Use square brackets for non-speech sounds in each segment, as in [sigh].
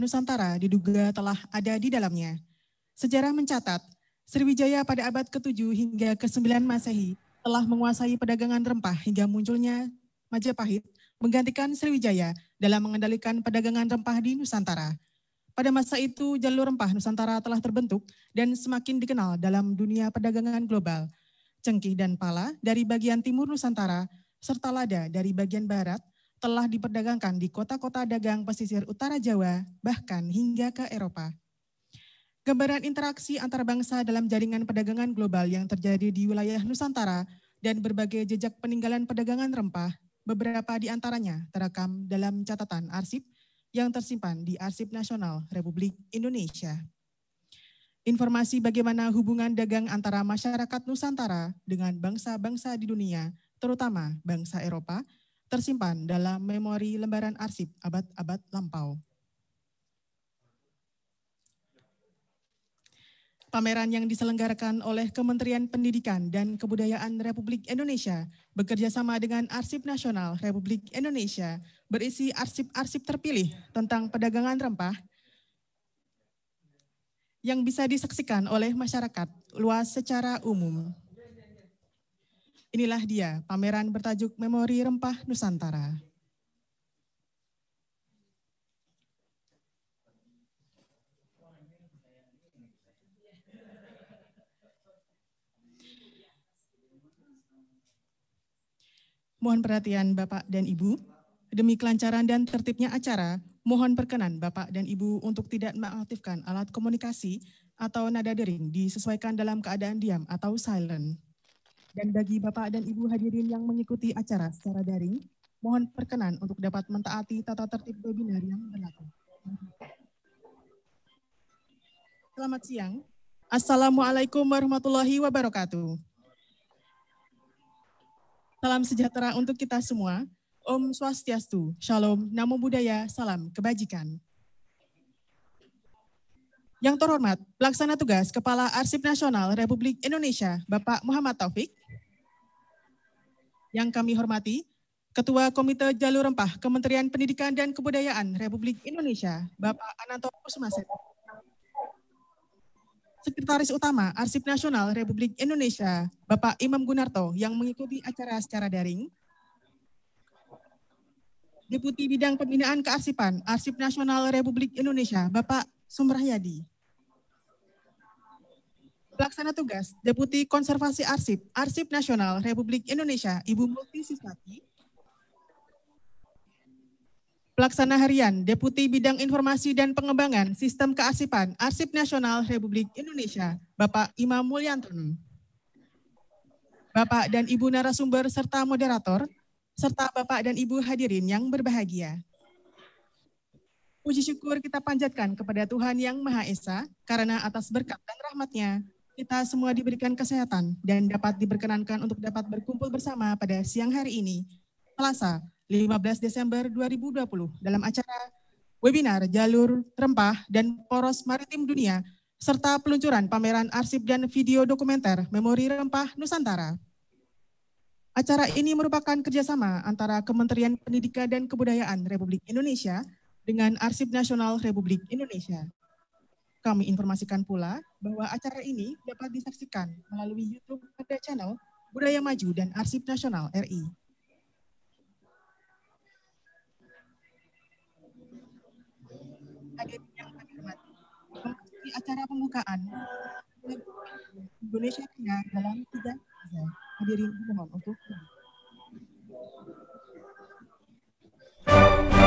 Nusantara diduga telah ada di dalamnya. Sejarah mencatat, Sriwijaya pada abad ke-7 hingga ke-9 Masehi telah menguasai perdagangan rempah hingga munculnya Majapahit menggantikan Sriwijaya dalam mengendalikan perdagangan rempah di Nusantara. Pada masa itu, jalur rempah Nusantara telah terbentuk dan semakin dikenal dalam dunia perdagangan global. Cengkih dan Pala dari bagian timur Nusantara, serta Lada dari bagian barat telah diperdagangkan di kota-kota dagang pesisir utara Jawa, bahkan hingga ke Eropa. Gambaran interaksi antar bangsa dalam jaringan perdagangan global yang terjadi di wilayah Nusantara dan berbagai jejak peninggalan perdagangan rempah, beberapa di antaranya terekam dalam catatan arsip yang tersimpan di Arsip Nasional Republik Indonesia. Informasi bagaimana hubungan dagang antara masyarakat Nusantara dengan bangsa-bangsa di dunia, terutama bangsa Eropa, tersimpan dalam memori lembaran arsip abad-abad lampau. Pameran yang diselenggarakan oleh Kementerian Pendidikan dan Kebudayaan Republik Indonesia bekerja sama dengan Arsip Nasional Republik Indonesia berisi arsip-arsip terpilih tentang perdagangan rempah yang bisa disaksikan oleh masyarakat luas secara umum. Inilah dia pameran bertajuk Memori Rempah Nusantara. Mohon perhatian Bapak dan Ibu. Demi kelancaran dan tertibnya acara, mohon perkenan Bapak dan Ibu untuk tidak mengaktifkan alat komunikasi atau nada dering disesuaikan dalam keadaan diam atau silent. Dan bagi Bapak dan Ibu hadirin yang mengikuti acara secara daring, mohon perkenan untuk dapat mentaati tata tertib webinar yang berlaku. Selamat siang. Assalamualaikum warahmatullahi wabarakatuh. Salam sejahtera untuk kita semua. Om Swastiastu, Shalom, Namo Buddhaya, Salam Kebajikan. Yang terhormat, Pelaksana Tugas Kepala Arsip Nasional Republik Indonesia, Bapak Muhammad Taufik, yang kami hormati, Ketua Komite Jalur Rempah Kementerian Pendidikan dan Kebudayaan Republik Indonesia, Bapak Ananto Kusmaset. Sekretaris Utama Arsip Nasional Republik Indonesia, Bapak Imam Gunarto yang mengikuti acara secara daring. Deputi Bidang Pembinaan Kearsipan Arsip Nasional Republik Indonesia, Bapak Sumrahyadi. Pelaksana tugas Deputi Konservasi Arsip, Arsip Nasional Republik Indonesia, Ibu Multi Siswati. Pelaksana harian Deputi Bidang Informasi dan Pengembangan Sistem Kearsipan Arsip Nasional Republik Indonesia, Bapak Imam Mulyantono. Bapak dan Ibu narasumber serta moderator, serta Bapak dan Ibu hadirin yang berbahagia. Puji syukur kita panjatkan kepada Tuhan Yang Maha Esa, karena atas berkat dan rahmatnya, kita semua diberikan kesehatan dan dapat diperkenankan untuk dapat berkumpul bersama pada siang hari ini, Selasa 15 Desember 2020 dalam acara webinar Jalur Rempah dan Poros Maritim Dunia serta peluncuran pameran arsip dan video dokumenter Memori Rempah Nusantara. Acara ini merupakan kerjasama antara Kementerian Pendidikan dan Kebudayaan Republik Indonesia dengan Arsip Nasional Republik Indonesia. Kami informasikan pula bahwa acara ini dapat disaksikan melalui YouTube pada channel Budaya Maju dan Arsip Nasional RI. Hadirin yang kami memasuki acara pembukaan Indonesia Kaya dalam tiga Hadirin mohon untuk Thank you.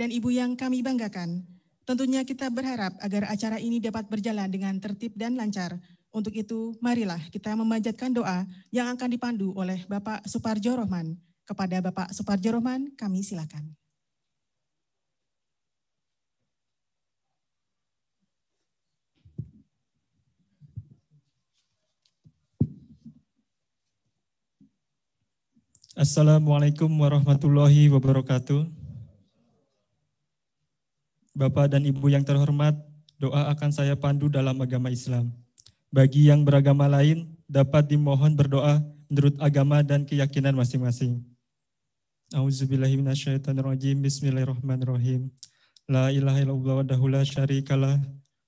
dan Ibu yang kami banggakan, tentunya kita berharap agar acara ini dapat berjalan dengan tertib dan lancar. Untuk itu, marilah kita memanjatkan doa yang akan dipandu oleh Bapak Suparjo Rohman. Kepada Bapak Suparjo Rohman, kami silakan. Assalamualaikum warahmatullahi wabarakatuh. Bapak dan Ibu yang terhormat, doa akan saya pandu dalam agama Islam. Bagi yang beragama lain, dapat dimohon berdoa menurut agama dan keyakinan masing-masing. Auzubillahiminasyaitonirrojim, bismillahirrahmanirrahim. La ilaha illallah wa dahula syarikalah,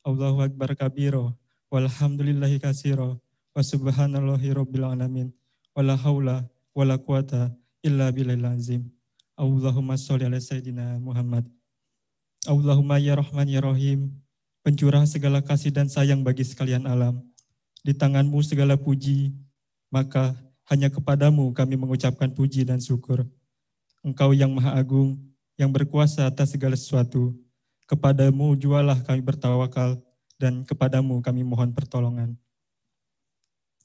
Allahu Akbar kabiro, walhamdulillahi kasiro, wa subhanallahi rabbil alamin, wa la hawla wa la quwata illa billahil Allahumma salli ala sayyidina Muhammad Allahumma ya Rahman ya Rahim, pencurah segala kasih dan sayang bagi sekalian alam. Di tanganmu segala puji, maka hanya kepadamu kami mengucapkan puji dan syukur. Engkau yang maha agung, yang berkuasa atas segala sesuatu, kepadamu jualah kami bertawakal, dan kepadamu kami mohon pertolongan.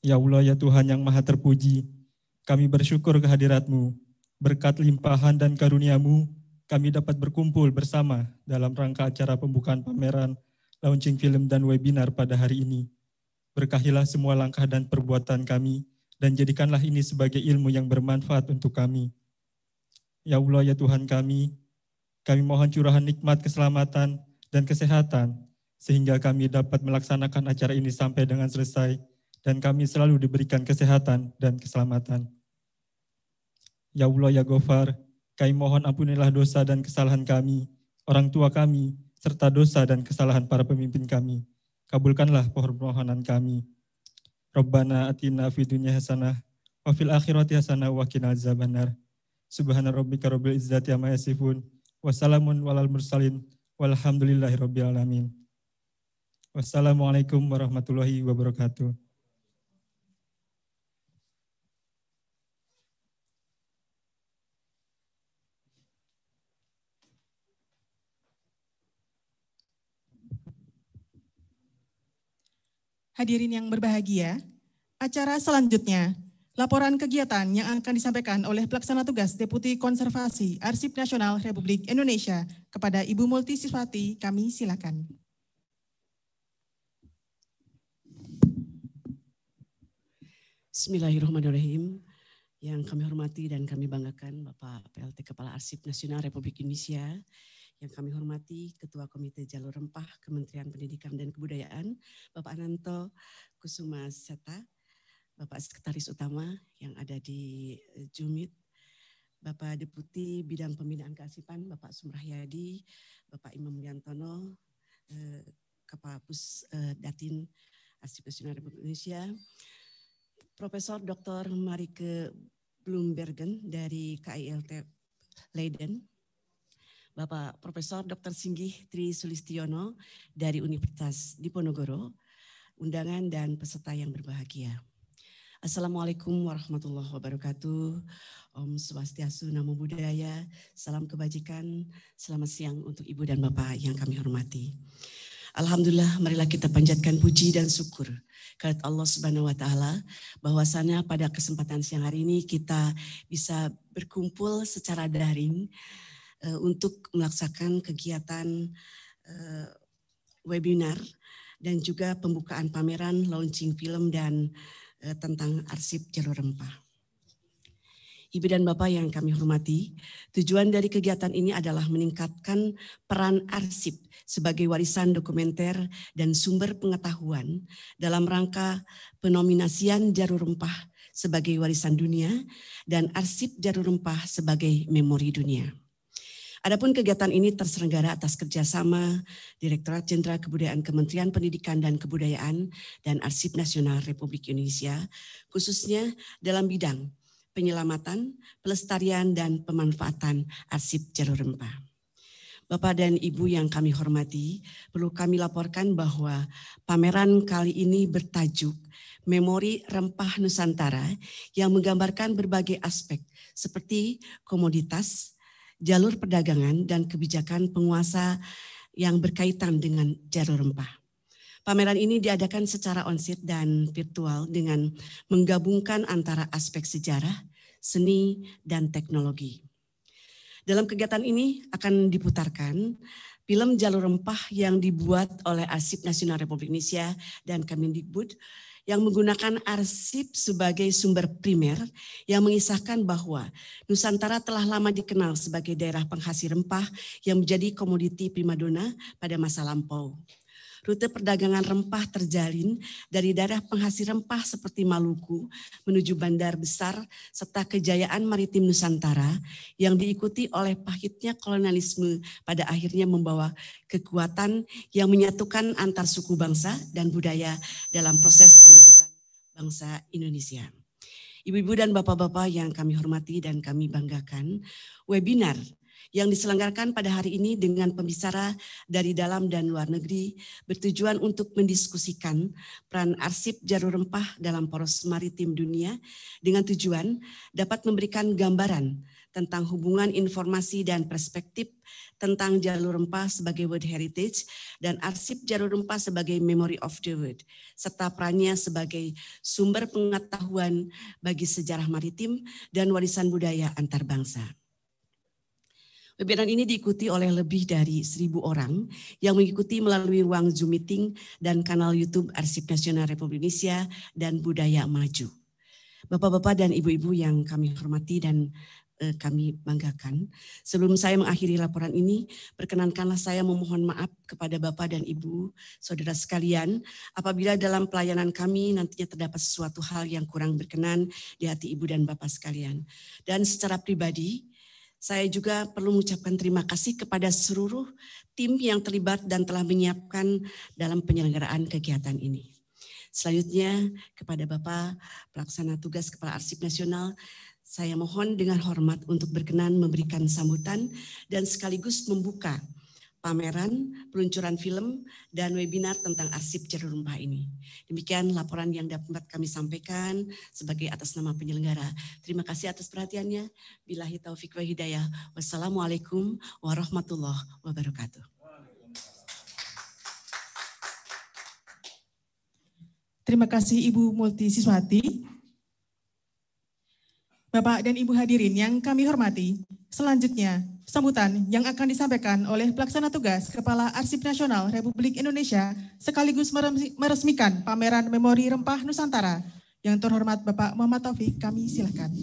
Ya Allah, ya Tuhan yang maha terpuji, kami bersyukur kehadiratmu, berkat limpahan dan karuniamu, kami dapat berkumpul bersama dalam rangka acara pembukaan pameran, launching film, dan webinar pada hari ini. Berkahilah semua langkah dan perbuatan kami, dan jadikanlah ini sebagai ilmu yang bermanfaat untuk kami. Ya Allah, ya Tuhan kami, kami mohon curahan nikmat keselamatan dan kesehatan, sehingga kami dapat melaksanakan acara ini sampai dengan selesai, dan kami selalu diberikan kesehatan dan keselamatan. Ya Allah, ya Gofar, kami mohon ampunilah dosa dan kesalahan kami, orang tua kami, serta dosa dan kesalahan para pemimpin kami. Kabulkanlah permohonan kami. Rabbana atina fid dunya hasanah wa fil akhirati hasanah wa qina azabannar. Subhana rabbika rabbil izzati amma yasifun Wassalamun walal mursalin walhamdulillahi rabbil alamin. Wassalamualaikum warahmatullahi wabarakatuh. hadirin yang berbahagia, acara selanjutnya laporan kegiatan yang akan disampaikan oleh pelaksana tugas Deputi Konservasi Arsip Nasional Republik Indonesia kepada Ibu Multi kami silakan. Bismillahirrahmanirrahim. Yang kami hormati dan kami banggakan Bapak PLT Kepala Arsip Nasional Republik Indonesia, yang kami hormati Ketua Komite Jalur Rempah Kementerian Pendidikan dan Kebudayaan, Bapak Ananto Kusuma Seta, Bapak Sekretaris Utama yang ada di eh, Jumit, Bapak Deputi Bidang Pembinaan Keasipan, Bapak Sumrahyadi, Bapak Imam Yantono, eh, Kepala Pus eh, Datin Datin Asipasional Republik Indonesia, Profesor Dr. Marike bloombergen dari KILT Leiden, Bapak Profesor Dr. Singgih Tri Sulistiono dari Universitas Diponegoro, undangan dan peserta yang berbahagia. Assalamualaikum warahmatullahi wabarakatuh. Om Swastiastu, Namo Buddhaya, salam kebajikan, selamat siang untuk Ibu dan Bapak yang kami hormati. Alhamdulillah, marilah kita panjatkan puji dan syukur kepada Allah Subhanahu wa taala bahwasanya pada kesempatan siang hari ini kita bisa berkumpul secara daring uh, untuk melaksanakan kegiatan uh, webinar dan juga pembukaan pameran, launching film dan uh, tentang arsip jalur rempah. Ibu dan Bapak yang kami hormati, tujuan dari kegiatan ini adalah meningkatkan peran arsip sebagai warisan dokumenter dan sumber pengetahuan dalam rangka penominasian jarur Rempah sebagai warisan dunia dan arsip jarur Rempah sebagai memori dunia. Adapun kegiatan ini terselenggara atas kerjasama Direktorat Jenderal Kebudayaan Kementerian Pendidikan dan Kebudayaan dan Arsip Nasional Republik Indonesia, khususnya dalam bidang penyelamatan, pelestarian, dan pemanfaatan arsip jalur rempah. Bapak dan Ibu yang kami hormati, perlu kami laporkan bahwa pameran kali ini bertajuk Memori Rempah Nusantara yang menggambarkan berbagai aspek seperti komoditas, jalur perdagangan, dan kebijakan penguasa yang berkaitan dengan jalur rempah. Pameran ini diadakan secara onsite dan virtual dengan menggabungkan antara aspek sejarah, seni, dan teknologi. Dalam kegiatan ini akan diputarkan film Jalur Rempah yang dibuat oleh Arsip Nasional Republik Indonesia dan Kemendikbud yang menggunakan arsip sebagai sumber primer yang mengisahkan bahwa Nusantara telah lama dikenal sebagai daerah penghasil rempah yang menjadi komoditi primadona pada masa lampau. Rute perdagangan rempah terjalin dari daerah penghasil rempah seperti Maluku menuju bandar besar serta kejayaan maritim Nusantara yang diikuti oleh pahitnya kolonialisme pada akhirnya membawa kekuatan yang menyatukan antar suku bangsa dan budaya dalam proses pemerintahan bangsa Indonesia. Ibu-ibu dan bapak-bapak yang kami hormati dan kami banggakan, webinar yang diselenggarakan pada hari ini dengan pembicara dari dalam dan luar negeri bertujuan untuk mendiskusikan peran arsip jarum rempah dalam poros maritim dunia dengan tujuan dapat memberikan gambaran tentang hubungan informasi dan perspektif tentang jalur rempah sebagai World Heritage dan arsip jalur rempah sebagai Memory of the World, serta perannya sebagai sumber pengetahuan bagi sejarah maritim dan warisan budaya antarbangsa. Webinar ini diikuti oleh lebih dari seribu orang yang mengikuti melalui ruang Zoom meeting dan kanal YouTube Arsip Nasional Republik Indonesia dan Budaya Maju. Bapak-bapak dan ibu-ibu yang kami hormati dan eh, kami banggakan. Sebelum saya mengakhiri laporan ini, perkenankanlah saya memohon maaf kepada Bapak dan Ibu, saudara sekalian, apabila dalam pelayanan kami nantinya terdapat sesuatu hal yang kurang berkenan di hati Ibu dan Bapak sekalian. Dan secara pribadi, saya juga perlu mengucapkan terima kasih kepada seluruh tim yang terlibat dan telah menyiapkan dalam penyelenggaraan kegiatan ini. Selanjutnya kepada Bapak Pelaksana Tugas Kepala Arsip Nasional, saya mohon dengan hormat untuk berkenan memberikan sambutan dan sekaligus membuka pameran, peluncuran film, dan webinar tentang arsip rumpah ini. Demikian laporan yang dapat kami sampaikan sebagai atas nama penyelenggara. Terima kasih atas perhatiannya. Bilahi taufiq wa hidayah. Wassalamualaikum warahmatullahi wabarakatuh. Terima kasih Ibu Multisiswati. Bapak dan Ibu hadirin yang kami hormati, selanjutnya sambutan yang akan disampaikan oleh pelaksana tugas Kepala Arsip Nasional Republik Indonesia sekaligus meresmikan pameran memori rempah Nusantara. Yang terhormat Bapak Muhammad Taufik, kami silakan.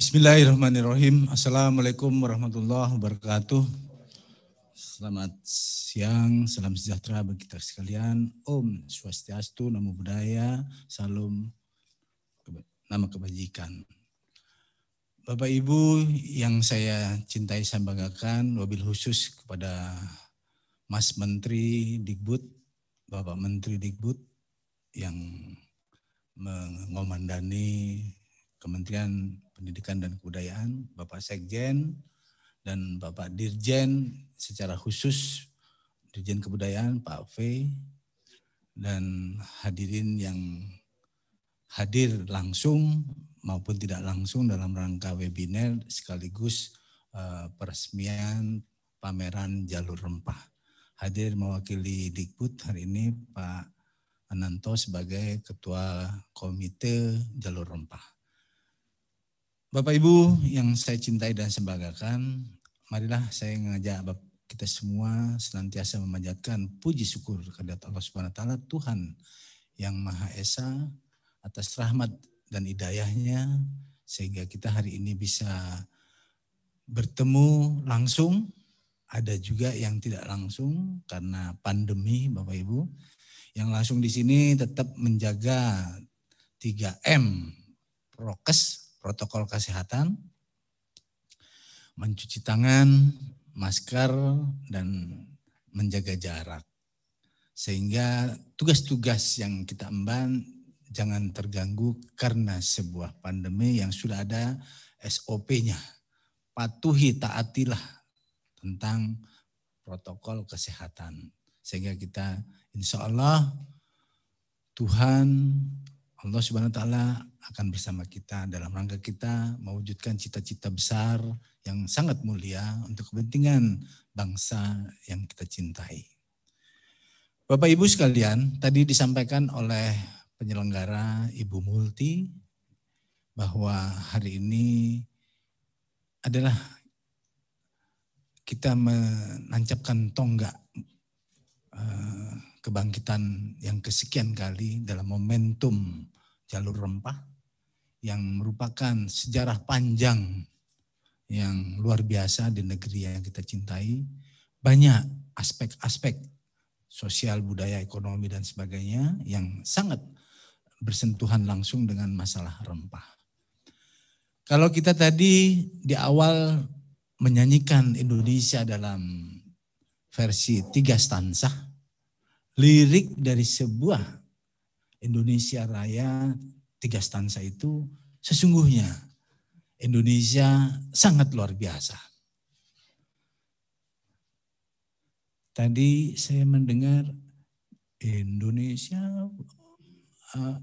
Bismillahirrahmanirrahim. Assalamualaikum warahmatullahi wabarakatuh. Selamat siang, salam sejahtera bagi kita sekalian. Om Swastiastu, Namo Buddhaya, Salam, Nama Kebajikan. Bapak Ibu yang saya cintai saya banggakan, wabil khusus kepada Mas Menteri Dikbud, Bapak Menteri Dikbud yang mengomandani Kementerian Pendidikan dan Kebudayaan, Bapak Sekjen, dan Bapak Dirjen secara khusus Dirjen Kebudayaan Pak V dan hadirin yang hadir langsung maupun tidak langsung dalam rangka webinar sekaligus eh, peresmian pameran jalur rempah. Hadir mewakili Dikbud hari ini Pak Ananto sebagai Ketua Komite Jalur Rempah. Bapak Ibu yang saya cintai dan sembagakan, marilah saya mengajak kita semua senantiasa memanjatkan puji syukur kehadirat Allah Subhanahu wa taala Tuhan yang Maha Esa atas rahmat dan hidayahnya sehingga kita hari ini bisa bertemu langsung ada juga yang tidak langsung karena pandemi Bapak Ibu yang langsung di sini tetap menjaga 3M prokes protokol kesehatan mencuci tangan, masker, dan menjaga jarak. Sehingga tugas-tugas yang kita emban jangan terganggu karena sebuah pandemi yang sudah ada SOP-nya. Patuhi, taatilah tentang protokol kesehatan. Sehingga kita insya Allah Tuhan Allah Subhanahu wa taala akan bersama kita dalam rangka kita mewujudkan cita-cita besar yang sangat mulia untuk kepentingan bangsa yang kita cintai. Bapak Ibu sekalian, tadi disampaikan oleh penyelenggara Ibu Multi bahwa hari ini adalah kita menancapkan tonggak eh, kebangkitan yang kesekian kali dalam momentum jalur rempah yang merupakan sejarah panjang yang luar biasa di negeri yang kita cintai. Banyak aspek-aspek sosial, budaya, ekonomi, dan sebagainya yang sangat bersentuhan langsung dengan masalah rempah. Kalau kita tadi di awal menyanyikan Indonesia dalam versi tiga stansa, lirik dari sebuah Indonesia Raya tiga stansa itu sesungguhnya Indonesia sangat luar biasa. Tadi saya mendengar Indonesia uh,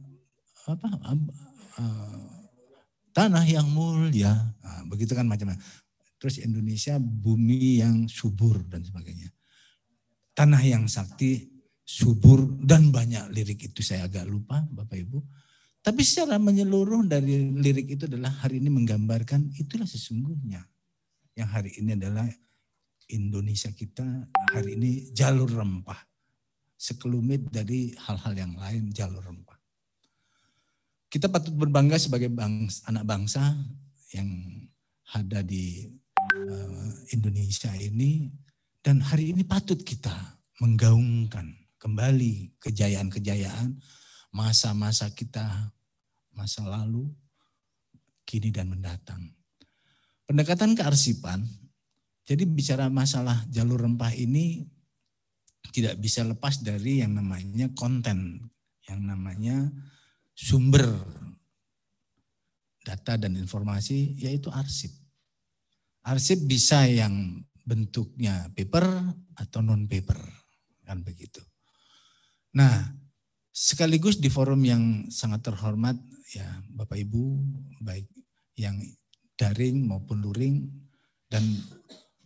apa uh, tanah yang mulia, nah, begitu kan macam-macam. Terus Indonesia bumi yang subur dan sebagainya. Tanah yang sakti, subur dan banyak lirik itu saya agak lupa Bapak Ibu tapi secara menyeluruh dari lirik itu adalah hari ini menggambarkan itulah sesungguhnya. Yang hari ini adalah Indonesia kita hari ini jalur rempah. Sekelumit dari hal-hal yang lain jalur rempah. Kita patut berbangga sebagai bangsa, anak bangsa yang ada di eh, Indonesia ini. Dan hari ini patut kita menggaungkan kembali kejayaan-kejayaan masa-masa kita masa lalu, kini dan mendatang. Pendekatan kearsipan, jadi bicara masalah jalur rempah ini tidak bisa lepas dari yang namanya konten, yang namanya sumber data dan informasi yaitu arsip. Arsip bisa yang bentuknya paper atau non paper kan begitu. Nah, sekaligus di forum yang sangat terhormat ya Bapak Ibu baik yang daring maupun luring dan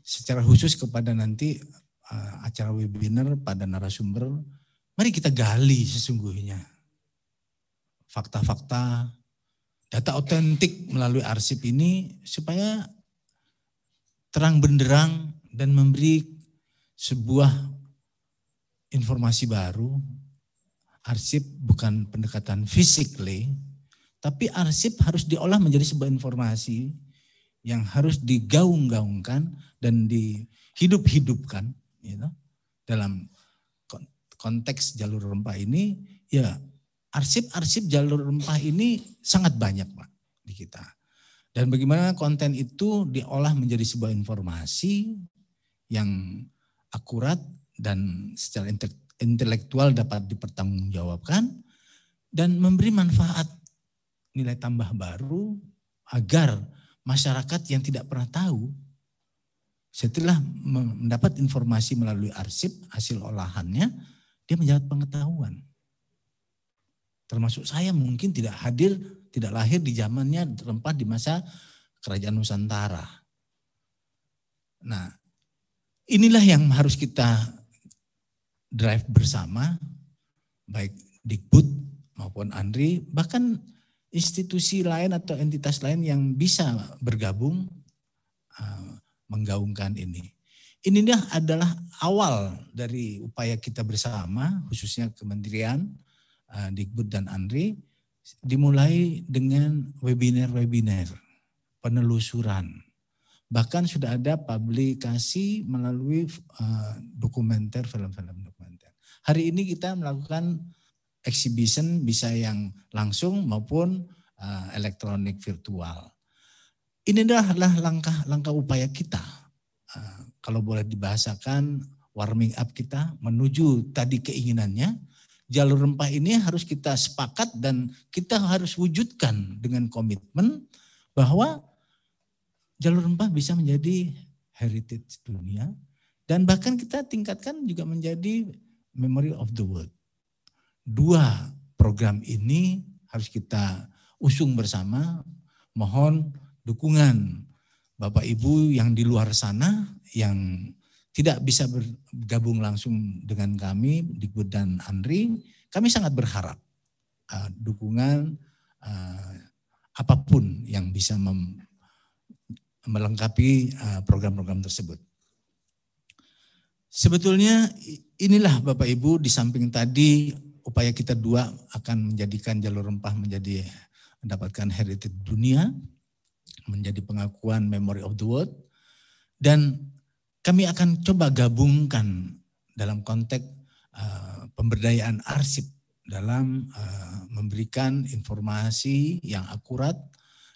secara khusus kepada nanti uh, acara webinar pada narasumber mari kita gali sesungguhnya fakta-fakta data otentik melalui arsip ini supaya terang benderang dan memberi sebuah informasi baru Arsip bukan pendekatan physically, tapi arsip harus diolah menjadi sebuah informasi yang harus digaung-gaungkan dan dihidup-hidupkan you gitu. dalam konteks jalur rempah ini ya arsip-arsip jalur rempah ini sangat banyak Pak di kita. Dan bagaimana konten itu diolah menjadi sebuah informasi yang akurat dan secara inter intelektual dapat dipertanggungjawabkan dan memberi manfaat nilai tambah baru agar masyarakat yang tidak pernah tahu setelah mendapat informasi melalui arsip hasil olahannya dia menjawab pengetahuan termasuk saya mungkin tidak hadir tidak lahir di zamannya rempah di masa kerajaan Nusantara. Nah, inilah yang harus kita drive bersama, baik Dikbud maupun Andri, bahkan institusi lain atau entitas lain yang bisa bergabung uh, menggaungkan ini. Ini adalah awal dari upaya kita bersama, khususnya Kementerian, uh, Dikbud dan Andri, dimulai dengan webinar-webinar penelusuran Bahkan sudah ada publikasi melalui uh, dokumenter, film-film dokumenter. Hari ini kita melakukan exhibition bisa yang langsung maupun uh, elektronik virtual. Ini adalah langkah-langkah upaya kita. Uh, kalau boleh dibahasakan warming up kita menuju tadi keinginannya. Jalur rempah ini harus kita sepakat dan kita harus wujudkan dengan komitmen bahwa jalur rempah bisa menjadi heritage dunia dan bahkan kita tingkatkan juga menjadi memory of the world. Dua program ini harus kita usung bersama. Mohon dukungan Bapak Ibu yang di luar sana yang tidak bisa bergabung langsung dengan kami di dan Andri, kami sangat berharap uh, dukungan uh, apapun yang bisa mem melengkapi eh, program-program tersebut. Sebetulnya inilah Bapak Ibu di samping tadi upaya kita dua akan menjadikan jalur rempah menjadi mendapatkan heritage dunia, menjadi pengakuan memory of the world, dan kami akan coba gabungkan dalam konteks uh, pemberdayaan arsip dalam uh, memberikan informasi yang akurat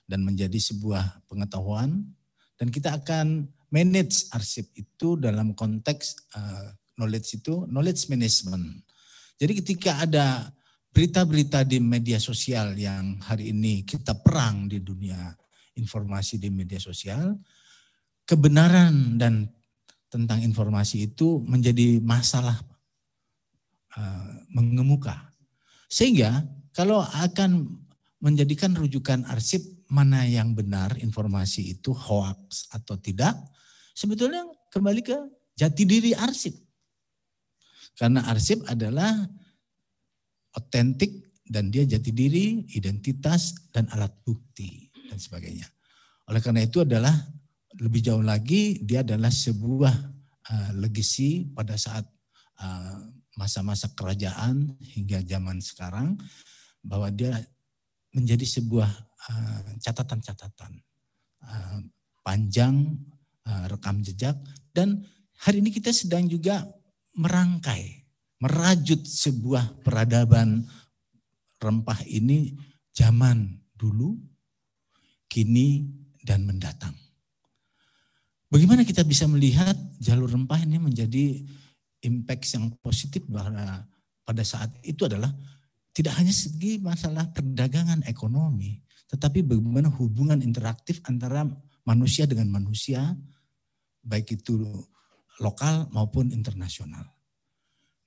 dan menjadi sebuah pengetahuan dan kita akan manage arsip itu dalam konteks uh, knowledge itu knowledge management. Jadi ketika ada berita-berita di media sosial yang hari ini kita perang di dunia informasi di media sosial, kebenaran dan tentang informasi itu menjadi masalah uh, mengemuka. Sehingga kalau akan menjadikan rujukan arsip mana yang benar informasi itu hoax atau tidak, sebetulnya kembali ke jati diri arsip. Karena arsip adalah otentik dan dia jati diri, identitas, dan alat bukti, dan sebagainya. Oleh karena itu adalah lebih jauh lagi dia adalah sebuah uh, legasi pada saat eh, masa-masa uh, kerajaan hingga zaman sekarang bahwa dia menjadi sebuah Eh, catatan-catatan uh, panjang, uh, rekam jejak, dan hari ini kita sedang juga merangkai, merajut sebuah peradaban rempah ini zaman dulu, kini, dan mendatang. Bagaimana kita bisa melihat jalur rempah ini menjadi impact yang positif bahwa pada saat itu adalah tidak hanya segi masalah perdagangan ekonomi, tetapi bagaimana hubungan interaktif antara manusia dengan manusia, baik itu lokal maupun internasional.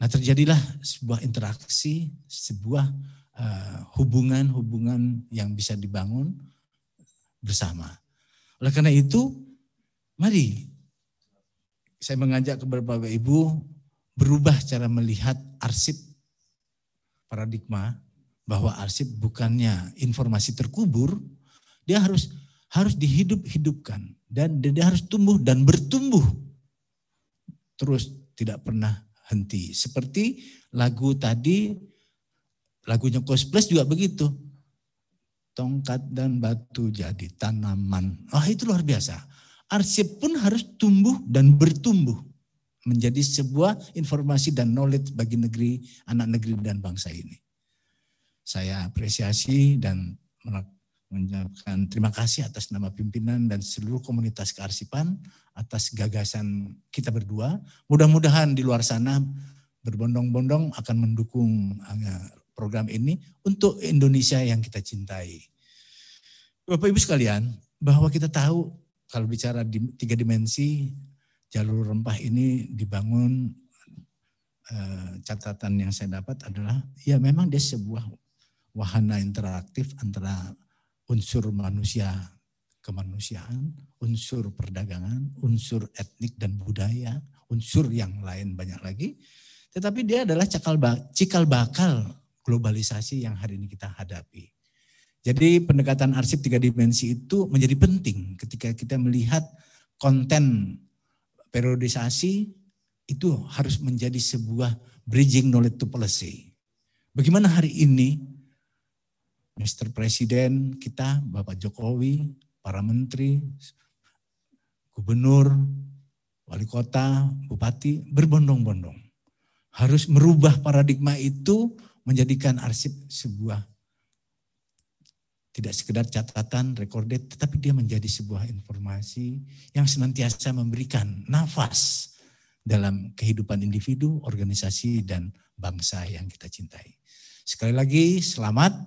Nah terjadilah sebuah interaksi, sebuah eh, hubungan-hubungan uh, yang bisa dibangun bersama. Oleh karena itu, mari saya mengajak kepada Bapak Ibu berubah cara melihat arsip paradigma bahwa arsip bukannya informasi terkubur, dia harus harus dihidup-hidupkan dan dia harus tumbuh dan bertumbuh terus tidak pernah henti. Seperti lagu tadi lagunya Plus juga begitu. Tongkat dan batu jadi tanaman. Wah, itu luar biasa. Arsip pun harus tumbuh dan bertumbuh menjadi sebuah informasi dan knowledge bagi negeri, anak negeri dan bangsa ini saya apresiasi dan mengucapkan terima kasih atas nama pimpinan dan seluruh komunitas kearsipan atas gagasan kita berdua. Mudah-mudahan di luar sana berbondong-bondong akan mendukung eh, program ini untuk Indonesia yang kita cintai. Bapak Ibu sekalian, bahwa kita tahu kalau bicara di tiga dimensi jalur rempah ini dibangun eh, catatan yang saya dapat adalah ya memang dia sebuah wahana interaktif antara unsur manusia kemanusiaan, unsur perdagangan, unsur etnik dan budaya, unsur yang lain banyak lagi. Tetapi dia adalah cakal cikal bakal globalisasi yang hari ini kita hadapi. Jadi pendekatan arsip tiga dimensi itu menjadi penting ketika kita melihat konten periodisasi itu harus menjadi sebuah bridging knowledge to policy. Bagaimana hari ini Mr. Presiden kita, Bapak Jokowi, para menteri, gubernur, wali kota, bupati, berbondong-bondong. Harus merubah paradigma itu menjadikan arsip sebuah tidak sekedar catatan, recorded, tetapi dia menjadi sebuah informasi yang senantiasa memberikan nafas dalam kehidupan individu, organisasi, dan bangsa yang kita cintai. Sekali lagi, selamat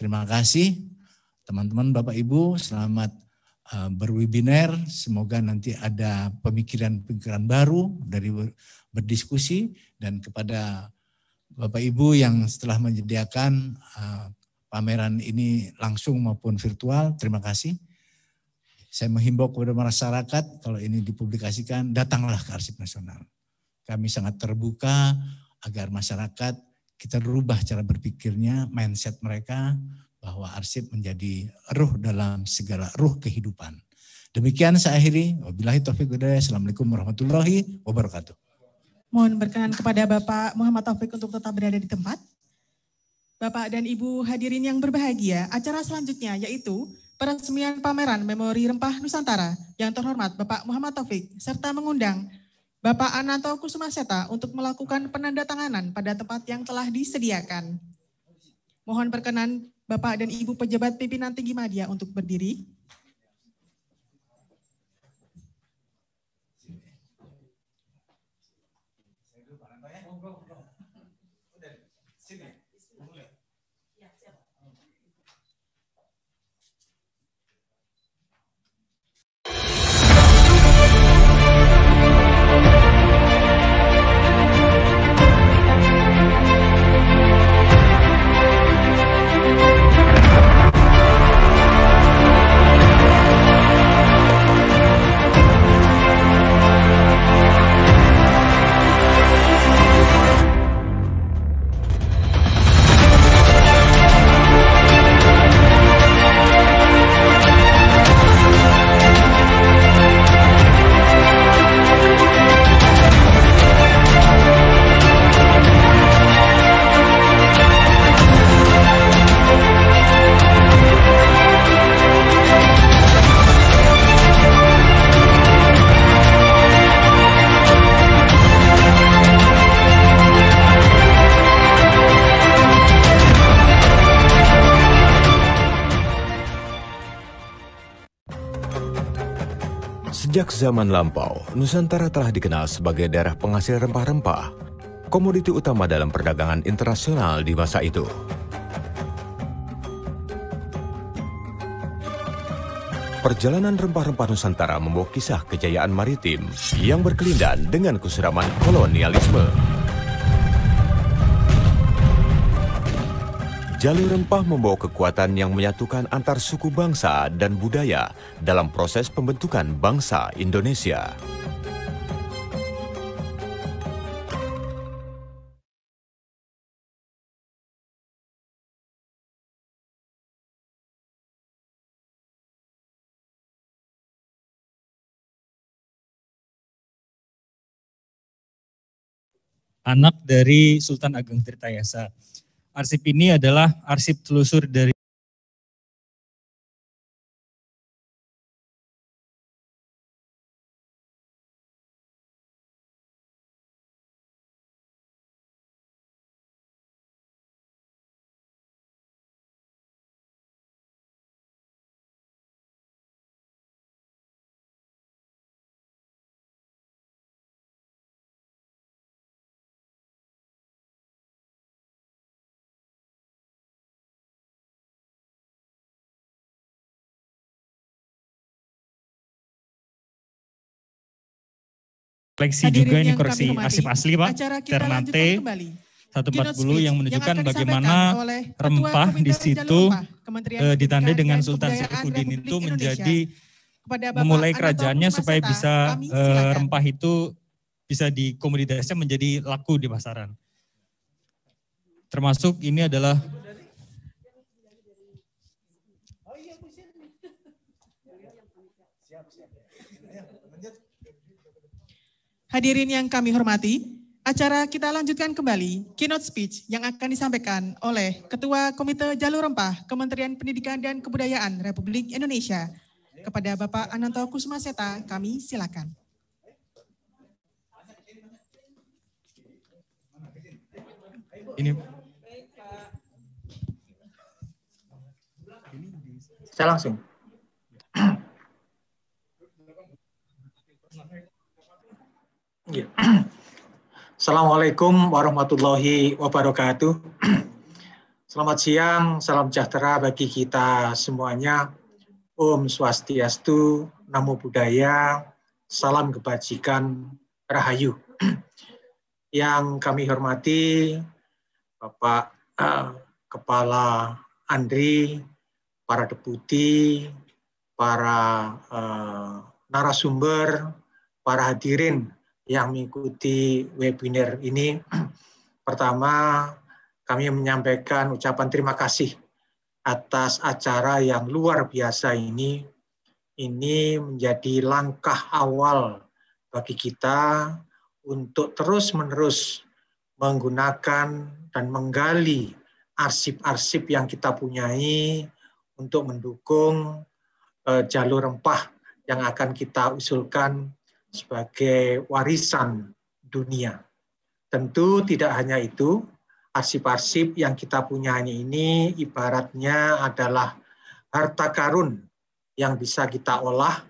Terima kasih teman-teman Bapak Ibu, selamat eh, berwebinar. Semoga nanti ada pemikiran-pemikiran baru dari berdiskusi dan kepada Bapak Ibu yang setelah menyediakan eh, pameran ini langsung maupun virtual, terima kasih. Saya menghimbau kepada masyarakat kalau ini dipublikasikan, datanglah ke Arsip Nasional. Kami sangat terbuka agar masyarakat kita rubah cara berpikirnya, mindset mereka bahwa arsip menjadi ruh dalam segala ruh kehidupan. Demikian saya akhiri. Wabillahi taufiq Assalamualaikum warahmatullahi wabarakatuh. Mohon berkenan kepada Bapak Muhammad Taufik untuk tetap berada di tempat. Bapak dan Ibu hadirin yang berbahagia, acara selanjutnya yaitu peresmian pameran memori rempah Nusantara yang terhormat Bapak Muhammad Taufik serta mengundang Bapak Anato Kusumaseta untuk melakukan penandatanganan pada tempat yang telah disediakan. Mohon perkenan Bapak dan Ibu pejabat pimpinan tinggi media untuk berdiri. Sejak zaman lampau, Nusantara telah dikenal sebagai daerah penghasil rempah-rempah, komoditi utama dalam perdagangan internasional di masa itu. Perjalanan rempah-rempah Nusantara membawa kisah kejayaan maritim yang berkelindan dengan keseraman kolonialisme. Jalur rempah membawa kekuatan yang menyatukan antar suku bangsa dan budaya dalam proses pembentukan bangsa Indonesia. Anak dari Sultan Ageng Tirtayasa. Arsip ini adalah arsip telusur dari Koleksi juga ini kursi arsip asli Pak, Ternate 140 yang menunjukkan yang bagaimana rempah di situ eh, ditandai dengan Sultan Saifuddin itu menjadi memulai kerajaannya supaya bisa eh, rempah itu bisa dikomoditasnya menjadi laku di pasaran. Termasuk ini adalah Hadirin yang kami hormati, acara kita lanjutkan kembali keynote speech yang akan disampaikan oleh Ketua Komite Jalur Rempah Kementerian Pendidikan dan Kebudayaan Republik Indonesia. Kepada Bapak Ananto Kusmaseta, kami silakan. Ini saya langsung. Iya. Assalamualaikum warahmatullahi wabarakatuh. Selamat siang, salam sejahtera bagi kita semuanya. Om Swastiastu, Namo Buddhaya, Salam Kebajikan, Rahayu. Yang kami hormati, Bapak eh, Kepala Andri, para deputi, para eh, narasumber, para hadirin yang mengikuti webinar ini. [clears throat] Pertama, kami menyampaikan ucapan terima kasih atas acara yang luar biasa ini. Ini menjadi langkah awal bagi kita untuk terus-menerus menggunakan dan menggali arsip-arsip yang kita punyai untuk mendukung eh, jalur rempah yang akan kita usulkan sebagai warisan dunia. Tentu tidak hanya itu, arsip-arsip yang kita punya ini ibaratnya adalah harta karun yang bisa kita olah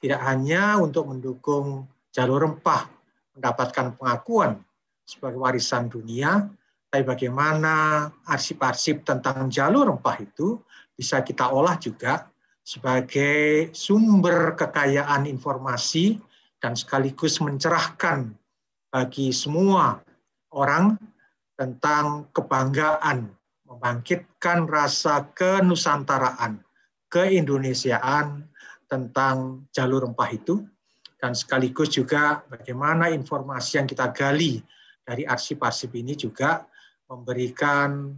tidak hanya untuk mendukung jalur rempah mendapatkan pengakuan sebagai warisan dunia, tapi bagaimana arsip-arsip tentang jalur rempah itu bisa kita olah juga sebagai sumber kekayaan informasi dan sekaligus mencerahkan bagi semua orang tentang kebanggaan, membangkitkan rasa kenusantaraan, keindonesiaan tentang jalur rempah itu, dan sekaligus juga bagaimana informasi yang kita gali dari arsip-arsip ini juga memberikan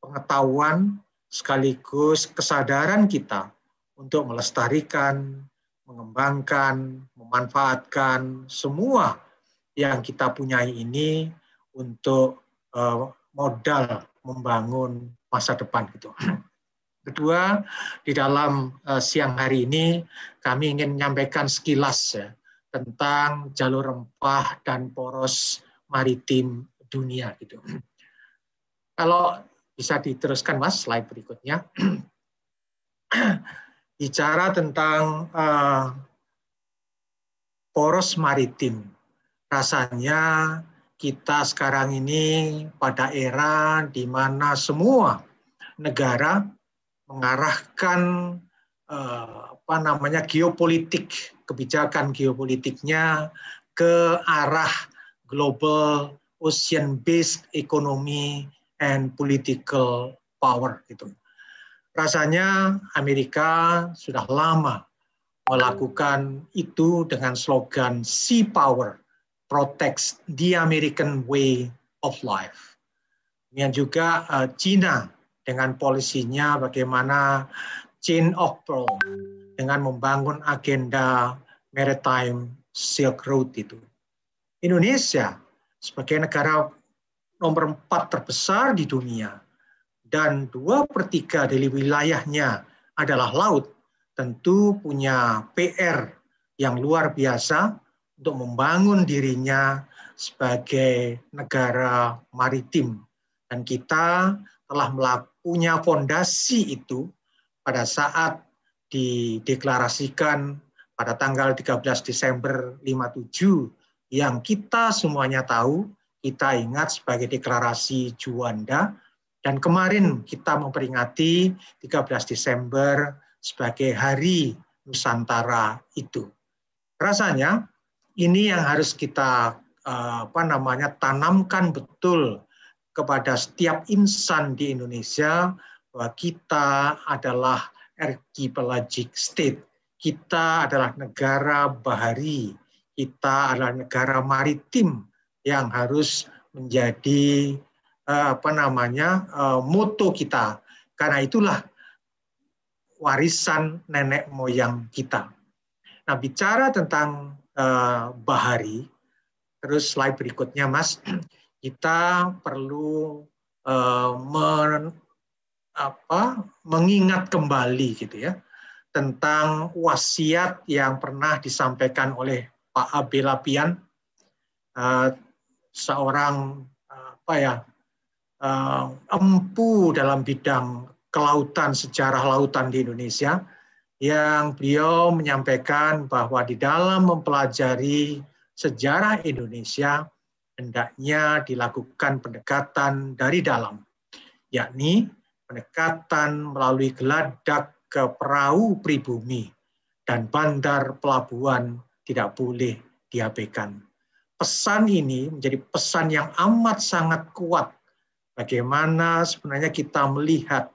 pengetahuan sekaligus kesadaran kita untuk melestarikan, mengembangkan, memanfaatkan semua yang kita punyai ini untuk eh, modal membangun masa depan gitu. Kedua, di dalam eh, siang hari ini kami ingin menyampaikan sekilas ya, tentang jalur rempah dan poros maritim dunia gitu. Kalau bisa diteruskan Mas slide berikutnya. [clears throat] bicara tentang uh, poros maritim. Rasanya kita sekarang ini pada era di mana semua negara mengarahkan uh, apa namanya geopolitik kebijakan geopolitiknya ke arah global ocean based economy and political power gitu. Rasanya Amerika sudah lama melakukan itu dengan slogan Sea Power Protects the American Way of Life. Kemudian juga uh, eh, Cina dengan polisinya bagaimana chain of pearl dengan membangun agenda maritime Silk Road itu. Indonesia sebagai negara nomor empat terbesar di dunia dan dua per 3 dari wilayahnya adalah laut, tentu punya PR yang luar biasa untuk membangun dirinya sebagai negara maritim. Dan kita telah punya fondasi itu pada saat dideklarasikan pada tanggal 13 Desember 57 yang kita semuanya tahu, kita ingat sebagai deklarasi Juanda dan kemarin kita memperingati 13 Desember sebagai hari Nusantara itu. Rasanya ini yang harus kita eh, apa namanya tanamkan betul kepada setiap insan di Indonesia bahwa kita adalah archipelagic state. Kita adalah negara bahari, kita adalah negara maritim yang harus menjadi Eh, apa namanya eh, moto kita. Karena itulah warisan nenek moyang kita. Nah, bicara tentang eh, bahari, terus slide berikutnya, Mas, [clears throat] kita perlu men, apa, mengingat kembali gitu ya tentang wasiat yang pernah disampaikan oleh Pak Abel seorang apa ya uh, empu dalam bidang kelautan, sejarah lautan di Indonesia, yang beliau menyampaikan bahwa di dalam mempelajari sejarah Indonesia, hendaknya dilakukan pendekatan dari dalam, yakni pendekatan melalui geladak ke perahu pribumi dan bandar pelabuhan tidak boleh diabaikan. Pesan ini menjadi pesan yang amat sangat kuat bagaimana sebenarnya kita melihat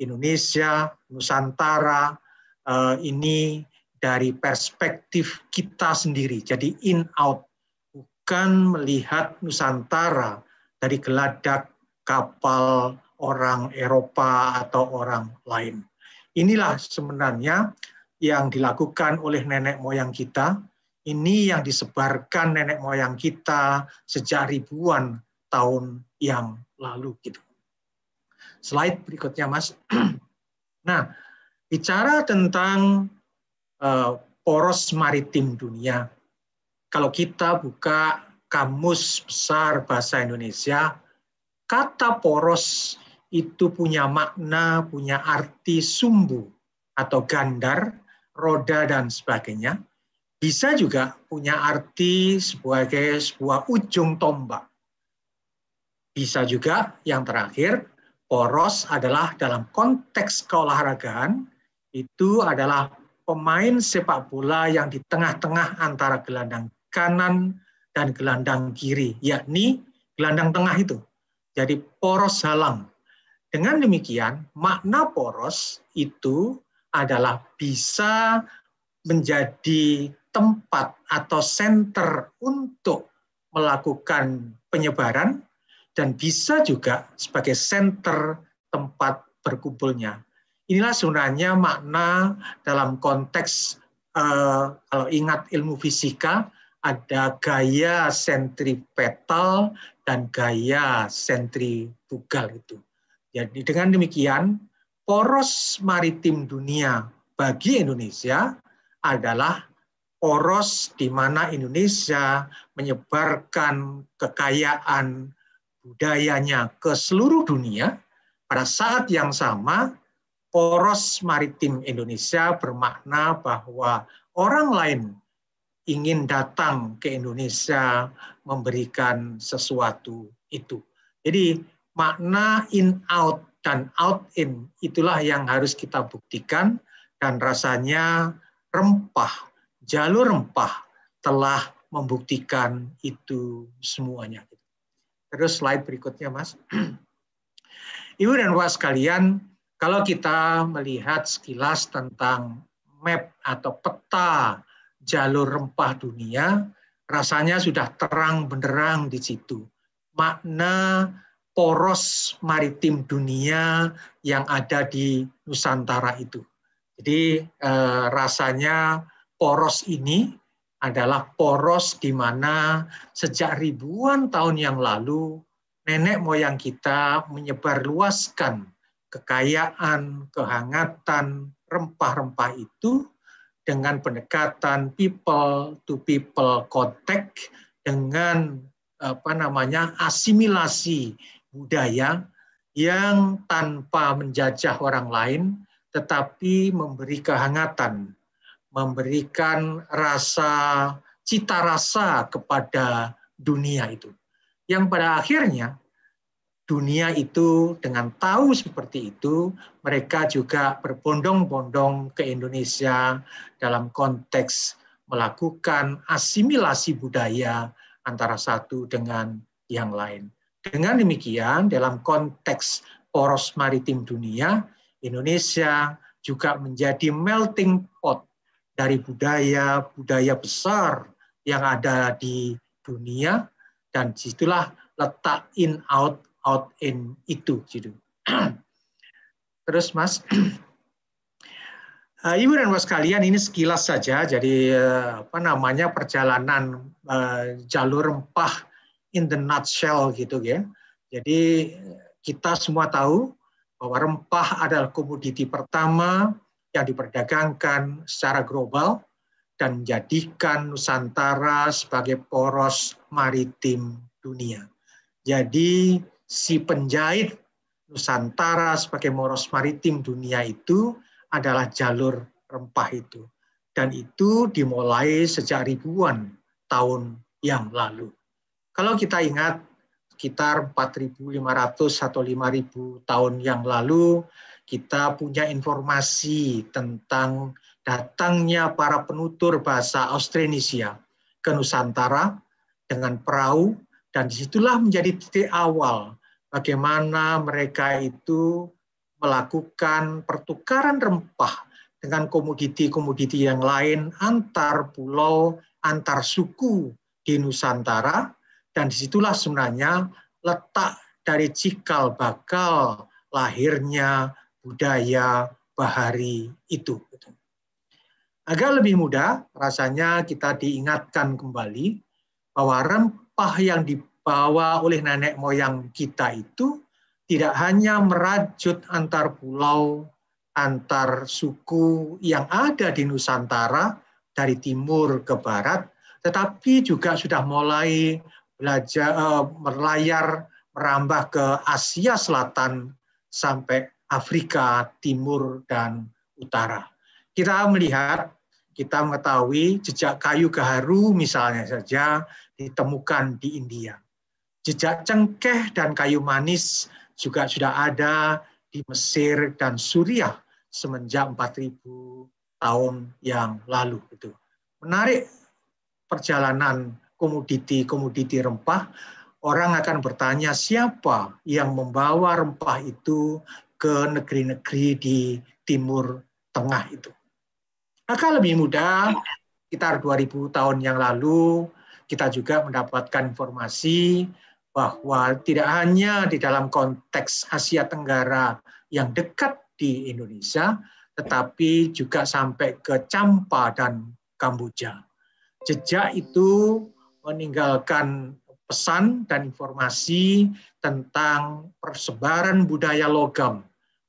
Indonesia, Nusantara eh, ini dari perspektif kita sendiri. Jadi in out bukan melihat Nusantara dari geladak kapal orang Eropa atau orang lain. Inilah sebenarnya yang dilakukan oleh nenek moyang kita. Ini yang disebarkan nenek moyang kita sejak ribuan tahun yang lalu gitu. Slide berikutnya Mas. [clears throat] nah, bicara tentang eh, poros maritim dunia. Kalau kita buka kamus besar bahasa Indonesia, kata poros itu punya makna, punya arti sumbu atau gandar, roda dan sebagainya. Bisa juga punya arti sebagai sebuah ujung tombak. Bisa juga yang terakhir, poros adalah dalam konteks keolahragaan, itu adalah pemain sepak bola yang di tengah-tengah antara gelandang kanan dan gelandang kiri, yakni gelandang tengah itu. Jadi poros halang. Dengan demikian, makna poros itu adalah bisa menjadi tempat atau center untuk melakukan penyebaran dan bisa juga sebagai center tempat berkumpulnya. Inilah sebenarnya makna dalam konteks eh, kalau ingat ilmu fisika ada gaya sentripetal dan gaya sentrifugal itu. Jadi dengan demikian poros maritim dunia bagi Indonesia adalah poros di mana Indonesia menyebarkan kekayaan budayanya ke seluruh dunia, pada saat yang sama poros maritim Indonesia bermakna bahwa orang lain ingin datang ke Indonesia memberikan sesuatu itu. Jadi makna in out dan out in itulah yang harus kita buktikan dan rasanya rempah, jalur rempah telah membuktikan itu semuanya. Terus slide berikutnya, Mas. [clears throat] Ibu dan Bapak sekalian, kalau kita melihat sekilas tentang map atau peta jalur rempah dunia, rasanya sudah terang benderang di situ. Makna poros maritim dunia yang ada di Nusantara itu. Jadi eh, rasanya poros ini adalah poros di mana sejak ribuan tahun yang lalu nenek moyang kita menyebarluaskan kekayaan, kehangatan, rempah-rempah itu dengan pendekatan people to people contact dengan apa namanya asimilasi budaya yang tanpa menjajah orang lain tetapi memberi kehangatan memberikan rasa cita rasa kepada dunia itu. Yang pada akhirnya dunia itu dengan tahu seperti itu, mereka juga berbondong-bondong ke Indonesia dalam konteks melakukan asimilasi budaya antara satu dengan yang lain. Dengan demikian, dalam konteks poros maritim dunia, Indonesia juga menjadi melting pot dari budaya budaya besar yang ada di dunia dan disitulah letak in out out in itu gitu. [clears throat] Terus Mas, uh, [clears throat] Ibu dan Mas kalian ini sekilas saja jadi uh, apa namanya perjalanan uh, jalur rempah in the nutshell gitu ya. Jadi kita semua tahu bahwa rempah adalah komoditi pertama yang diperdagangkan secara global dan menjadikan Nusantara sebagai poros maritim dunia. Jadi si penjahit Nusantara sebagai poros maritim dunia itu adalah jalur rempah itu. Dan itu dimulai sejak ribuan tahun yang lalu. Kalau kita ingat sekitar 4.500 atau 5.000 tahun yang lalu kita punya informasi tentang datangnya para penutur bahasa Austronesia ke Nusantara dengan perahu dan disitulah menjadi titik awal bagaimana mereka itu melakukan pertukaran rempah dengan komoditi-komoditi yang lain antar pulau, antar suku di Nusantara, dan disitulah sebenarnya letak dari cikal bakal lahirnya budaya bahari itu. Agar lebih mudah, rasanya kita diingatkan kembali bahwa rempah yang dibawa oleh nenek moyang kita itu tidak hanya merajut antar pulau, antar suku yang ada di Nusantara dari timur ke barat, tetapi juga sudah mulai belajar uh, eh, merlayar, merambah ke Asia Selatan sampai Afrika Timur dan Utara. Kita melihat, kita mengetahui jejak kayu gaharu misalnya saja ditemukan di India. Jejak cengkeh dan kayu manis juga sudah ada di Mesir dan Suriah semenjak 4000 tahun yang lalu itu. Menarik perjalanan komoditi-komoditi rempah orang akan bertanya siapa yang membawa rempah itu ke negeri-negeri di Timur Tengah itu. Maka lebih mudah, sekitar 2000 tahun yang lalu, kita juga mendapatkan informasi bahwa tidak hanya di dalam konteks Asia Tenggara yang dekat di Indonesia, tetapi juga sampai ke Campa dan Kamboja. Jejak itu meninggalkan pesan dan informasi tentang persebaran budaya logam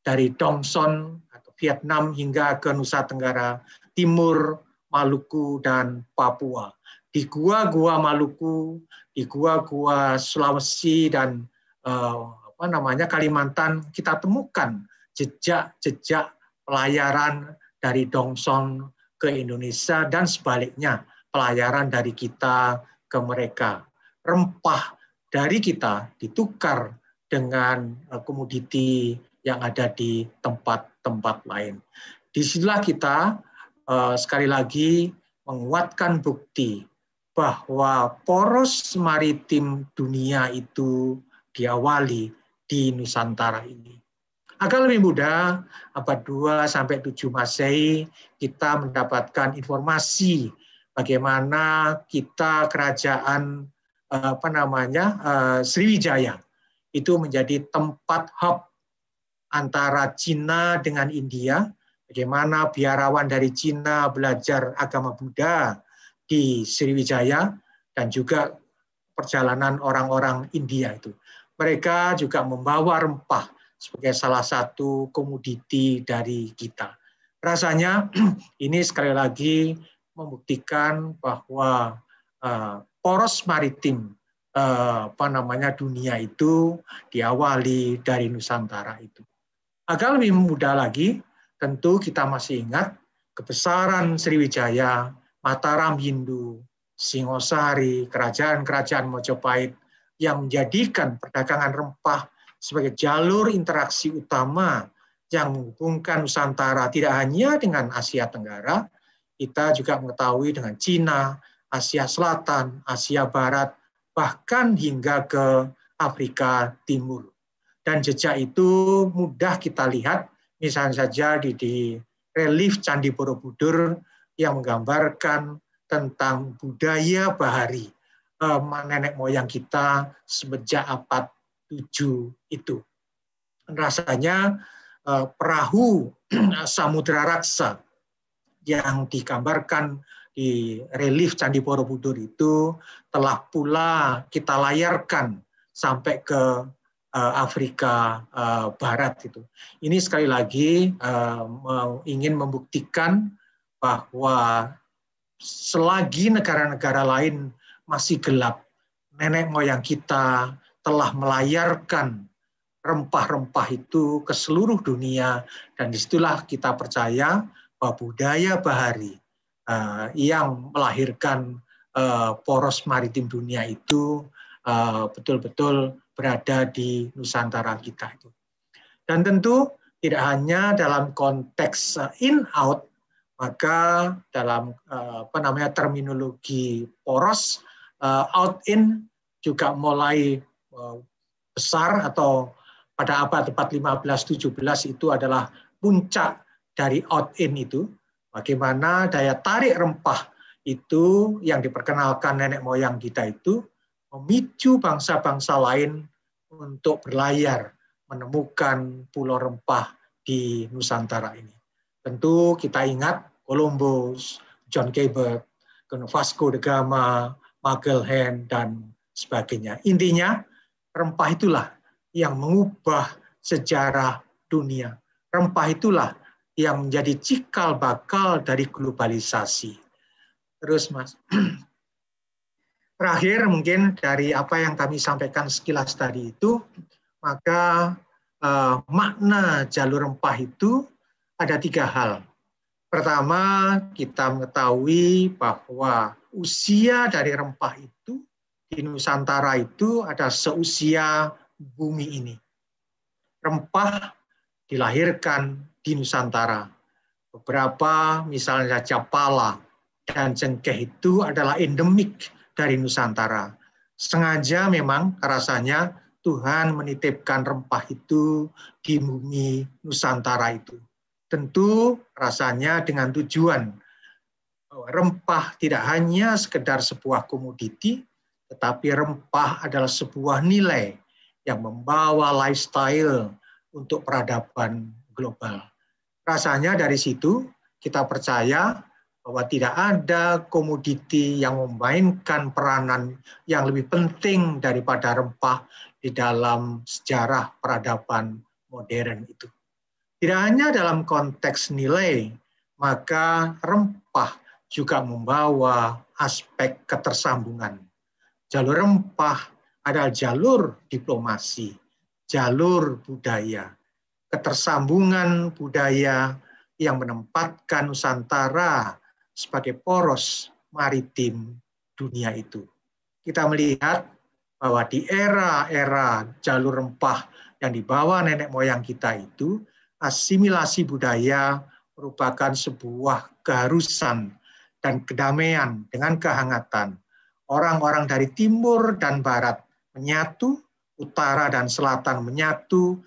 dari Thompson atau Vietnam hingga ke Nusa Tenggara Timur, Maluku dan Papua. Di gua-gua Maluku, di gua-gua Sulawesi dan uh, apa namanya Kalimantan kita temukan jejak-jejak pelayaran dari Dongson ke Indonesia dan sebaliknya pelayaran dari kita ke mereka. Rempah dari kita ditukar dengan eh, komoditi yang ada di tempat-tempat lain. Disinilah kita eh, sekali lagi menguatkan bukti bahwa poros maritim dunia itu diawali di Nusantara ini. Agar lebih mudah, abad 2 sampai 7 Masehi, kita mendapatkan informasi bagaimana kita kerajaan eh, apa namanya eh, Sriwijaya itu menjadi tempat hub antara Cina dengan India, bagaimana biarawan dari Cina belajar agama Buddha di Sriwijaya dan juga perjalanan orang-orang India itu. Mereka juga membawa rempah sebagai salah satu komoditi dari kita. Rasanya [clears throat] ini sekali lagi membuktikan bahwa eh, poros maritim eh, apa namanya dunia itu diawali dari Nusantara itu. Agar lebih mudah lagi, tentu kita masih ingat kebesaran Sriwijaya, Mataram Hindu, Singosari, kerajaan-kerajaan Mojopahit yang menjadikan perdagangan rempah sebagai jalur interaksi utama yang menghubungkan Nusantara tidak hanya dengan Asia Tenggara, kita juga mengetahui dengan Cina, Asia Selatan, Asia Barat, bahkan hingga ke Afrika Timur. Dan jejak itu mudah kita lihat, misalnya saja di, di relief Candi Borobudur yang menggambarkan tentang budaya bahari eh, nenek moyang kita semenjak abad 7 itu. Rasanya eh, perahu [clears throat] samudra raksa yang digambarkan di relief Candi Borobudur itu telah pula kita layarkan sampai ke Eh, Afrika eh, Barat itu. Ini sekali lagi eh, ingin membuktikan bahwa selagi negara-negara lain masih gelap, nenek moyang kita telah melayarkan rempah-rempah itu ke seluruh dunia dan disitulah kita percaya bahwa budaya bahari yang melahirkan poros maritim dunia itu betul-betul berada di Nusantara kita itu. Dan tentu tidak hanya dalam konteks eh, in-out, maka dalam eh, apa namanya terminologi poros eh, out-in juga mulai besar atau pada abad tepat 15-17 itu adalah puncak dari out-in itu. Bagaimana daya tarik rempah itu yang diperkenalkan nenek moyang kita itu memicu bangsa-bangsa lain untuk berlayar menemukan pulau rempah di Nusantara ini. Tentu kita ingat Columbus, John Cabot, Vasco da Gama, Magellan, dan sebagainya. Intinya, rempah itulah yang mengubah sejarah dunia. Rempah itulah yang menjadi cikal bakal dari globalisasi. Terus, Mas. [clears throat] Terakhir mungkin dari apa yang kami sampaikan sekilas tadi itu, maka eh, makna jalur rempah itu ada tiga hal. Pertama, kita mengetahui bahwa usia dari rempah itu di Nusantara itu ada seusia bumi ini. Rempah dilahirkan di Nusantara. Beberapa misalnya saja pala dan cengkeh itu adalah endemik dari Nusantara. Sengaja memang rasanya Tuhan menitipkan rempah itu di bumi Nusantara itu. Tentu rasanya dengan tujuan bahwa rempah tidak hanya sekedar sebuah komoditi, tetapi rempah adalah sebuah nilai yang membawa lifestyle untuk peradaban global. Rasanya dari situ kita percaya bahwa tidak ada komoditi yang memainkan peranan yang lebih penting daripada rempah di dalam sejarah peradaban modern itu. Tidak hanya dalam konteks nilai, maka rempah juga membawa aspek ketersambungan. Jalur rempah adalah jalur diplomasi, jalur budaya, ketersambungan budaya yang menempatkan Nusantara sebagai poros maritim dunia itu. Kita melihat bahwa di era-era jalur rempah yang dibawa nenek moyang kita itu, asimilasi budaya merupakan sebuah keharusan dan kedamaian dengan kehangatan. Orang-orang dari timur dan barat menyatu, utara dan selatan menyatu,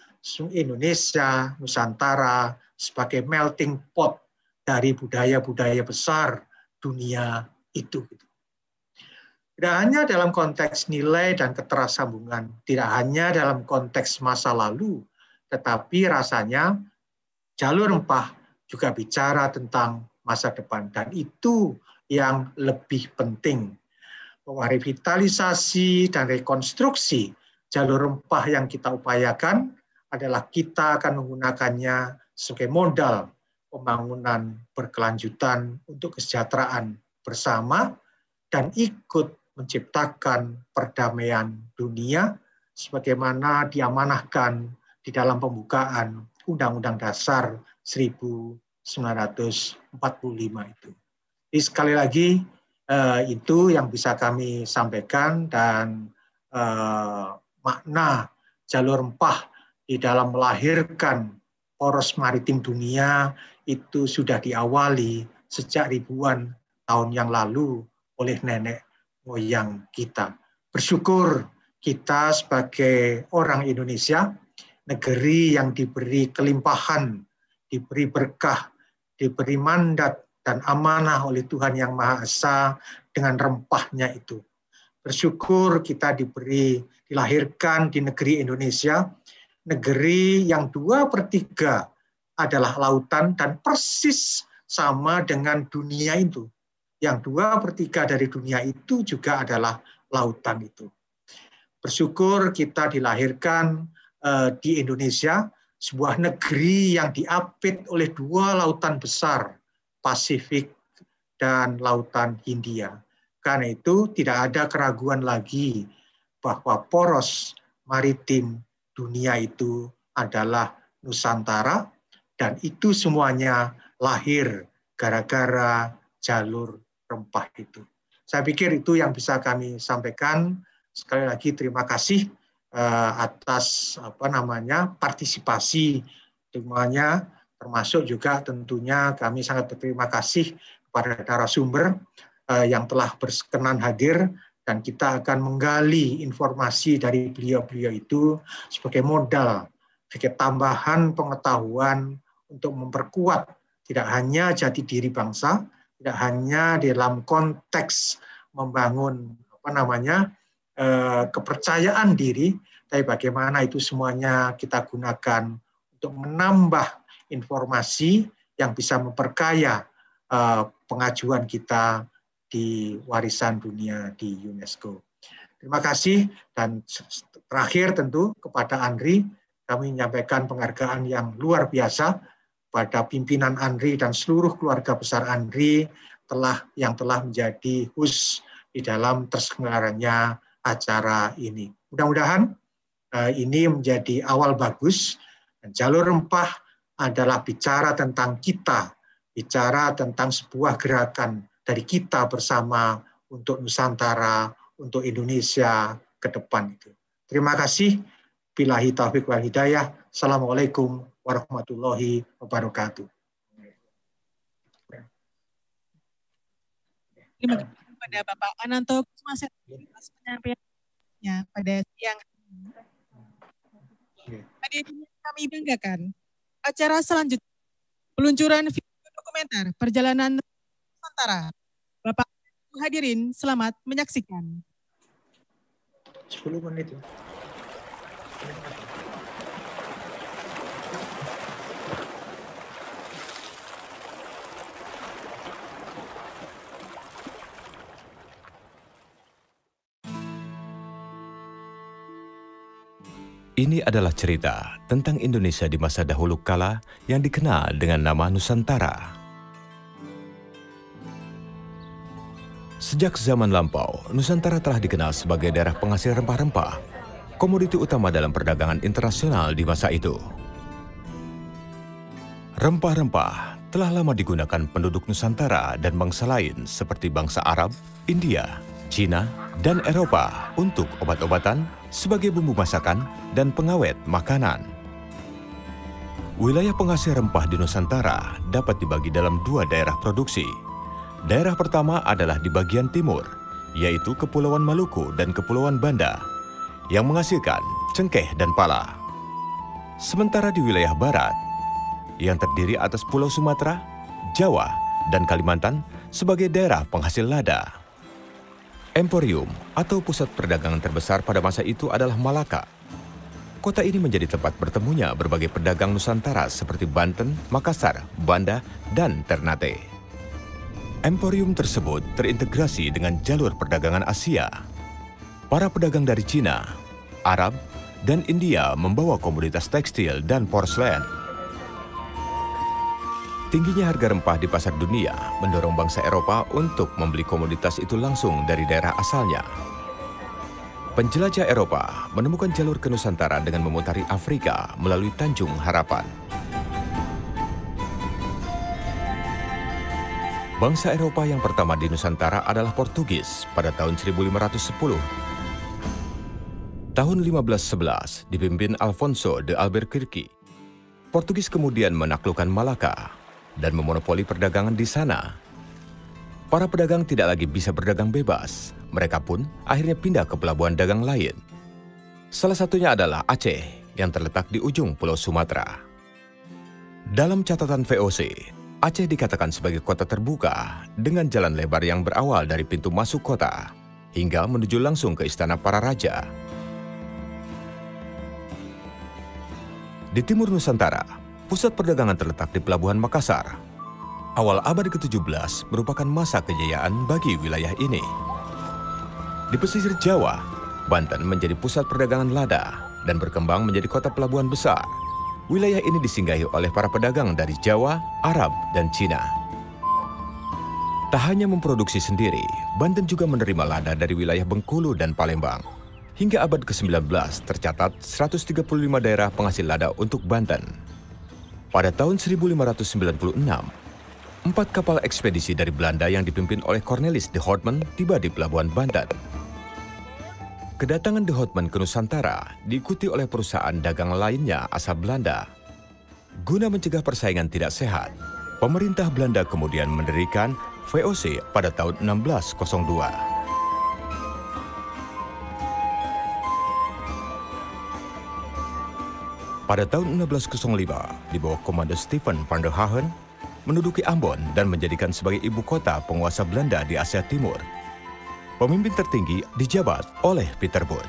Indonesia, Nusantara sebagai melting pot dari budaya-budaya besar dunia itu. Gitu. Tidak hanya dalam konteks nilai dan keterasambungan, tidak hanya dalam konteks masa lalu, tetapi rasanya jalur rempah juga bicara tentang masa depan. Dan itu yang lebih penting, bahwa revitalisasi dan rekonstruksi jalur rempah yang kita upayakan adalah kita akan menggunakannya sebagai modal pembangunan berkelanjutan untuk kesejahteraan bersama dan ikut menciptakan perdamaian dunia sebagaimana diamanahkan di dalam pembukaan Undang-Undang Dasar 1945 itu. Jadi sekali lagi eh, itu yang bisa kami sampaikan dan eh, makna jalur rempah di dalam melahirkan poros maritim dunia itu sudah diawali sejak ribuan tahun yang lalu oleh nenek moyang kita. Bersyukur kita sebagai orang Indonesia, negeri yang diberi kelimpahan, diberi berkah, diberi mandat dan amanah oleh Tuhan Yang Maha Esa dengan rempahnya itu. Bersyukur kita diberi, dilahirkan di negeri Indonesia, negeri yang dua per tiga adalah lautan dan persis sama dengan dunia itu. Yang dua per tiga dari dunia itu juga adalah lautan itu. Bersyukur kita dilahirkan eh, di Indonesia, sebuah negeri yang diapit oleh dua lautan besar, Pasifik dan Lautan Hindia. Karena itu tidak ada keraguan lagi bahwa poros maritim dunia itu adalah Nusantara dan itu semuanya lahir gara-gara jalur rempah itu. Saya pikir itu yang bisa kami sampaikan. Sekali lagi terima kasih eh, atas apa namanya partisipasi semuanya termasuk juga tentunya kami sangat berterima kasih kepada narasumber eh, yang telah berkenan hadir dan kita akan menggali informasi dari beliau-beliau itu sebagai modal sebagai tambahan pengetahuan untuk memperkuat tidak hanya jati diri bangsa, tidak hanya dalam konteks membangun apa namanya eh, kepercayaan diri, tapi bagaimana itu semuanya kita gunakan untuk menambah informasi yang bisa memperkaya eh, pengajuan kita di warisan dunia di UNESCO. Terima kasih dan terakhir tentu kepada Andri kami menyampaikan penghargaan yang luar biasa pada pimpinan Andri dan seluruh keluarga besar Andri telah yang telah menjadi host di dalam terselenggaranya acara ini. Mudah-mudahan eh, ini menjadi awal bagus. Dan jalur rempah adalah bicara tentang kita, bicara tentang sebuah gerakan dari kita bersama untuk Nusantara, untuk Indonesia ke depan itu. Terima kasih. Bilahi taufik wal hidayah. Assalamualaikum warahmatullahi wabarakatuh. Terima kasih kepada Bapak Ananto Kusmaset penyampaiannya ya. pada siang Tadi ya. kami banggakan acara selanjutnya peluncuran video dokumenter perjalanan Nusantara. Bapak hadirin selamat menyaksikan. 10 menit ya. Ini adalah cerita tentang Indonesia di masa dahulu kala yang dikenal dengan nama Nusantara. Sejak zaman lampau, Nusantara telah dikenal sebagai daerah penghasil rempah-rempah, komoditi utama dalam perdagangan internasional di masa itu. Rempah-rempah telah lama digunakan penduduk Nusantara dan bangsa lain seperti bangsa Arab, India, Cina, dan Eropa untuk obat-obatan sebagai bumbu masakan dan pengawet makanan. Wilayah penghasil rempah di Nusantara dapat dibagi dalam dua daerah produksi. Daerah pertama adalah di bagian timur, yaitu Kepulauan Maluku dan Kepulauan Banda, yang menghasilkan cengkeh dan pala. Sementara di wilayah barat, yang terdiri atas Pulau Sumatera, Jawa, dan Kalimantan sebagai daerah penghasil lada. Emporium atau pusat perdagangan terbesar pada masa itu adalah Malaka. Kota ini menjadi tempat bertemunya berbagai pedagang Nusantara seperti Banten, Makassar, Banda, dan Ternate. Emporium tersebut terintegrasi dengan jalur perdagangan Asia. Para pedagang dari Cina, Arab, dan India membawa komoditas tekstil dan porselen. Tingginya harga rempah di pasar dunia mendorong bangsa Eropa untuk membeli komoditas itu langsung dari daerah asalnya. Penjelajah Eropa menemukan jalur ke Nusantara dengan memutari Afrika melalui Tanjung Harapan. Bangsa Eropa yang pertama di Nusantara adalah Portugis pada tahun 1510 Tahun 1511 dipimpin Alfonso de Albuquerque. Portugis kemudian menaklukkan Malaka dan memonopoli perdagangan di sana. Para pedagang tidak lagi bisa berdagang bebas. Mereka pun akhirnya pindah ke pelabuhan dagang lain. Salah satunya adalah Aceh yang terletak di ujung Pulau Sumatera. Dalam catatan VOC, Aceh dikatakan sebagai kota terbuka dengan jalan lebar yang berawal dari pintu masuk kota hingga menuju langsung ke istana para raja. Di timur Nusantara, pusat perdagangan terletak di Pelabuhan Makassar. Awal abad ke-17 merupakan masa kejayaan bagi wilayah ini. Di pesisir Jawa, Banten menjadi pusat perdagangan lada dan berkembang menjadi kota pelabuhan besar. Wilayah ini disinggahi oleh para pedagang dari Jawa, Arab, dan Cina. Tak hanya memproduksi sendiri, Banten juga menerima lada dari wilayah Bengkulu dan Palembang. Hingga abad ke-19, tercatat 135 daerah penghasil lada untuk Banten. Pada tahun 1596, empat kapal ekspedisi dari Belanda yang dipimpin oleh Cornelis de Houtman tiba di Pelabuhan Banten. Kedatangan de Houtman ke Nusantara diikuti oleh perusahaan dagang lainnya asal Belanda. Guna mencegah persaingan tidak sehat, pemerintah Belanda kemudian mendirikan VOC pada tahun 1602. pada tahun 1605 di bawah komando Stephen van der Hagen, menduduki Ambon dan menjadikan sebagai ibu kota penguasa Belanda di Asia Timur. Pemimpin tertinggi dijabat oleh Peter Booth.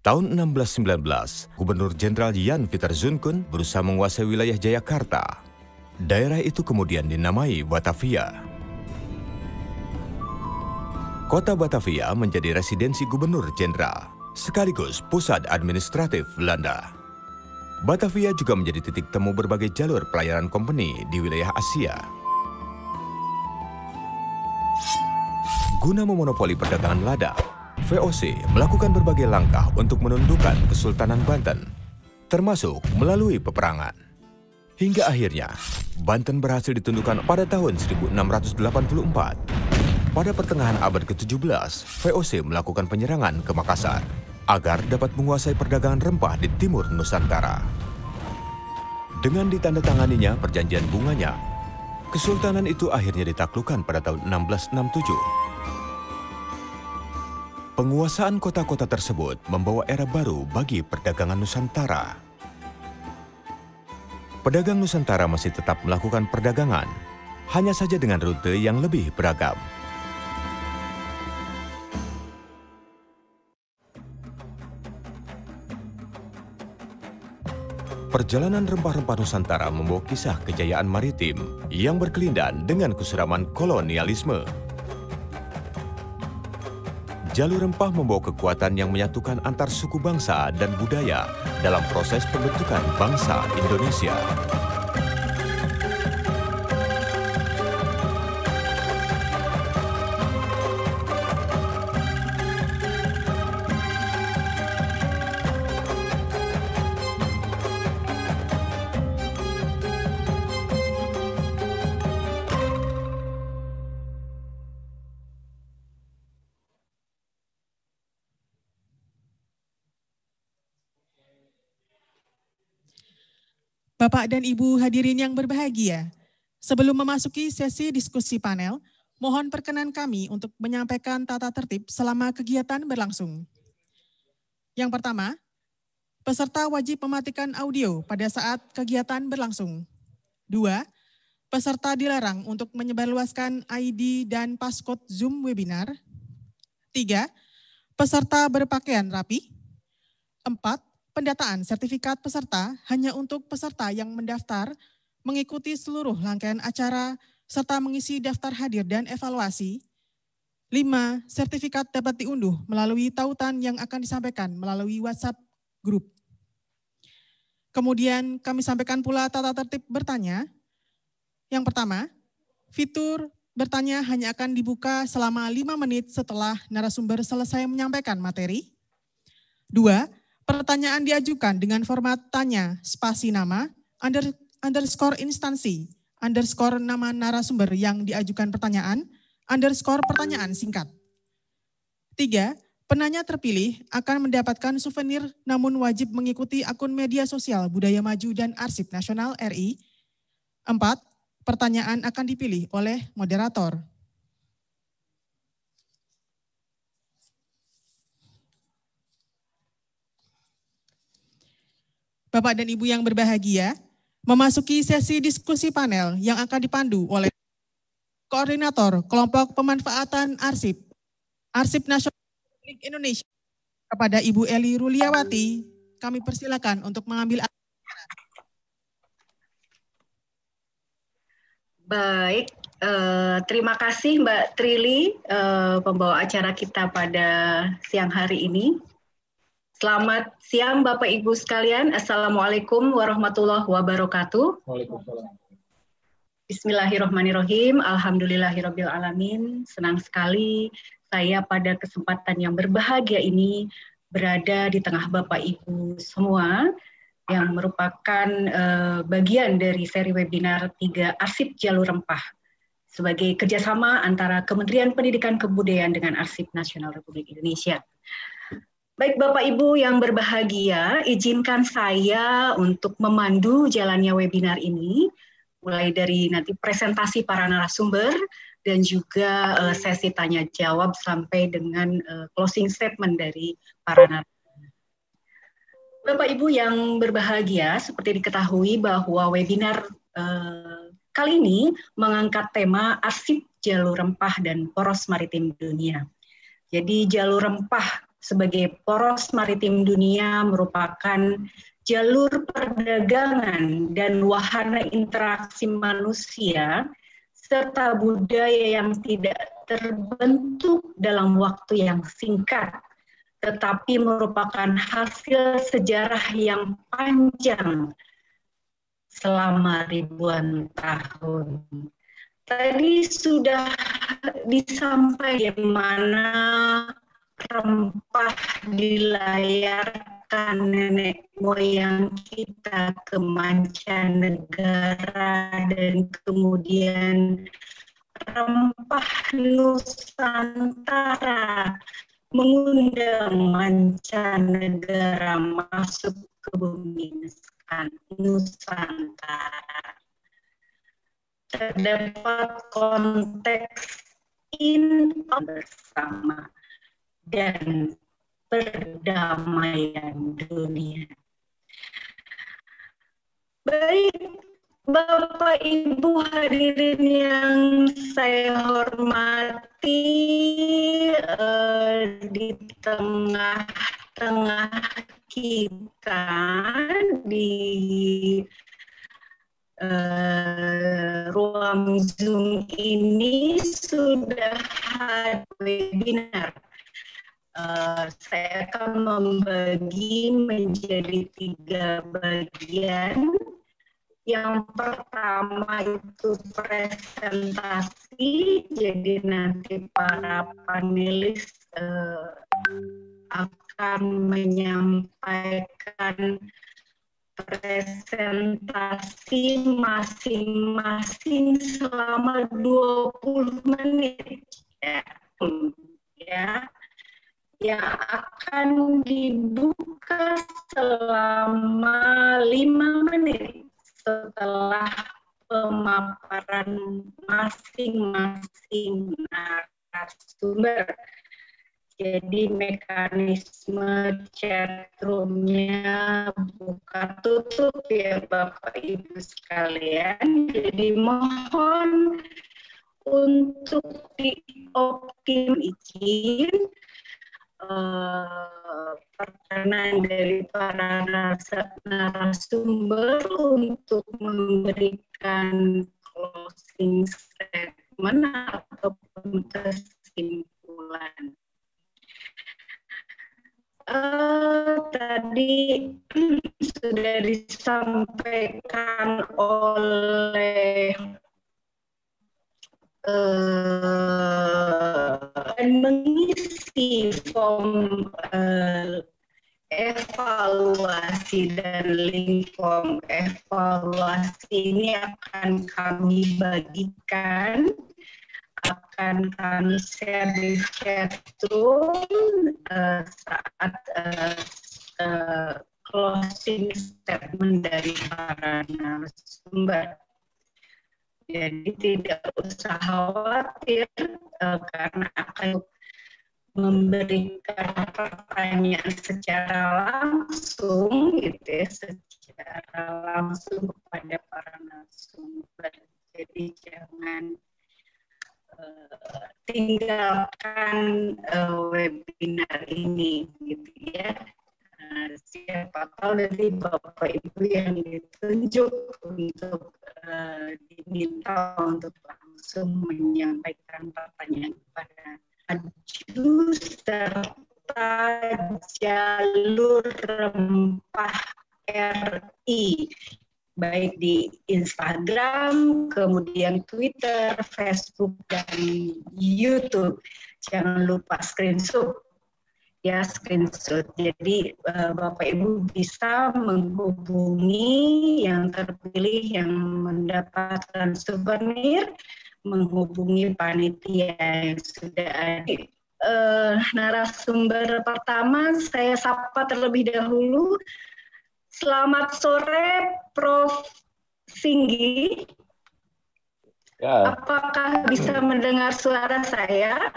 Tahun 1619, Gubernur Jenderal Jan Peter Zunkun berusaha menguasai wilayah Jayakarta. Daerah itu kemudian dinamai Batavia. Kota Batavia menjadi residensi Gubernur Jenderal sekaligus pusat administratif Belanda. Batavia juga menjadi titik temu berbagai jalur pelayaran kompeni di wilayah Asia. Guna memonopoli perdagangan lada, VOC melakukan berbagai langkah untuk menundukkan Kesultanan Banten, termasuk melalui peperangan. Hingga akhirnya, Banten berhasil ditundukkan pada tahun 1684. Pada pertengahan abad ke-17, VOC melakukan penyerangan ke Makassar agar dapat menguasai perdagangan rempah di timur Nusantara. Dengan ditandatanganinya perjanjian bunganya, kesultanan itu akhirnya ditaklukkan pada tahun 1667. Penguasaan kota-kota tersebut membawa era baru bagi perdagangan Nusantara. Pedagang Nusantara masih tetap melakukan perdagangan, hanya saja dengan rute yang lebih beragam. Perjalanan rempah-rempah Nusantara membawa kisah kejayaan maritim yang berkelindan dengan keseraman kolonialisme. Jalur rempah membawa kekuatan yang menyatukan antar suku bangsa dan budaya dalam proses pembentukan bangsa Indonesia. Bapak dan Ibu hadirin yang berbahagia, sebelum memasuki sesi diskusi panel, mohon perkenan kami untuk menyampaikan tata tertib selama kegiatan berlangsung. Yang pertama, peserta wajib mematikan audio pada saat kegiatan berlangsung. Dua, peserta dilarang untuk menyebarluaskan ID dan passcode Zoom webinar. Tiga, peserta berpakaian rapi. Empat, Pendataan sertifikat peserta hanya untuk peserta yang mendaftar, mengikuti seluruh rangkaian acara, serta mengisi daftar hadir dan evaluasi. 5. Sertifikat dapat diunduh melalui tautan yang akan disampaikan melalui WhatsApp grup. Kemudian kami sampaikan pula tata tertib bertanya. Yang pertama, fitur bertanya hanya akan dibuka selama lima menit setelah narasumber selesai menyampaikan materi. Dua, Pertanyaan diajukan dengan format tanya, spasi nama, under, underscore instansi, underscore nama narasumber yang diajukan pertanyaan, underscore pertanyaan singkat. Tiga, penanya terpilih akan mendapatkan souvenir namun wajib mengikuti akun media sosial Budaya Maju dan Arsip Nasional RI. Empat, pertanyaan akan dipilih oleh moderator. Bapak dan Ibu yang berbahagia, memasuki sesi diskusi panel yang akan dipandu oleh Koordinator Kelompok Pemanfaatan Arsip, Arsip Nasional Republik Indonesia. Kepada Ibu Eli Ruliawati, kami persilakan untuk mengambil Baik, eh, terima kasih Mbak Trili eh, pembawa acara kita pada siang hari ini. Selamat siang Bapak Ibu sekalian. Assalamualaikum warahmatullahi wabarakatuh. Waalaikumsalam. Bismillahirrahmanirrahim. Alhamdulillahirabbil alamin. Senang sekali saya pada kesempatan yang berbahagia ini berada di tengah Bapak Ibu semua yang merupakan eh, bagian dari seri webinar 3 Arsip Jalur Rempah sebagai kerjasama antara Kementerian Pendidikan Kebudayaan dengan Arsip Nasional Republik Indonesia. Baik Bapak Ibu yang berbahagia, izinkan saya untuk memandu jalannya webinar ini, mulai dari nanti presentasi para narasumber dan juga eh, sesi tanya jawab sampai dengan eh, closing statement dari para narasumber. Bapak Ibu yang berbahagia, seperti diketahui bahwa webinar uh, kali ini mengangkat tema arsip jalur rempah dan poros maritim dunia. Jadi jalur rempah sebagai poros maritim dunia merupakan jalur perdagangan dan wahana interaksi manusia serta budaya yang tidak terbentuk dalam waktu yang singkat tetapi merupakan hasil sejarah yang panjang selama ribuan tahun. Tadi sudah disampaikan mana rempah di layarkan nenek moyang kita ke mancanegara dan kemudian rempah Nusantara mengundang mancanegara masuk ke bumi Nusantara. Terdapat konteks in bersama dan perdamaian dunia. Baik, Bapak Ibu hadirin yang saya hormati eh, di tengah-tengah kita di Uh, ruang Zoom ini sudah webinar Eh, saya akan membagi menjadi tiga bagian. Yang pertama itu presentasi, jadi nanti para panelis uh, akan menyampaikan presentasi masing-masing selama 20 menit. Ya. ya yang akan dibuka selama lima menit setelah pemaparan masing-masing narasumber. Jadi mekanisme chat buka tutup ya Bapak Ibu sekalian. Jadi mohon untuk dioptim izin Eh, pertanyaan dari para narasumber untuk memberikan closing statement ataupun kesimpulan. Uh, tadi [clears throat] sudah disampaikan oleh uh, mengisi form uh, evaluasi dan link form evaluasi ini akan kami bagikan akan kami share di chat room uh, saat uh, uh, closing statement dari para narasumber. Jadi tidak usah khawatir uh, karena akan memberikan pertanyaan secara langsung gitu ya, secara langsung kepada para narasumber. Jadi jangan eh, tinggalkan uh, webinar ini gitu ya Nah, siapa tahu nanti Bapak Ibu yang ditunjuk untuk uh, diminta untuk langsung menyampaikan pertanyaan kepada maju serta jalur rempah RI baik di Instagram, kemudian Twitter, Facebook, dan YouTube. Jangan lupa screenshot ya screenshot. Jadi eh, Bapak Ibu bisa menghubungi yang terpilih yang mendapatkan souvenir, menghubungi panitia yang sudah ada. Uh, narasumber pertama saya sapa terlebih dahulu. Selamat sore Prof. Singgi. Ya. Apakah bisa mendengar suara saya?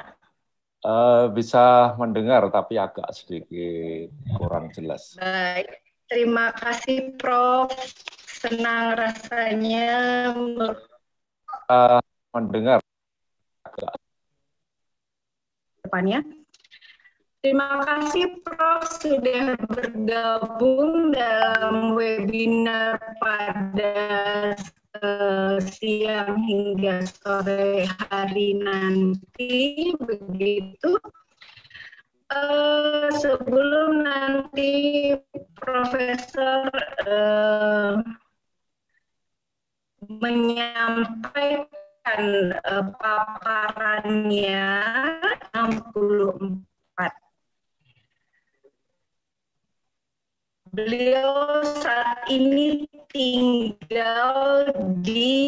Eh, bisa mendengar tapi agak sedikit kurang jelas. Baik, terima kasih Prof. Senang rasanya uh, mendengar depannya. Terima kasih Prof sudah bergabung dalam webinar pada Eh, siang hingga sore hari nanti begitu eh, sebelum nanti profesor eh, menyampaikan eh, paparannya 64 beliau saat ini tinggal di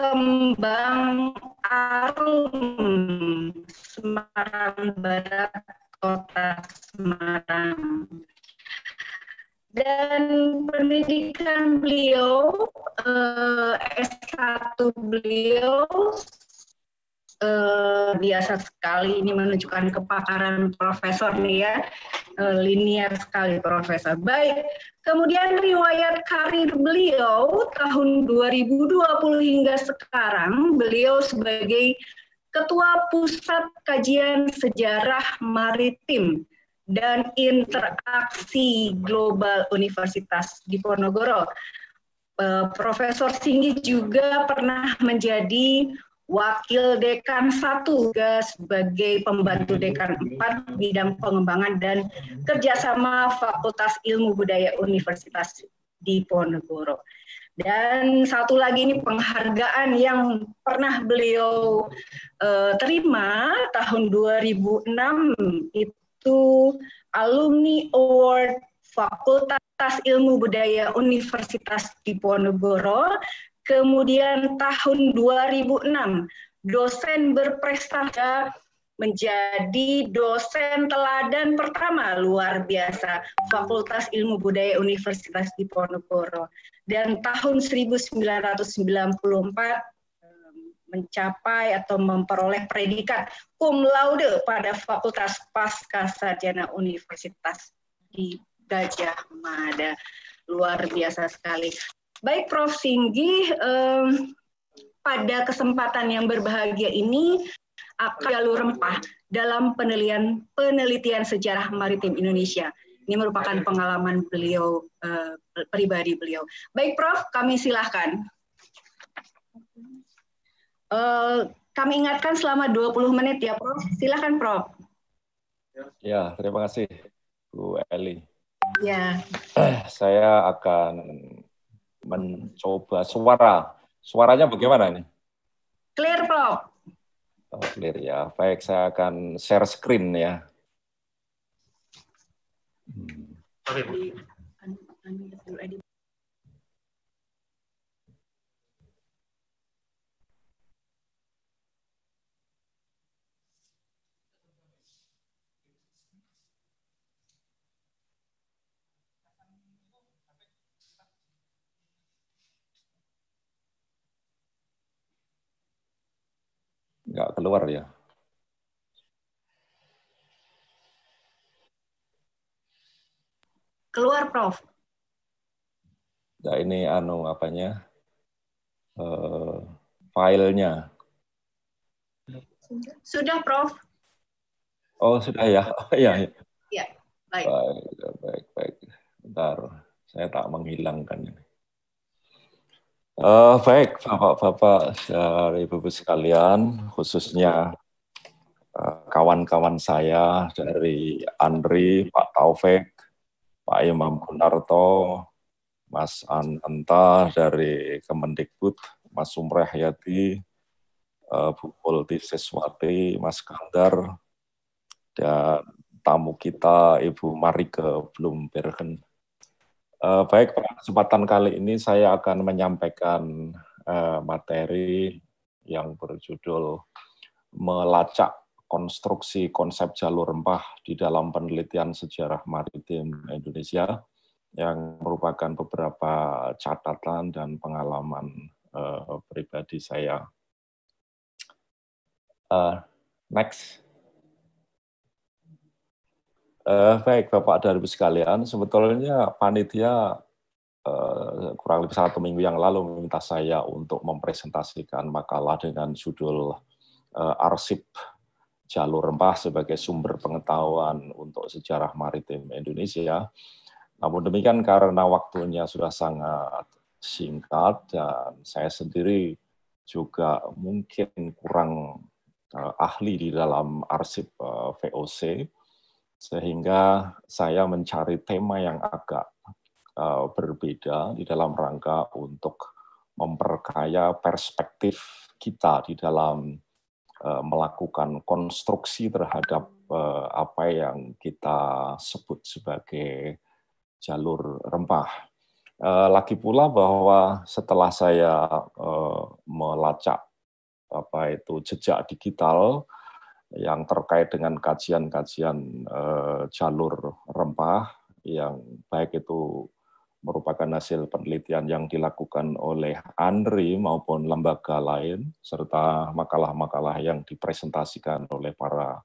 Kembang Arum, Semarang Barat, Kota Semarang. Dan pendidikan beliau, eh, S1 beliau eh, biasa sekali ini menunjukkan kepakaran profesor nih ya eh, linear sekali profesor baik kemudian riwayat karir beliau tahun 2020 hingga sekarang beliau sebagai ketua pusat kajian sejarah maritim dan interaksi global Universitas di Ponorogo eh, Profesor Singgi juga pernah menjadi Wakil Dekan 1 sebagai pembantu Dekan 4 bidang pengembangan dan kerjasama Fakultas Ilmu Budaya Universitas Diponegoro. Dan satu lagi ini penghargaan yang pernah beliau uh, terima tahun 2006 itu Alumni Award Fakultas Ilmu Budaya Universitas Diponegoro Kemudian tahun 2006, dosen berprestasi menjadi dosen teladan pertama luar biasa Fakultas Ilmu Budaya Universitas Diponegoro dan tahun 1994 mencapai atau memperoleh predikat cum laude pada Fakultas Pasca Sarjana Universitas di Gajah Mada luar biasa sekali. Baik Prof. Singgi, um, pada kesempatan yang berbahagia ini akan jalur rempah dalam penelitian penelitian sejarah maritim Indonesia. Ini merupakan pengalaman beliau uh, pribadi beliau. Baik Prof, kami silahkan. Uh, eh, kami ingatkan selama 20 menit ya Prof. Silahkan Prof. Ya, terima kasih Bu Eli. Ya. [clears throat] Saya akan mencoba suara. Suaranya bagaimana ini? Clear, pak Oh, clear ya. Baik, saya akan share screen ya. Hmm. nggak keluar ya. Keluar, Prof. Nah, ini anu apanya? Uh, filenya. Sudah, Prof. Oh, sudah ya. Oh, iya. Ya, baik. Baik, baik, baik. Bentar, saya tak menghilangkan ini. Uh, baik, Bapak-Bapak dan Ibu-Ibu sekalian, khususnya eh, kawan-kawan uh, saya dari Andri, Pak Taufik, Pak Imam Gunarto, Mas Ananta dari Kemendikbud, Mas Sumreh Yati, uh, eh, Bu Polti Seswati, Mas Kandar, dan tamu kita Ibu Marike Blumbergen. Uh, baik, pada kesempatan kali ini saya akan menyampaikan uh, materi yang berjudul Melacak Konstruksi Konsep Jalur Rempah di dalam Penelitian Sejarah Maritim Indonesia yang merupakan beberapa catatan dan pengalaman uh, pribadi saya. Uh, next. Uh, baik Bapak dan Ibu sekalian, sebetulnya panitia uh, kurang lebih satu minggu yang lalu meminta saya untuk mempresentasikan makalah dengan judul uh, Arsip Jalur Rempah sebagai sumber pengetahuan untuk sejarah maritim Indonesia. Namun demikian karena waktunya sudah sangat singkat dan saya sendiri juga mungkin kurang uh, ahli di dalam arsip uh, VOC sehingga saya mencari tema yang agak uh, berbeda di dalam rangka untuk memperkaya perspektif kita di dalam uh, melakukan konstruksi terhadap uh, apa yang kita sebut sebagai jalur rempah. Uh, lagi pula bahwa setelah saya melacak apa itu jejak digital yang terkait dengan kajian-kajian eh, jalur rempah yang baik itu merupakan hasil penelitian yang dilakukan oleh Andri maupun lembaga lain serta makalah-makalah yang dipresentasikan oleh para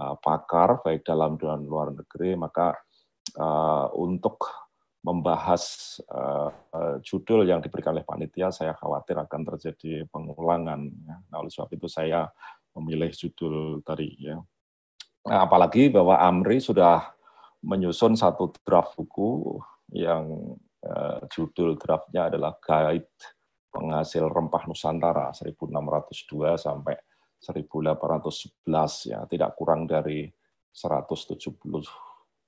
uh, pakar baik dalam dan luar negeri maka uh, untuk membahas uh, judul yang diberikan oleh panitia saya khawatir akan terjadi pengulangan ya. nah oleh sebab itu saya memilih judul tadi ya. Nah, apalagi bahwa Amri sudah menyusun satu draft buku yang eh, judul draftnya adalah Guide Penghasil Rempah Nusantara 1602 sampai 1811 ya, tidak kurang dari 170 117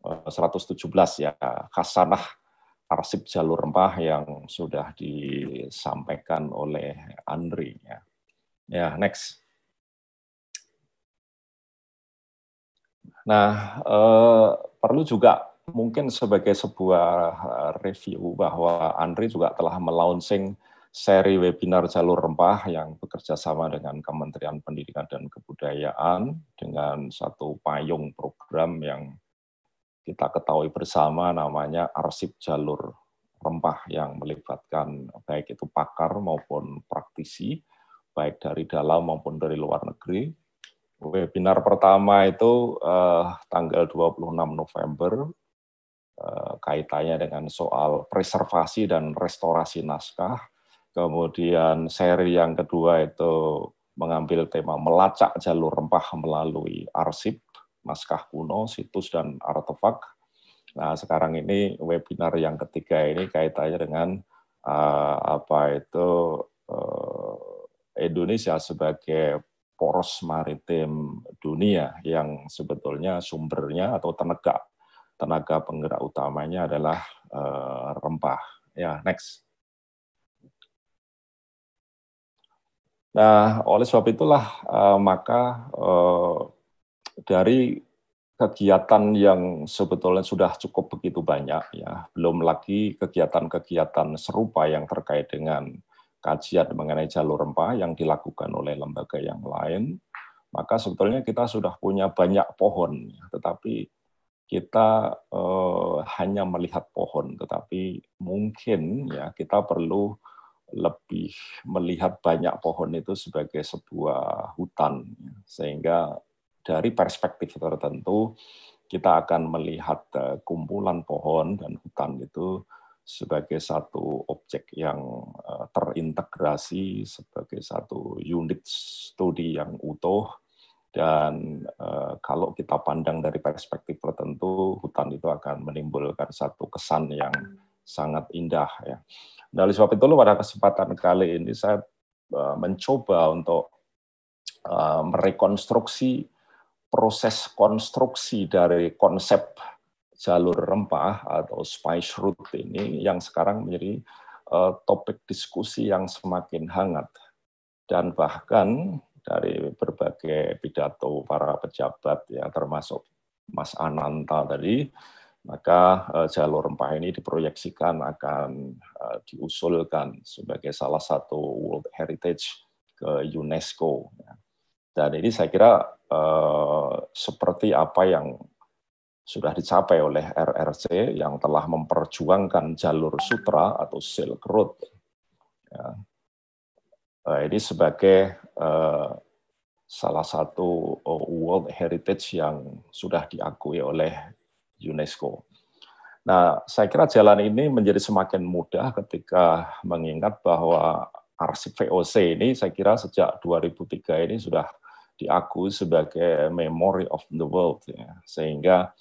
eh, ya kasanah arsip jalur rempah yang sudah disampaikan oleh Andri ya. Ya, next. Nah, eh, perlu juga mungkin sebagai sebuah eh, review bahwa Andri juga telah melaunching seri webinar Jalur Rempah yang bekerja sama dengan Kementerian Pendidikan dan Kebudayaan dengan satu payung program yang kita ketahui bersama namanya Arsip Jalur Rempah yang melibatkan baik itu pakar maupun praktisi, baik dari dalam maupun dari luar negeri, Webinar pertama itu eh, tanggal 26 November, eh, kaitannya dengan soal preservasi dan restorasi naskah. Kemudian seri yang kedua itu mengambil tema melacak jalur rempah melalui arsip, naskah kuno, situs, dan artefak. Nah, sekarang ini webinar yang ketiga ini kaitannya dengan uh, apa itu uh, Indonesia sebagai poros maritim dunia yang sebetulnya sumbernya atau tenaga tenaga penggerak utamanya adalah uh, rempah. Ya, next. Nah, oleh sebab itulah uh, maka uh, dari kegiatan yang sebetulnya sudah cukup begitu banyak ya, belum lagi kegiatan-kegiatan serupa yang terkait dengan kajian mengenai jalur rempah yang dilakukan oleh lembaga yang lain, maka sebetulnya kita sudah punya banyak pohon, tetapi kita eh, hanya melihat pohon, tetapi mungkin ya kita perlu lebih melihat banyak pohon itu sebagai sebuah hutan, ya. sehingga dari perspektif tertentu kita akan melihat eh, kumpulan pohon dan hutan itu sebagai satu objek yang eh, terintegrasi, sebagai satu unit studi yang utuh, dan eh, kalau kita pandang dari perspektif tertentu, hutan itu akan menimbulkan satu kesan yang hmm. sangat indah. Ya. Nah, oleh sebab itu, pada kesempatan kali ini saya eh, mencoba untuk merekonstruksi proses konstruksi dari konsep jalur rempah atau spice route ini yang sekarang menjadi eh, topik diskusi yang semakin hangat dan bahkan dari berbagai pidato para pejabat ya termasuk Mas Ananta tadi maka eh, jalur rempah ini diproyeksikan akan eh, diusulkan sebagai salah satu World Heritage ke UNESCO ya. dan ini saya kira seperti apa yang sudah dicapai oleh RRC yang telah memperjuangkan jalur sutra atau Silk Road. Ya. Eh, ini sebagai eh, salah satu eh, World Heritage yang sudah diakui oleh UNESCO. Nah, saya kira jalan ini menjadi semakin mudah ketika mengingat bahwa arsip VOC ini saya kira sejak 2003 ini sudah diakui sebagai Memory of the World. Ya. Sehingga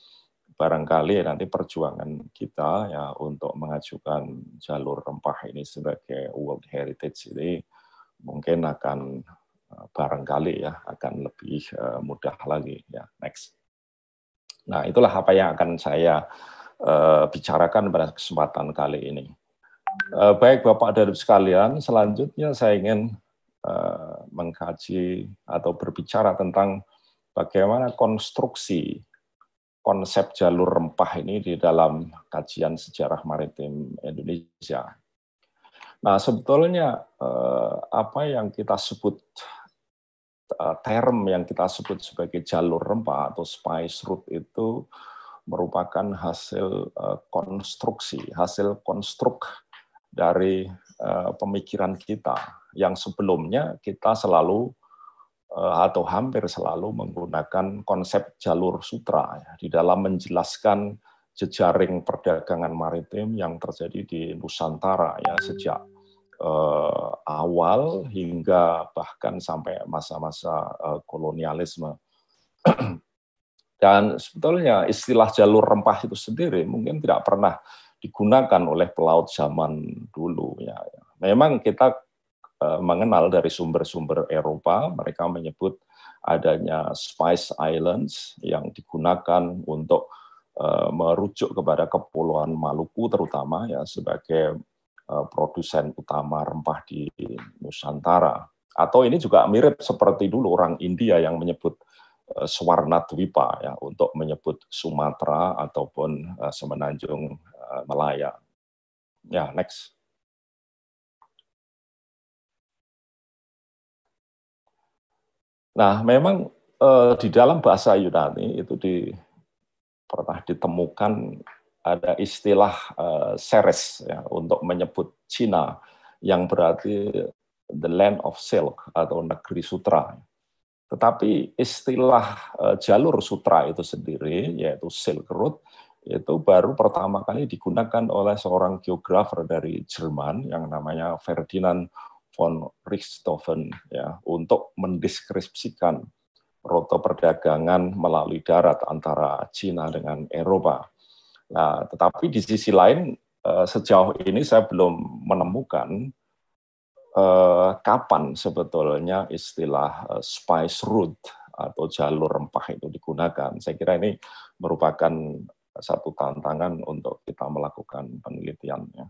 barangkali ya nanti perjuangan kita ya untuk mengajukan jalur rempah ini sebagai World Heritage ini mungkin akan eh, barangkali ya akan lebih eh, mudah lagi ya next. Nah itulah apa yang akan saya eh, bicarakan pada kesempatan kali ini. baik Bapak dan sekalian, selanjutnya saya ingin mengkaji atau berbicara tentang bagaimana konstruksi konsep jalur rempah ini di dalam kajian sejarah maritim Indonesia. Nah, sebetulnya eh, apa yang kita sebut eh, term yang kita sebut sebagai jalur rempah atau spice route itu merupakan hasil eh, konstruksi, hasil konstruk dari pemikiran kita yang sebelumnya kita selalu Eh, atau hampir selalu menggunakan konsep jalur sutra ya, di dalam menjelaskan jejaring perdagangan maritim yang terjadi di Nusantara ya hmm. sejak eh, awal hingga bahkan sampai masa-masa eh, kolonialisme. [clears throat] Dan sebetulnya istilah jalur rempah itu sendiri mungkin tidak pernah digunakan oleh pelaut zaman dulu ya. Memang kita Eh, mengenal dari sumber-sumber Eropa, mereka menyebut adanya Spice Islands yang digunakan untuk eh, merujuk kepada kepulauan Maluku terutama ya sebagai eh, produsen utama rempah di Nusantara. Atau ini juga mirip seperti dulu orang India yang menyebut Swarna Dwipa ya untuk menyebut Sumatera ataupun Semenanjung Malaya. Ya, next. Nah, memang e, di dalam bahasa Yunani itu di, pernah ditemukan ada istilah e, seres ya, untuk menyebut Cina yang berarti the land of silk atau negeri sutra. Tetapi istilah e, jalur sutra itu sendiri yaitu Silk Road itu baru pertama kali digunakan oleh seorang geografer dari Jerman yang namanya Ferdinand von Richthofen ya untuk mendeskripsikan rute perdagangan melalui darat antara Cina dengan Eropa. Nah, tetapi di sisi lain eh, sejauh ini saya belum menemukan eh, kapan sebetulnya istilah eh, spice route atau jalur rempah itu digunakan. Saya kira ini merupakan satu tantangan untuk kita melakukan penelitiannya.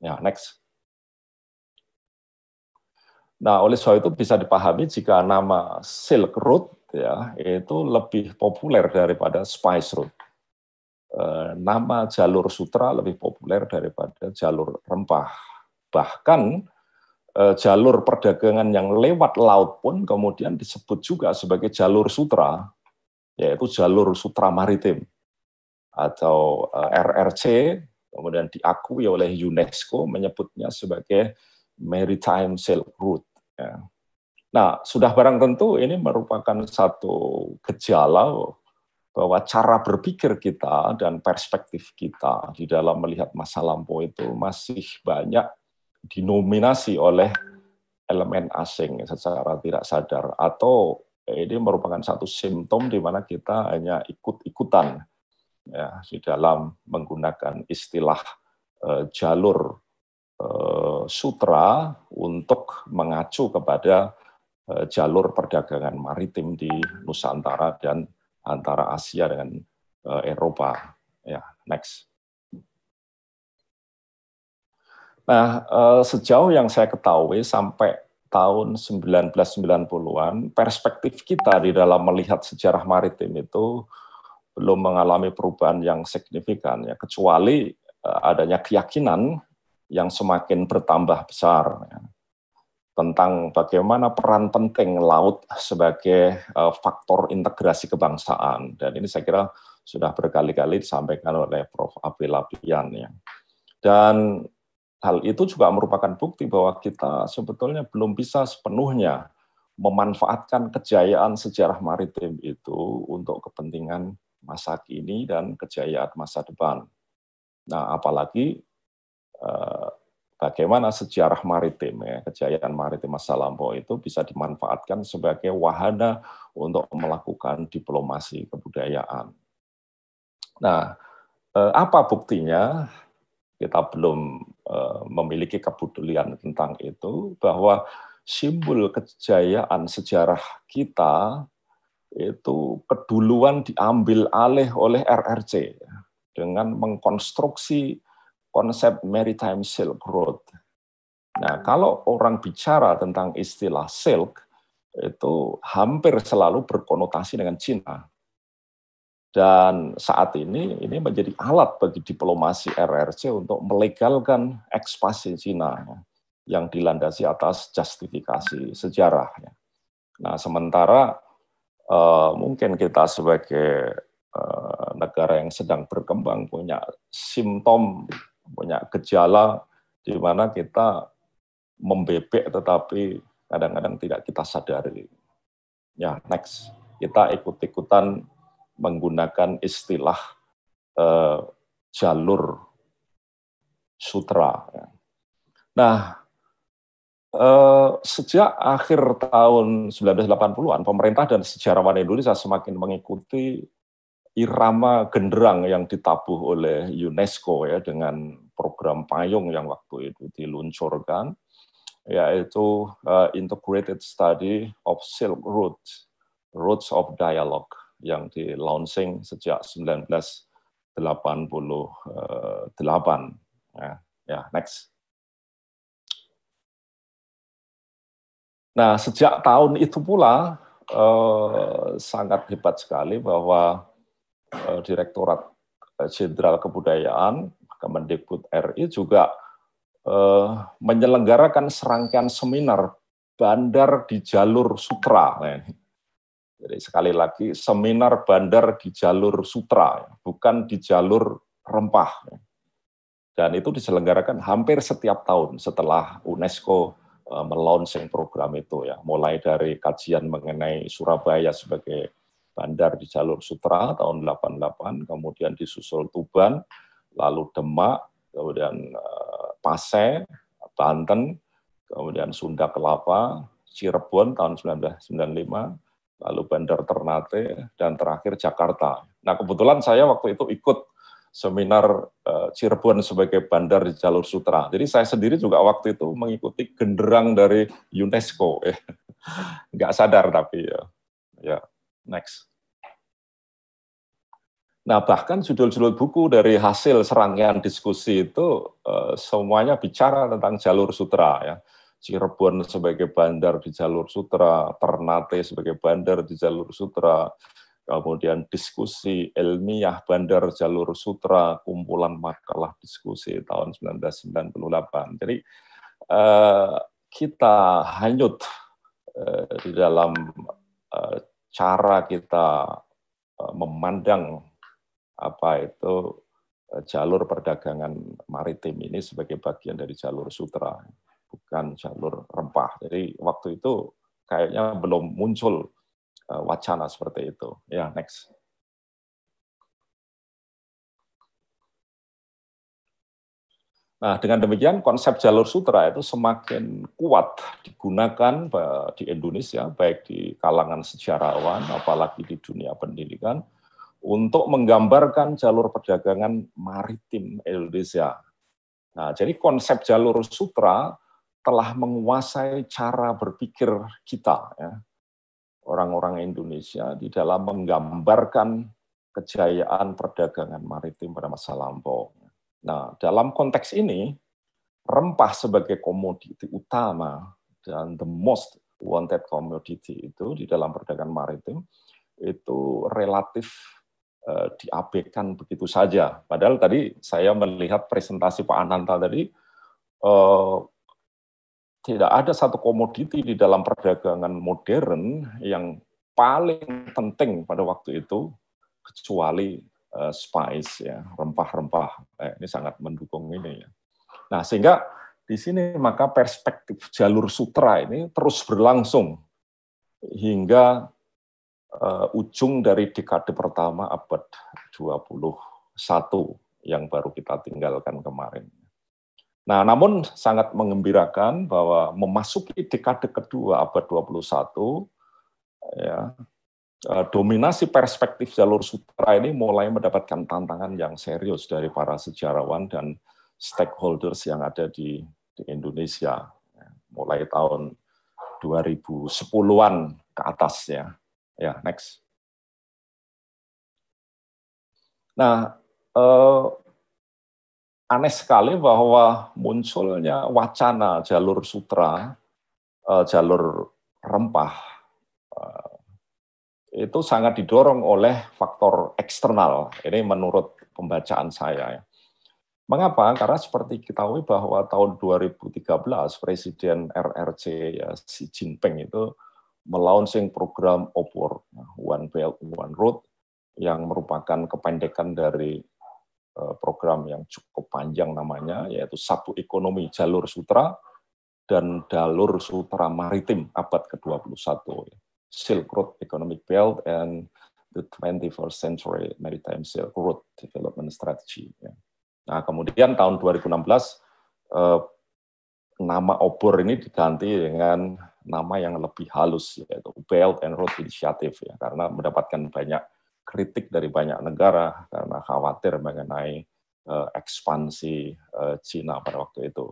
Ya, next. Nah, oleh sebab itu bisa dipahami jika nama Silk Road ya itu lebih populer daripada Spice Road. Eh, nama jalur sutra lebih populer daripada jalur rempah. Bahkan eh, jalur perdagangan yang lewat laut pun kemudian disebut juga sebagai jalur sutra, yaitu jalur sutra maritim atau eh, RRC kemudian diakui oleh UNESCO menyebutnya sebagai Maritime Silk Route. Ya. Nah, sudah barang tentu ini merupakan satu gejala bahwa cara berpikir kita dan perspektif kita di dalam melihat masa lampau itu masih banyak dinominasi oleh elemen asing secara tidak sadar atau ini merupakan satu simptom di mana kita hanya ikut-ikutan ya, di dalam menggunakan istilah eh, jalur Eh, sutra untuk mengacu kepada eh, jalur perdagangan maritim di Nusantara dan antara Asia dengan eh, Eropa. Ya, next. Nah, sejauh yang saya ketahui sampai tahun 1990-an, perspektif kita di dalam melihat sejarah maritim itu belum mengalami perubahan yang signifikan ya, kecuali adanya keyakinan yang semakin bertambah besar ya, tentang bagaimana peran penting laut sebagai uh, faktor integrasi kebangsaan dan ini saya kira sudah berkali-kali disampaikan oleh Prof. Abi Lapian ya. Dan hal itu juga merupakan bukti bahwa kita sebetulnya belum bisa sepenuhnya memanfaatkan kejayaan sejarah maritim itu untuk kepentingan masa kini dan kejayaan masa depan. Nah, apalagi Eh, bagaimana sejarah maritim, ya, kejayaan maritim masa lampau itu bisa dimanfaatkan sebagai wahana untuk melakukan diplomasi kebudayaan. Nah, eh, apa buktinya? Kita belum eh, memiliki kepedulian tentang itu bahwa simbol kejayaan sejarah kita itu keduluan diambil alih oleh RRC dengan mengkonstruksi konsep maritime silk road. Nah, hmm. kalau orang bicara tentang istilah silk, itu hampir selalu berkonotasi dengan Cina. Dan saat ini, ini menjadi alat bagi diplomasi RRC untuk melegalkan ekspansi Cina ya, yang dilandasi atas justifikasi sejarah. Ya. Nah, sementara Uh, mungkin kita sebagai uh, negara yang sedang berkembang punya simptom banyak gejala di mana kita membebek tetapi kadang-kadang tidak kita sadari. Ya, next. Kita ikut-ikutan menggunakan istilah eh, jalur sutra. Ya. Nah, eh, sejak akhir tahun 1980-an, pemerintah dan sejarawan Indonesia semakin mengikuti irama genderang yang ditabuh oleh UNESCO ya dengan program payung yang waktu itu diluncurkan yaitu uh, Integrated Study of Silk Road, Roads of Dialogue yang di launching sejak 1988. Eh, ya, ya next. Nah, sejak tahun itu pula eh, sangat hebat sekali bahwa Eh, Direktorat eh, Jenderal Kebudayaan Kemendikbud RI juga eh, menyelenggarakan serangkaian seminar bandar di jalur sutra. Nah, Jadi sekali lagi seminar bandar di jalur sutra, ya. bukan di jalur rempah. Ya. Dan itu diselenggarakan hampir setiap tahun setelah UNESCO melaunching program itu ya, mulai dari kajian mengenai Surabaya sebagai Bandar di jalur Sutra tahun 88, kemudian disusul Tuban, lalu Demak, kemudian eh, Pasai, Banten, kemudian Sunda Kelapa, Cirebon tahun 1995, lalu Bandar Ternate, dan terakhir Jakarta. Nah kebetulan saya waktu itu ikut seminar eh, Cirebon sebagai bandar di jalur sutra. Jadi saya sendiri juga waktu itu mengikuti genderang dari UNESCO. Eh, [laughs] nggak sadar tapi ya. ya. Next. Nah, bahkan judul-judul buku dari hasil serangkaian diskusi itu eh, semuanya bicara tentang jalur sutra ya. Cirebon sebagai bandar di jalur sutra, Ternate sebagai bandar di jalur sutra, kemudian diskusi ilmiah bandar jalur sutra, kumpulan makalah diskusi tahun 1998. Jadi eh, kita hanyut eh, di dalam cara kita memandang apa itu e, jalur perdagangan maritim ini sebagai bagian dari jalur sutra, bukan jalur rempah. Jadi waktu itu kayaknya belum muncul e, wacana seperti itu. Ya, next. Nah, dengan demikian konsep jalur sutra itu semakin kuat digunakan e, di Indonesia, baik di kalangan sejarawan, apalagi di dunia pendidikan, untuk menggambarkan jalur perdagangan maritim Indonesia. Nah, jadi konsep jalur sutra telah menguasai cara berpikir kita, ya, orang-orang Indonesia di dalam menggambarkan kejayaan perdagangan maritim pada masa lampau. Nah, dalam konteks ini, rempah sebagai komoditi utama dan the most wanted commodity itu di dalam perdagangan maritim itu relatif Eh, diabaikan begitu saja. Padahal tadi saya melihat presentasi Pak Ananta tadi eh, tidak ada satu komoditi di dalam perdagangan modern yang paling penting pada waktu itu kecuali eh, spice ya, rempah-rempah. Eh, ini sangat mendukung ini ya. Nah, sehingga di sini maka perspektif jalur sutra ini terus berlangsung hingga uh, ujung dari dekade pertama abad 21 yang baru kita tinggalkan kemarin. Nah, namun sangat mengembirakan bahwa memasuki dekade kedua abad 21 ya eh, dominasi perspektif jalur sutra ini mulai mendapatkan tantangan yang serius dari para sejarawan dan stakeholders yang ada di, di Indonesia ya, mulai tahun 2010-an ke atasnya Ya, next. Nah, eh, aneh sekali bahwa munculnya wacana jalur sutra, eh, jalur rempah, eh, itu sangat didorong oleh faktor eksternal. Ini menurut pembacaan saya. Ya. Mengapa? Karena seperti kita tahu bahwa tahun 2013 Presiden RRC ya, Xi Jinping itu melaunching program OPOR, One Belt, One Road, yang merupakan kependekan dari eh, program yang cukup panjang namanya, yaitu Satu Ekonomi Jalur Sutra dan Jalur Sutra Maritim abad ke-21, Silk Road Economic Belt and the 21st Century Maritime Silk Road Development Strategy. Ya. Nah, kemudian tahun 2016 eh, nama obor ini diganti dengan nama yang lebih halus yaitu Belt and Road Initiative ya karena mendapatkan banyak kritik dari banyak negara karena khawatir mengenai uh, ekspansi uh, Cina pada waktu itu.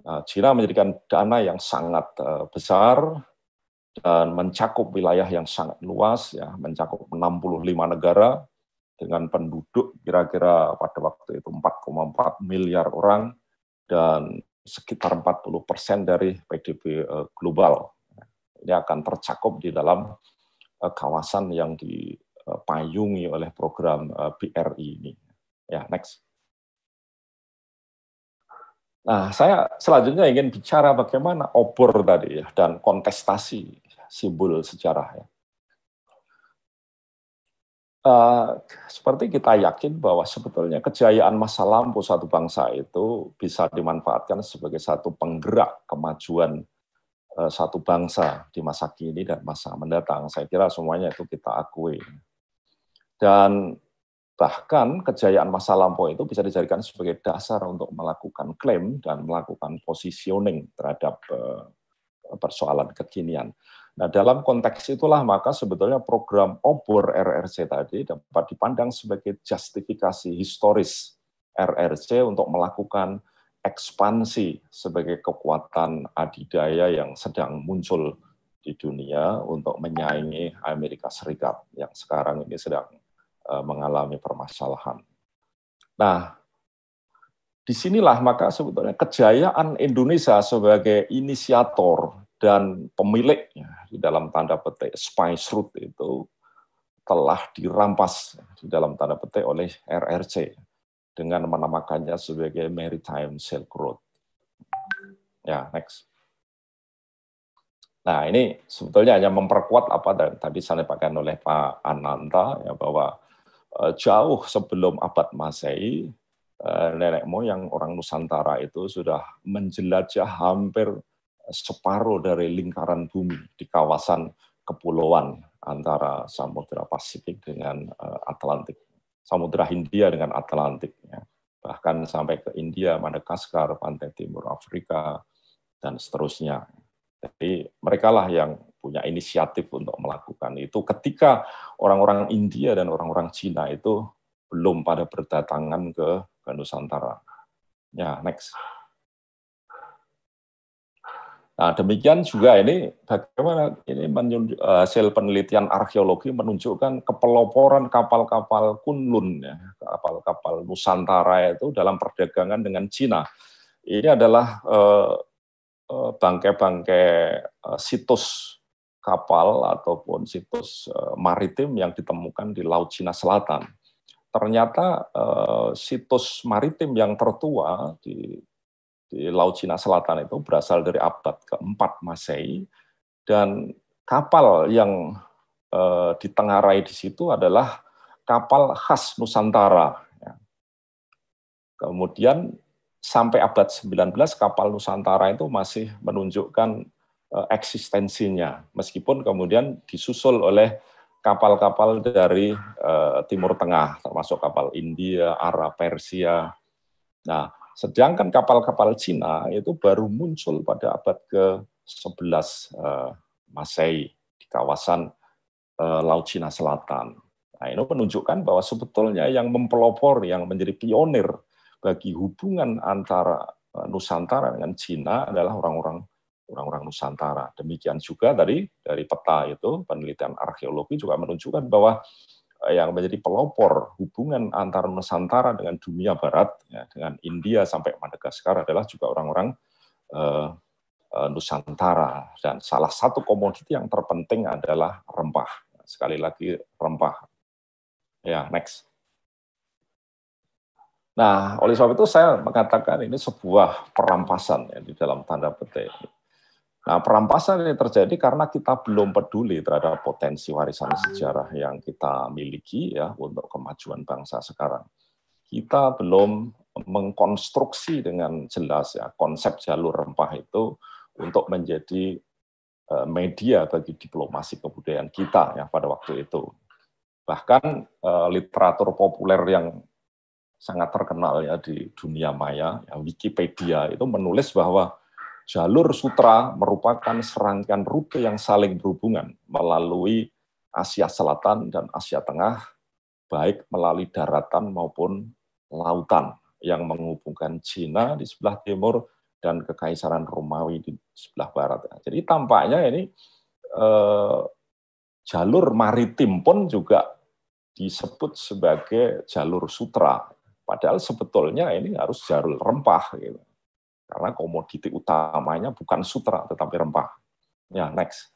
Nah, Cina menjadikan dana yang sangat uh, besar dan mencakup wilayah yang sangat luas ya, mencakup 65 negara dengan penduduk kira-kira pada waktu itu 4,4 miliar orang dan sekitar 40 persen dari PDB eh, global. Ini akan tercakup di dalam eh, kawasan yang dipayungi eh, oleh program BRI ini. Ya, next. Nah, saya selanjutnya ingin bicara bagaimana obor tadi ya, dan kontestasi simbol sejarah ya. Uh, seperti kita yakin bahwa sebetulnya kejayaan masa lampau satu bangsa itu bisa dimanfaatkan sebagai satu penggerak kemajuan uh, satu bangsa di masa kini dan masa mendatang. Saya kira semuanya itu kita akui. Dan bahkan kejayaan masa lampau itu bisa dijadikan sebagai dasar untuk melakukan klaim dan melakukan positioning terhadap eh, persoalan kekinian. Nah, dalam konteks itulah maka sebetulnya program obor RRC tadi dapat dipandang sebagai justifikasi historis RRC untuk melakukan ekspansi sebagai kekuatan adidaya yang sedang muncul di dunia untuk menyaingi Amerika Serikat yang sekarang ini sedang eh, mengalami permasalahan. Nah, disinilah maka sebetulnya kejayaan Indonesia sebagai inisiator dan pemiliknya di dalam tanda petik Spice Root itu telah dirampas di dalam tanda petik oleh RRC dengan menamakannya sebagai Maritime Silk Road. Ya, next. Nah, ini sebetulnya hanya memperkuat apa dan tadi saya pakai oleh Pak Ananta ya bahwa e, jauh sebelum abad Masehi e, nenek moyang orang Nusantara itu sudah menjelajah hampir separuh dari lingkaran bumi di kawasan kepulauan antara Samudra Pasifik dengan eh, Atlantik, Samudra Hindia dengan Atlantik, ya. bahkan sampai ke India, Madagaskar, pantai timur Afrika, dan seterusnya. Jadi merekalah yang punya inisiatif untuk melakukan itu ketika orang-orang India dan orang-orang Cina itu belum pada berdatangan ke, ke Nusantara. Ya, next. Nah, demikian juga ini bagaimana ini eh, hasil penelitian arkeologi menunjukkan kepeloporan kapal-kapal Kunlun, ya, kapal-kapal Nusantara itu dalam perdagangan dengan Cina. Ini adalah bangke bangkai eh, eh, eh, situs kapal ataupun situs eh, maritim yang ditemukan di Laut Cina Selatan. Ternyata eh, situs maritim yang tertua di di Laut Cina Selatan itu berasal dari abad keempat Masehi dan kapal yang e, ditengarai di situ adalah kapal khas Nusantara. Ya. Kemudian sampai abad 19 kapal Nusantara itu masih menunjukkan e, eksistensinya meskipun kemudian disusul oleh kapal-kapal dari e, Timur Tengah termasuk kapal India, Arab, Persia. Nah, Sedangkan kapal-kapal Cina itu baru muncul pada abad ke-11 eh, Masehi di kawasan eh, Laut Cina Selatan. Nah, ini menunjukkan bahwa sebetulnya yang mempelopor, yang menjadi pionir bagi hubungan antara eh, Nusantara dengan Cina adalah orang-orang orang-orang Nusantara. Demikian juga dari dari peta itu penelitian arkeologi juga menunjukkan bahwa Eh, yang menjadi pelopor hubungan antar Nusantara dengan dunia Barat, ya, dengan India sampai Madagaskar adalah juga orang-orang uh, Nusantara. Dan salah satu komoditi yang terpenting adalah rempah. Sekali lagi rempah. Ya, next. Nah, oleh sebab itu saya mengatakan ini sebuah perampasan ya, di dalam tanda petik Nah, perampasan ini terjadi karena kita belum peduli terhadap potensi warisan sejarah yang kita miliki ya untuk kemajuan bangsa sekarang. Kita belum mengkonstruksi dengan jelas ya konsep jalur rempah itu untuk menjadi e, media bagi diplomasi kebudayaan kita ya pada waktu itu. Bahkan e, literatur populer yang sangat terkenal ya di dunia maya, ya Wikipedia itu menulis bahwa jalur sutra merupakan serangkaian rute yang saling berhubungan melalui Asia Selatan dan Asia Tengah, baik melalui daratan maupun lautan yang menghubungkan Cina di sebelah timur dan Kekaisaran Romawi di sebelah barat. Jadi tampaknya ini eh, jalur maritim pun juga disebut sebagai jalur sutra. Padahal sebetulnya ini harus jalur rempah. Gitu. Karena komoditi utamanya bukan sutra, tetapi rempah. Ya, next.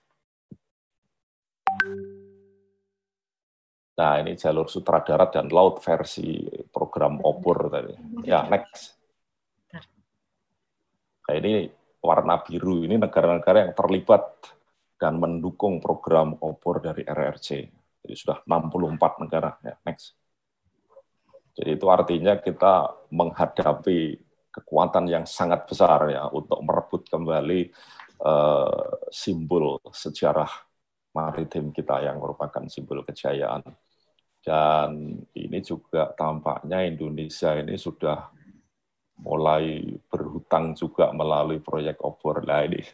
Nah, ini jalur sutra darat dan laut versi program obor tadi. Ya, next. Nah, ini warna biru ini negara-negara yang terlibat dan mendukung program obor dari RRC. Jadi sudah 64 negara. Ya, next. Jadi itu artinya kita menghadapi kekuatan yang sangat besar ya untuk merebut kembali uh, simbol sejarah maritim kita yang merupakan simbol kejayaan. Dan ini juga tampaknya Indonesia ini sudah mulai berhutang juga melalui proyek obor. Nah ini, [laughs]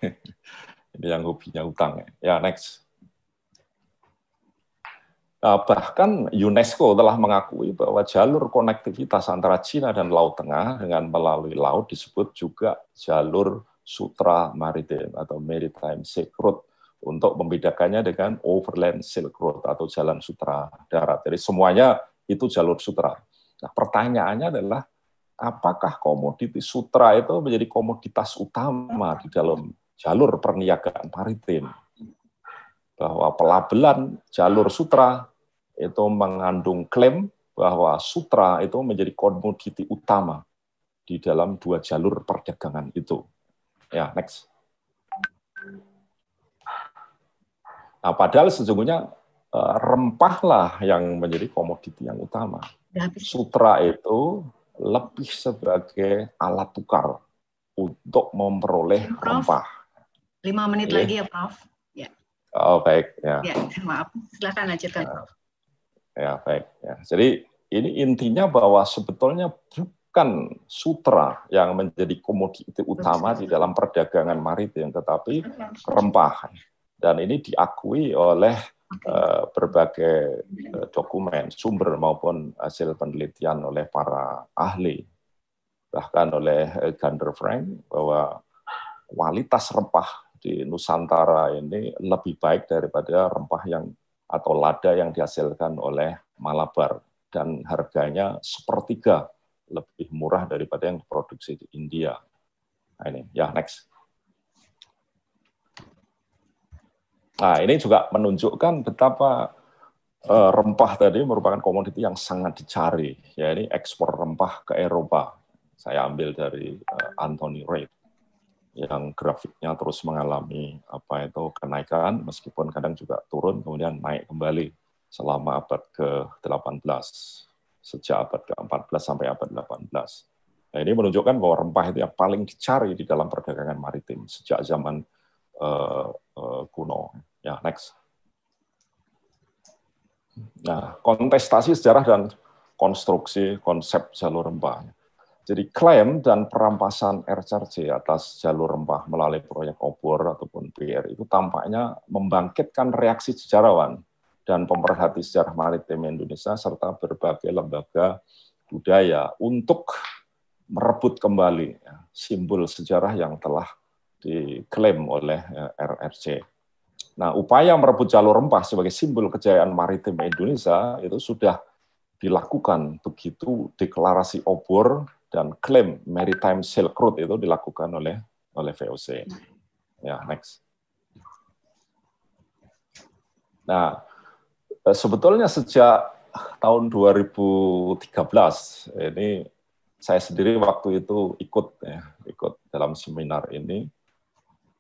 ini yang hobinya utang Ya next. Eh, bahkan UNESCO telah mengakui bahwa jalur konektivitas antara Cina dan Laut Tengah dengan melalui laut disebut juga jalur sutra maritim atau maritime silk road untuk membedakannya dengan overland silk road atau jalan sutra darat. Jadi semuanya itu jalur sutra. Nah, pertanyaannya adalah apakah komoditi sutra itu menjadi komoditas utama di dalam jalur perniagaan maritim? bahwa pelabelan jalur sutra itu mengandung klaim bahwa sutra itu menjadi komoditi utama di dalam dua jalur perdagangan itu. Ya, next. Nah, padahal sesungguhnya eh, rempahlah yang menjadi komoditi yang utama. Sutra itu lebih sebagai alat tukar untuk memperoleh Prof, rempah. Lima menit lagi ya, Prof. Ya. Oh, baik. Ya. ya maaf, silakan lanjutkan, Prof. Ya. Ya, baik. Ya. Jadi ini intinya bahwa sebetulnya bukan sutra yang menjadi komoditi utama di dalam perdagangan maritim, tetapi rempah. Dan ini diakui oleh uh, berbagai uh, dokumen, sumber maupun hasil penelitian oleh para ahli, bahkan oleh eh, Gander Frank bahwa kualitas rempah di Nusantara ini lebih baik daripada rempah yang atau lada yang dihasilkan oleh Malabar dan harganya sepertiga lebih murah daripada yang diproduksi di India. Nah, ini ya next. Nah, ini juga menunjukkan betapa eh, rempah tadi merupakan komoditi yang sangat dicari, ya ini ekspor rempah ke Eropa. Saya ambil dari eh, Anthony Reid yang grafiknya terus mengalami apa itu kenaikan meskipun kadang juga turun kemudian naik kembali selama abad ke-18 sejak abad ke-14 sampai abad 18. Nah, ini menunjukkan bahwa rempah itu yang paling dicari di dalam perdagangan maritim sejak zaman uh, uh, kuno. Ya, next. Nah, kontestasi sejarah dan konstruksi konsep jalur rempah. Jadi klaim dan perampasan RCRC atas jalur rempah melalui proyek obor ataupun BR itu tampaknya membangkitkan reaksi sejarawan dan pemerhati sejarah maritim Indonesia serta berbagai lembaga budaya untuk merebut kembali ya, simbol sejarah yang telah diklaim oleh ya, RRC. Nah, upaya merebut jalur rempah sebagai simbol kejayaan maritim Indonesia itu sudah dilakukan begitu deklarasi obor dan klaim maritime silk Road itu dilakukan oleh oleh VOC. Ya, next. Nah, eh, sebetulnya sejak tahun 2013 ini saya sendiri waktu itu ikut ya, ikut dalam seminar ini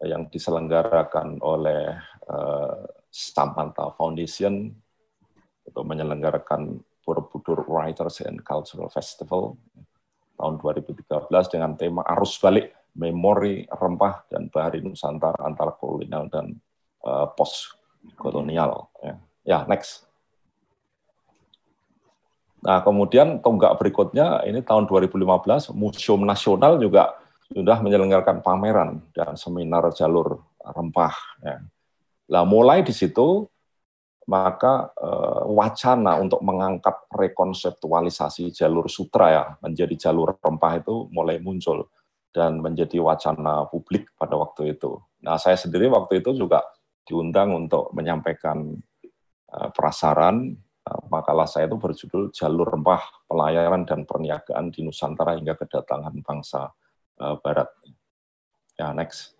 eh, yang diselenggarakan oleh uh, eh, Stampanta Foundation untuk menyelenggarakan Borobudur Writers and Cultural Festival tahun 2013 dengan tema Arus Balik, Memori, Rempah, dan Bahari Nusantara antara kolonial dan uh, eh, post kolonial. Ya. ya, next. Nah, kemudian tonggak berikutnya ini tahun 2015 Museum Nasional juga sudah menyelenggarakan pameran dan seminar jalur rempah. Ya. Nah, mulai di situ maka eh, wacana untuk mengangkat rekonseptualisasi jalur sutra ya menjadi jalur rempah itu mulai muncul dan menjadi wacana publik pada waktu itu. Nah, saya sendiri waktu itu juga diundang untuk menyampaikan eh, prasaran eh, makalah saya itu berjudul Jalur Rempah Pelayaran dan Perniagaan di Nusantara hingga kedatangan bangsa eh, barat. Ya, next.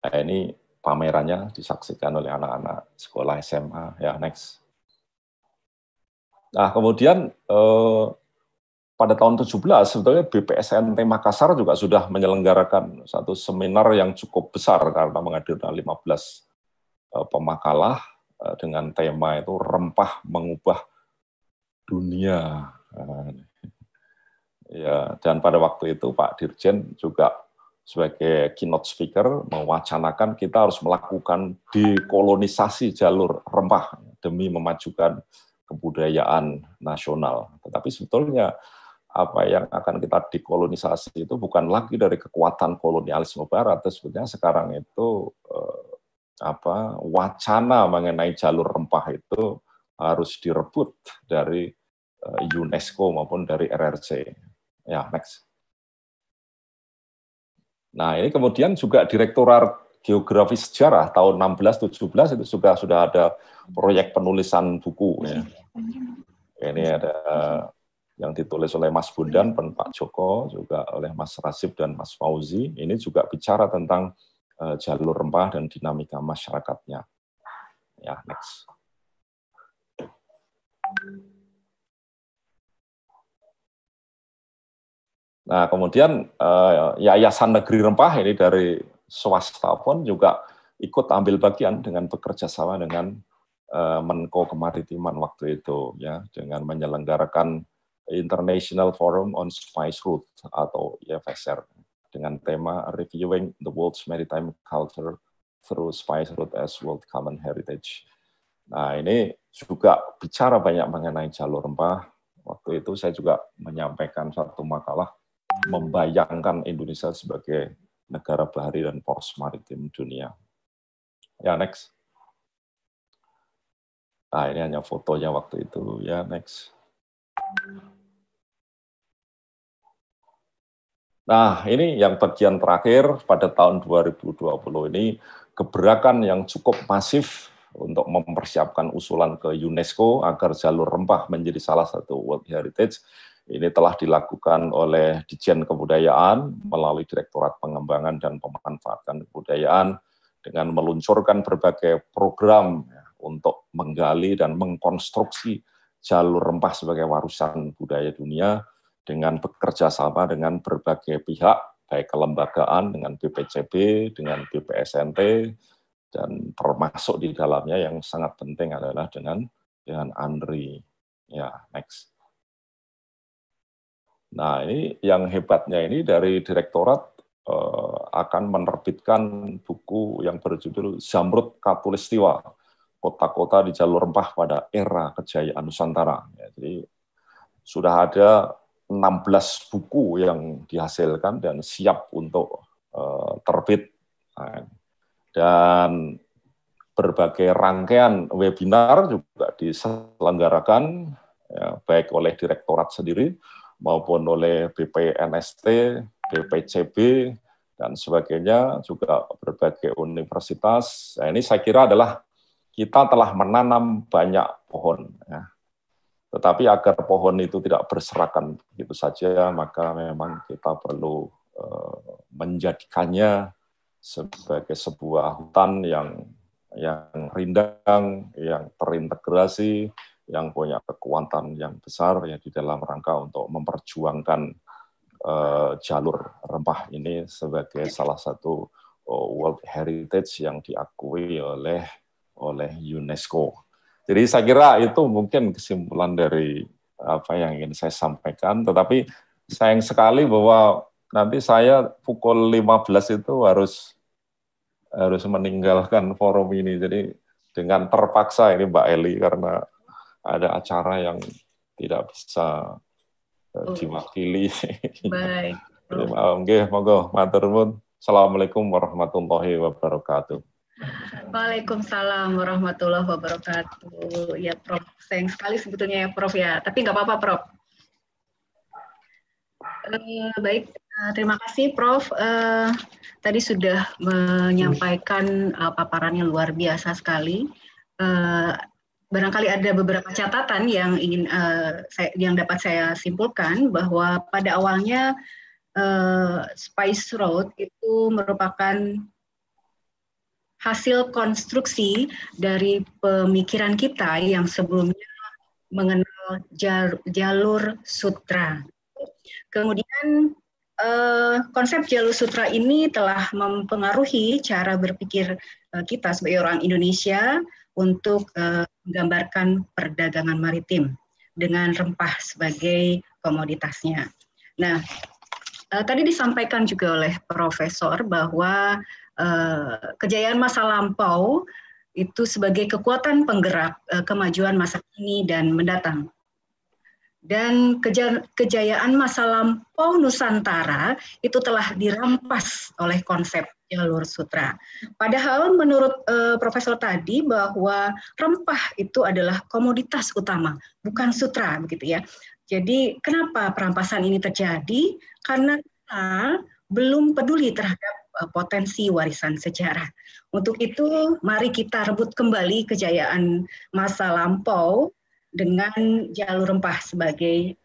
Nah, ini pamerannya disaksikan oleh anak-anak sekolah SMA. Ya, next. Nah, kemudian eh, pada tahun 17 sebetulnya BPSNT Makassar juga sudah menyelenggarakan satu seminar yang cukup besar karena menghadirkan 15 eh, pemakalah eh, dengan tema itu rempah mengubah dunia. Eh, ya, dan pada waktu itu Pak Dirjen juga sebagai keynote speaker mewacanakan kita harus melakukan dekolonisasi jalur rempah demi memajukan kebudayaan nasional. Tetapi sebetulnya apa yang akan kita dekolonisasi itu bukan lagi dari kekuatan kolonialisme barat, sebetulnya sekarang itu eh, apa wacana mengenai jalur rempah itu harus direbut dari eh, UNESCO maupun dari RRC. Ya, next. Nah, ini kemudian juga Direktorat Geografi Sejarah tahun 1617 itu juga sudah ada proyek penulisan buku ya. Ini ada yang ditulis oleh Mas Bundan, Pak Joko, juga oleh Mas Rasib dan Mas Fauzi. Ini juga bicara tentang uh, jalur rempah dan dinamika masyarakatnya. Ya, next. Nah, kemudian uh, Yayasan Negeri Rempah ini dari swasta pun juga ikut ambil bagian dengan bekerja sama dengan uh, Menko Kemaritiman waktu itu ya dengan menyelenggarakan International Forum on Spice Route atau IFSR dengan tema Reviewing the World's Maritime Culture through Spice Route as World Common Heritage. Nah, ini juga bicara banyak mengenai jalur rempah. Waktu itu saya juga menyampaikan satu makalah membayangkan Indonesia sebagai negara bahari dan poros maritim dunia. Ya, next. Nah, ini hanya fotonya waktu itu. Ya, next. Nah, ini yang bagian terakhir pada tahun 2020 ini gebrakan yang cukup masif untuk mempersiapkan usulan ke UNESCO agar jalur rempah menjadi salah satu World Heritage ini telah dilakukan oleh Dijen Kebudayaan melalui Direktorat Pengembangan dan Pemanfaatan Kebudayaan dengan meluncurkan berbagai program ya, untuk menggali dan mengkonstruksi jalur rempah sebagai warisan budaya dunia dengan bekerja sama dengan berbagai pihak, baik kelembagaan dengan BPCB, dengan BPSNT, dan termasuk di dalamnya yang sangat penting adalah dengan dengan Andri. Ya, next. Nah, ini yang hebatnya ini dari direktorat eh, akan menerbitkan buku yang berjudul Zamrud Katulistiwa, kota-kota di jalur rempah pada era kejayaan Nusantara. Ya, jadi sudah ada 16 buku yang dihasilkan dan siap untuk eh, terbit. Nah, dan berbagai rangkaian webinar juga diselenggarakan ya, baik oleh direktorat sendiri maupun oleh BPNST, BPCB, dan sebagainya, juga berbagai universitas. Nah, ini saya kira adalah kita telah menanam banyak pohon. Ya. Tetapi agar pohon itu tidak berserakan begitu saja, maka memang kita perlu uh, menjadikannya sebagai sebuah hutan yang yang rindang, yang terintegrasi, yang punya kekuatan yang besar ya di dalam rangka untuk memperjuangkan uh, jalur rempah ini sebagai salah satu uh, World Heritage yang diakui oleh oleh UNESCO. Jadi saya kira itu mungkin kesimpulan dari apa yang ingin saya sampaikan. Tetapi sayang sekali bahwa nanti saya pukul 15 itu harus harus meninggalkan forum ini. Jadi dengan terpaksa ini Mbak Eli karena ada acara yang tidak bisa uh, diwakili. [laughs] Baik. Ah, oke, monggo matur pun. Assalamualaikum warahmatullahi wabarakatuh. Waalaikumsalam warahmatullahi wabarakatuh. Ya Prof, sayang sekali sebetulnya ya Prof ya, tapi nggak apa-apa Prof. Eh, baik, eh, terima kasih Prof. Eh, tadi sudah menyampaikan eh, paparannya luar biasa sekali. Eh, barangkali ada beberapa catatan yang ingin uh, saya, yang dapat saya simpulkan bahwa pada awalnya uh, Spice Road itu merupakan hasil konstruksi dari pemikiran kita yang sebelumnya mengenal jalur sutra. Kemudian uh, konsep jalur sutra ini telah mempengaruhi cara berpikir uh, kita sebagai orang Indonesia untuk uh, menggambarkan perdagangan maritim dengan rempah sebagai komoditasnya. Nah, eh, tadi disampaikan juga oleh profesor bahwa eh, kejayaan masa lampau itu sebagai kekuatan penggerak eh, kemajuan masa kini dan mendatang. Dan kejayaan masa lampau Nusantara itu telah dirampas oleh konsep jalur sutra. Padahal menurut e, profesor tadi bahwa rempah itu adalah komoditas utama, bukan sutra begitu ya. Jadi kenapa perampasan ini terjadi? Karena kita belum peduli terhadap eh, potensi warisan sejarah. Untuk itu, mari kita rebut kembali kejayaan masa lampau dengan jalur rempah sebagai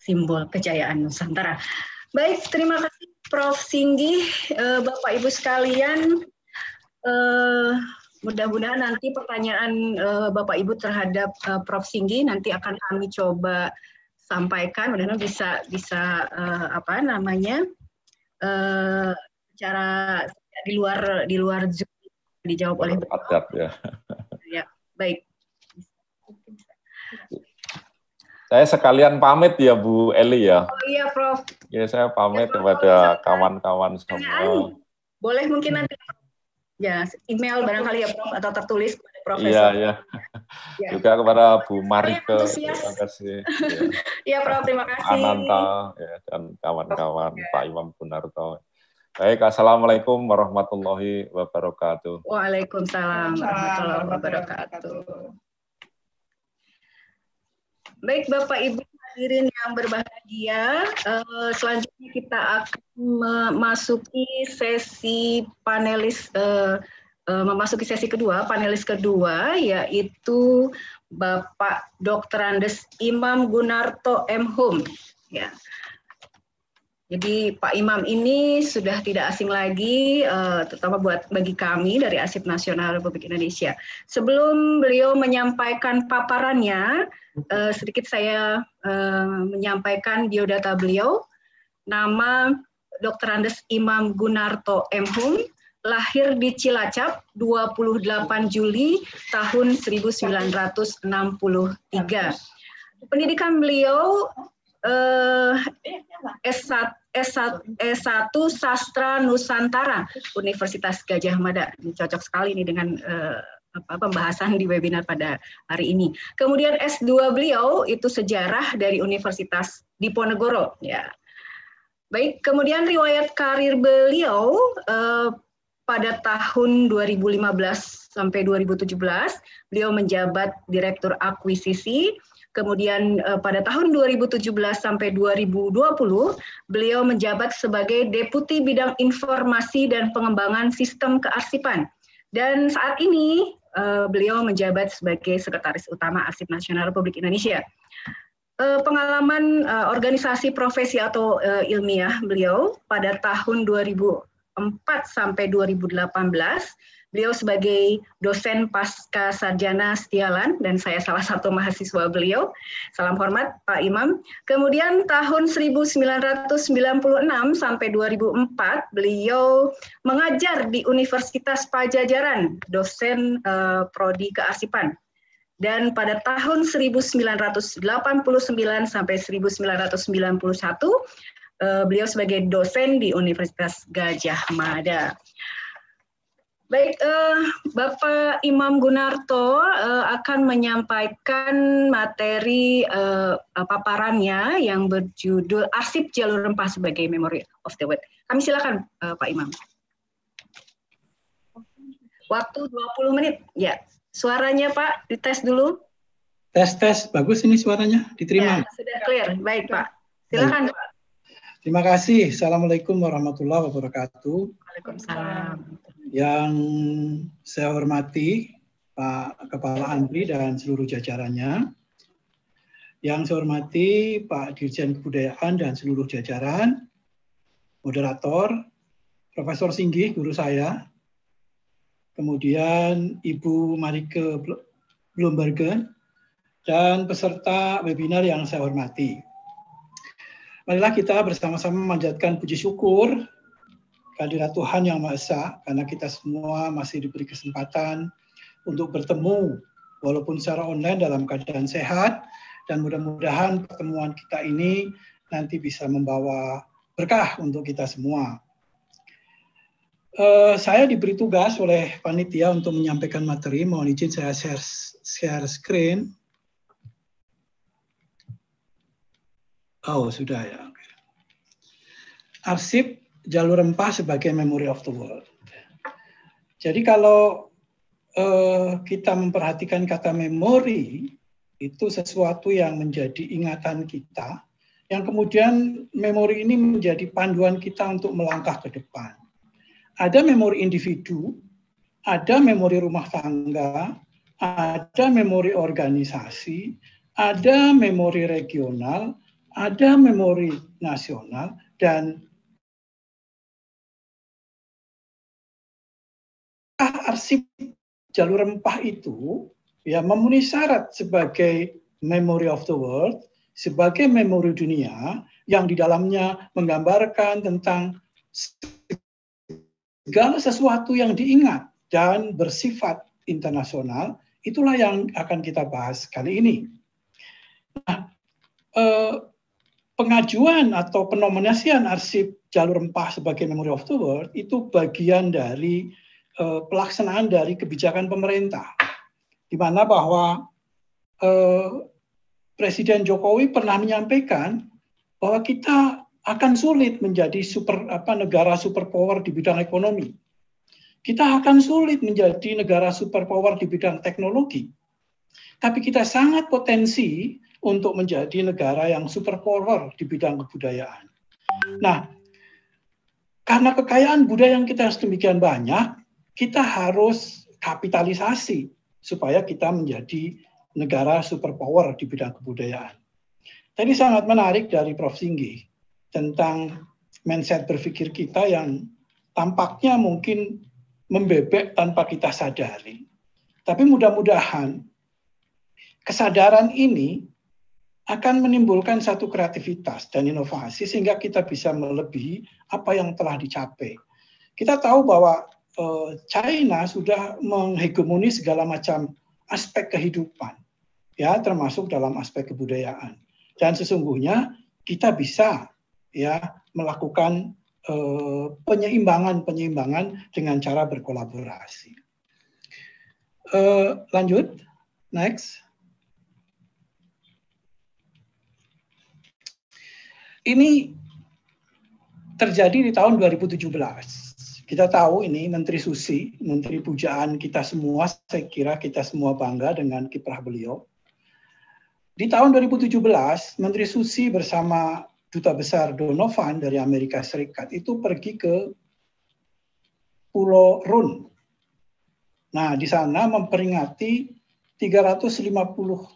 simbol kejayaan Nusantara. Baik, terima kasih Prof. Singgi, eh, Bapak Ibu sekalian, eh, mudah-mudahan nanti pertanyaan eh, Bapak Ibu terhadap Prof. Singgi nanti akan kami coba sampaikan, mudah-mudahan bisa bisa apa namanya cara di luar di luar Zoom dijawab oleh Bapak. ya. ya, baik. Saya sekalian pamit ya Bu Eli ya. Oh iya Prof. Ya saya pamit ya, kepada iya, kawan-kawan iya, semua. Boleh mungkin nanti ya email barangkali ya Prof atau tertulis kepada iya, Profesor. Iya iya. Ya. Juga kepada Bu Marike. Terima kasih. [laughs] Iya Prof terima kasih. Ananta ya, dan kawan-kawan ya. Pak Imam Bunarto. Baik, Assalamualaikum warahmatullahi wabarakatuh. Waalaikumsalam warahmatullahi wabarakatuh. Baik Bapak Ibu hadirin yang berbahagia, eh, selanjutnya kita akan memasuki sesi panelis eh, eh, memasuki sesi kedua, panelis kedua yaitu Bapak Dr. Andes Imam Gunarto M. Hum. Ya. Jadi Pak Imam ini sudah tidak asing lagi, uh, terutama buat bagi kami dari Asib Nasional Republik Indonesia. Sebelum beliau menyampaikan paparannya, uh, sedikit saya uh, menyampaikan biodata beliau. Nama Dr. Andes Imam Gunarto M. Hum, lahir di Cilacap 28 Juli tahun 1963. Pendidikan beliau eh, S1, S1, Sastra Nusantara Universitas Gajah Mada. cocok sekali nih dengan eh, apa, pembahasan di webinar pada hari ini. Kemudian S2 beliau itu sejarah dari Universitas Diponegoro ya. Baik, kemudian riwayat karir beliau eh, pada tahun 2015 sampai 2017 beliau menjabat Direktur Akuisisi Kemudian eh, pada tahun 2017 sampai 2020 beliau menjabat sebagai Deputi Bidang Informasi dan Pengembangan Sistem Kearsipan. Dan saat ini eh, beliau menjabat sebagai Sekretaris Utama Arsip Nasional Republik Indonesia. Eh, pengalaman eh, organisasi profesi atau eh, ilmiah beliau pada tahun 2004 sampai 2018 Beliau sebagai dosen pasca sarjana Setialan dan saya salah satu mahasiswa beliau. Salam hormat Pak Imam. Kemudian tahun 1996 sampai 2004 beliau mengajar di Universitas Pajajaran, dosen eh, prodi kearsipan dan pada tahun 1989 sampai 1991 eh, beliau sebagai dosen di Universitas Gajah Mada. Baik, uh, Bapak Imam Gunarto uh, akan menyampaikan materi uh, eh, paparannya yang berjudul Arsip Jalur Rempah sebagai Memory of the World. Kami silakan uh, Pak Imam. Waktu 20 menit, ya. Suaranya Pak, dites dulu. Tes, tes. Bagus ini suaranya, diterima. Ya, sudah clear. Baik Pak, silakan Pak. Terima kasih. Assalamualaikum warahmatullahi wabarakatuh. Waalaikumsalam. Yang saya hormati Pak Kepala Andri dan seluruh jajarannya. Yang saya hormati Pak Dirjen Kebudayaan dan seluruh jajaran, moderator, Profesor Singgi guru saya, kemudian Ibu Marike Blumbergen dan peserta webinar yang saya hormati. Marilah kita bersama-sama memanjatkan puji syukur kehadiran Tuhan Yang Maha Esa, karena kita semua masih diberi kesempatan untuk bertemu, walaupun secara online dalam keadaan sehat, dan mudah-mudahan pertemuan kita ini nanti bisa membawa berkah untuk kita semua. Uh, saya diberi tugas oleh panitia untuk menyampaikan materi. Mohon izin saya share, share screen. Oh, sudah ya. Arsip jalur rempah sebagai memory of the world. Jadi kalau eh, kita memperhatikan kata memory itu sesuatu yang menjadi ingatan kita, yang kemudian memori ini menjadi panduan kita untuk melangkah ke depan. Ada memori individu, ada memori rumah tangga, ada memori organisasi, ada memori regional, ada memori nasional, dan jalur rempah itu ya memenuhi syarat sebagai memory of the world, sebagai Memory dunia yang di dalamnya menggambarkan tentang segala sesuatu yang diingat dan bersifat internasional, itulah yang akan kita bahas kali ini. Nah, eh, pengajuan atau penominasian arsip jalur rempah sebagai Memory of the World itu bagian dari eh, pelaksanaan dari kebijakan pemerintah, di mana bahwa eh, Presiden Jokowi pernah menyampaikan bahwa kita akan sulit menjadi super apa negara superpower di bidang ekonomi. Kita akan sulit menjadi negara superpower di bidang teknologi. Tapi kita sangat potensi untuk menjadi negara yang superpower di bidang kebudayaan. Nah, karena kekayaan budaya yang kita sedemikian banyak, kita harus kapitalisasi supaya kita menjadi negara superpower di bidang kebudayaan. Tadi sangat menarik dari Prof. Singgi tentang mindset berpikir kita yang tampaknya mungkin membebek tanpa kita sadari. Tapi mudah-mudahan kesadaran ini akan menimbulkan satu kreativitas dan inovasi sehingga kita bisa melebihi apa yang telah dicapai. Kita tahu bahwa Eh, China sudah menghegemoni segala macam aspek kehidupan, ya termasuk dalam aspek kebudayaan. Dan sesungguhnya kita bisa ya melakukan penyeimbangan eh, penyeimbangan penyeimbangan dengan cara berkolaborasi. Uh, lanjut, next. Ini terjadi di tahun 2017 kita tahu ini Menteri Susi, Menteri Pujaan kita semua, saya kira kita semua bangga dengan kiprah beliau. Di tahun 2017, Menteri Susi bersama Duta Besar Donovan dari Amerika Serikat itu pergi ke Pulau Run. Nah, di sana memperingati 350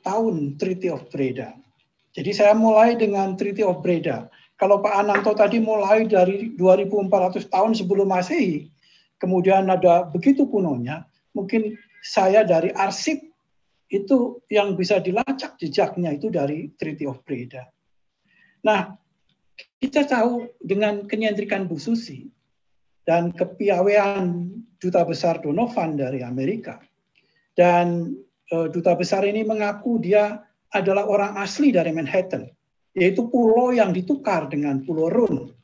tahun Treaty of Breda. Jadi saya mulai dengan Treaty of Breda kalau Pak Ananto tadi mulai dari 2400 tahun sebelum Masehi, kemudian ada begitu kunonya, mungkin saya dari arsip itu yang bisa dilacak jejaknya itu dari Treaty of Breda. Nah, kita tahu dengan kenyentrikan Bu Susi dan kepiawean duta besar Donovan dari Amerika dan eh, duta besar ini mengaku dia adalah orang asli dari Manhattan yaitu pulau yang ditukar dengan pulau Run.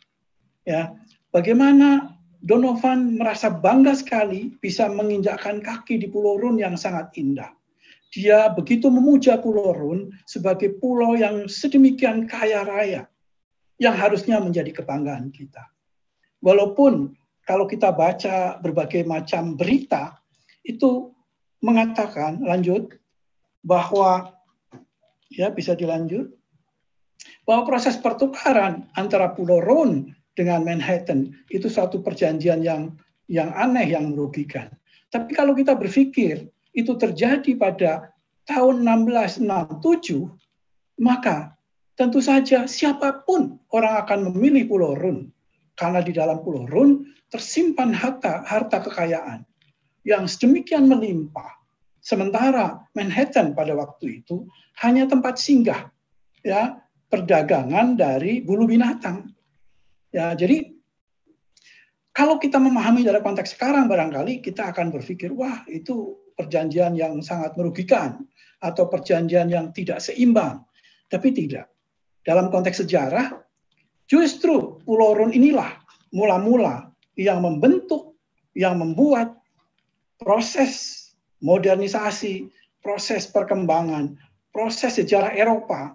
Ya, bagaimana Donovan merasa bangga sekali bisa menginjakkan kaki di pulau Run yang sangat indah. Dia begitu memuja pulau Run sebagai pulau yang sedemikian kaya raya yang harusnya menjadi kebanggaan kita. Walaupun kalau kita baca berbagai macam berita itu mengatakan lanjut bahwa ya bisa dilanjut bahwa proses pertukaran antara Pulau Rhone dengan Manhattan itu satu perjanjian yang yang aneh yang merugikan. Tapi kalau kita berpikir itu terjadi pada tahun 1667, maka tentu saja siapapun orang akan memilih Pulau Run. Karena di dalam Pulau Run tersimpan harta, harta kekayaan yang sedemikian melimpah. Sementara Manhattan pada waktu itu hanya tempat singgah. ya perdagangan dari bulu binatang. Ya, jadi kalau kita memahami dalam konteks sekarang barangkali kita akan berpikir wah itu perjanjian yang sangat merugikan atau perjanjian yang tidak seimbang. Tapi tidak. Dalam konteks sejarah justru Pulau Run inilah mula-mula yang membentuk yang membuat proses modernisasi, proses perkembangan, proses sejarah Eropa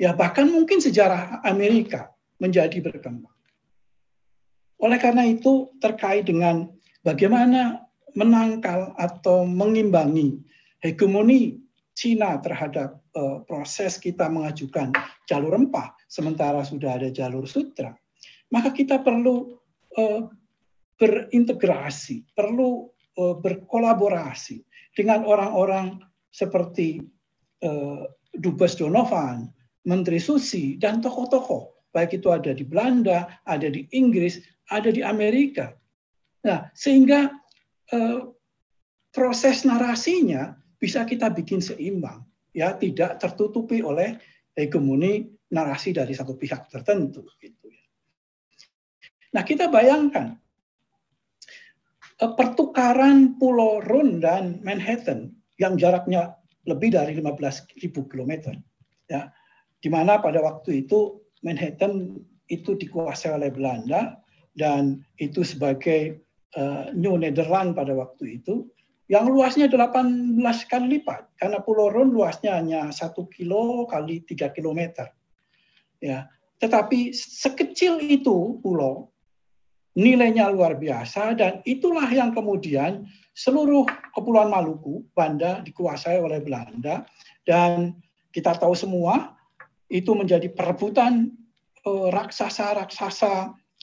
ya bahkan mungkin sejarah Amerika menjadi berkembang. Oleh karena itu terkait dengan bagaimana menangkal atau mengimbangi hegemoni Cina terhadap uh, proses kita mengajukan jalur rempah sementara sudah ada jalur sutra, maka kita perlu uh, berintegrasi, perlu uh, berkolaborasi dengan orang-orang seperti Dubes Donovan, Menteri Susi, dan tokoh-tokoh. Baik itu ada di Belanda, ada di Inggris, ada di Amerika. Nah, sehingga eh, proses narasinya bisa kita bikin seimbang, ya tidak tertutupi oleh hegemoni narasi dari satu pihak tertentu. Gitu ya. Nah, kita bayangkan eh, pertukaran Pulau Run dan Manhattan yang jaraknya lebih dari 15.000 km. Ya, di mana pada waktu itu Manhattan itu dikuasai oleh Belanda dan itu sebagai uh, New Netherland pada waktu itu yang luasnya 18 kali lipat karena Pulau Rhone luasnya hanya satu kilo kali tiga kilometer. Ya, tetapi sekecil itu pulau nilainya luar biasa dan itulah yang kemudian seluruh kepulauan Maluku, Banda dikuasai oleh Belanda dan kita tahu semua itu menjadi perebutan eh, raksasa-raksasa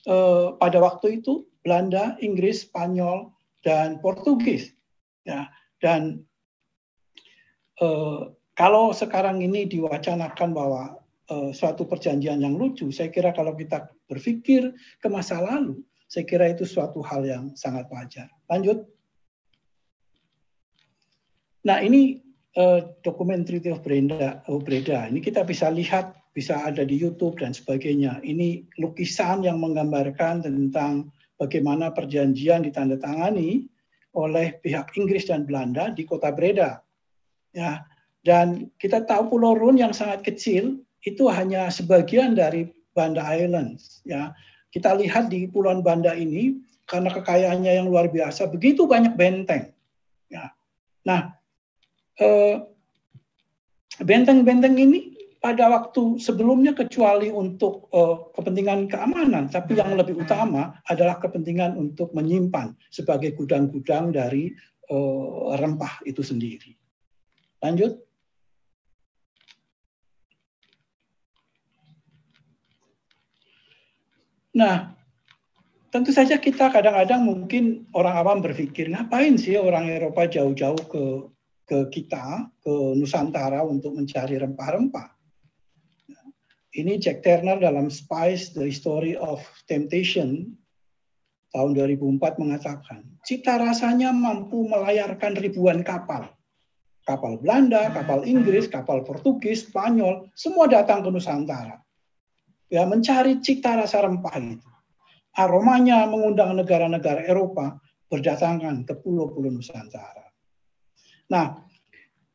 eh, pada waktu itu Belanda, Inggris, Spanyol, dan Portugis. Ya, dan eh, kalau sekarang ini diwacanakan bahwa suatu perjanjian yang lucu, saya kira kalau kita berpikir ke masa lalu, saya kira itu suatu hal yang sangat wajar. Lanjut. Nah ini Eh, dokumen Treaty of oh, Breda, of Breda ini kita bisa lihat bisa ada di YouTube dan sebagainya. Ini lukisan yang menggambarkan tentang bagaimana perjanjian ditandatangani oleh pihak Inggris dan Belanda di kota Breda. Ya, dan kita tahu Pulau Run yang sangat kecil itu hanya sebagian dari Banda Islands. Ya, kita lihat di Pulau Banda ini karena kekayaannya yang luar biasa, begitu banyak benteng. Ya. Nah, Eh, benteng-benteng ini pada waktu sebelumnya kecuali untuk uh, kepentingan keamanan, tapi yang lebih utama adalah kepentingan untuk menyimpan sebagai gudang-gudang dari uh, rempah itu sendiri. Lanjut. Nah, tentu saja kita kadang-kadang mungkin orang awam berpikir, ngapain sih orang Eropa jauh-jauh ke ke kita, ke Nusantara untuk mencari rempah-rempah. Ini Jack Turner dalam Spice, The History of Temptation, tahun 2004 mengatakan, cita rasanya mampu melayarkan ribuan kapal. Kapal Belanda, kapal Inggris, kapal Portugis, Spanyol, semua datang ke Nusantara. Ya, mencari cita rasa rempah itu. Aromanya mengundang negara-negara Eropa berdatangan ke pulau-pulau Nusantara. Nah,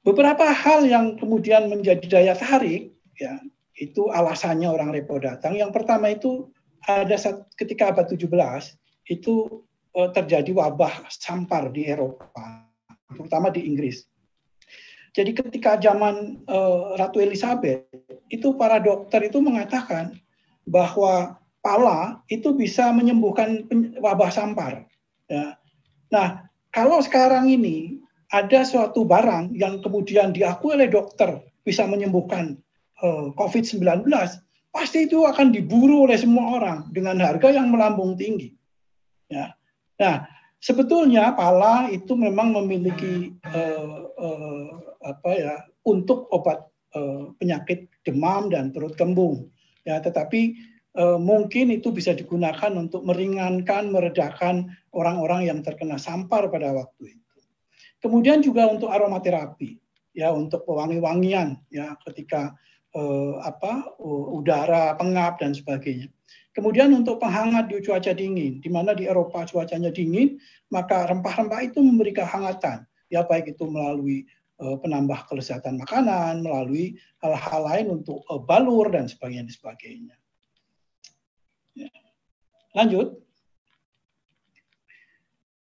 beberapa hal yang kemudian menjadi daya tarik, ya, itu alasannya orang repo datang. Yang pertama itu ada saat, ketika abad 17 itu eh, terjadi wabah sampar di Eropa, terutama di Inggris. Jadi ketika zaman eh, Ratu Elizabeth itu para dokter itu mengatakan bahwa pala itu bisa menyembuhkan wabah sampar. Ya. Nah, kalau sekarang ini ada suatu barang yang kemudian diakui oleh dokter bisa menyembuhkan eh, COVID-19, pasti itu akan diburu oleh semua orang dengan harga yang melambung tinggi. Ya. Nah, sebetulnya pala itu memang memiliki eh, eh, apa ya untuk obat eh, penyakit demam dan perut kembung. Ya, tetapi eh, mungkin itu bisa digunakan untuk meringankan, meredakan orang-orang yang terkena sampar pada waktu itu. Kemudian juga untuk aromaterapi, ya untuk pewangi-wangian, ya ketika eh, apa udara pengap dan sebagainya. Kemudian untuk penghangat di cuaca dingin, di mana di Eropa cuacanya dingin, maka rempah-rempah itu memberi kehangatan, ya baik itu melalui eh, penambah kelezatan makanan, melalui hal-hal lain untuk eh, balur dan sebagainya. dan sebagainya. Ya. Lanjut.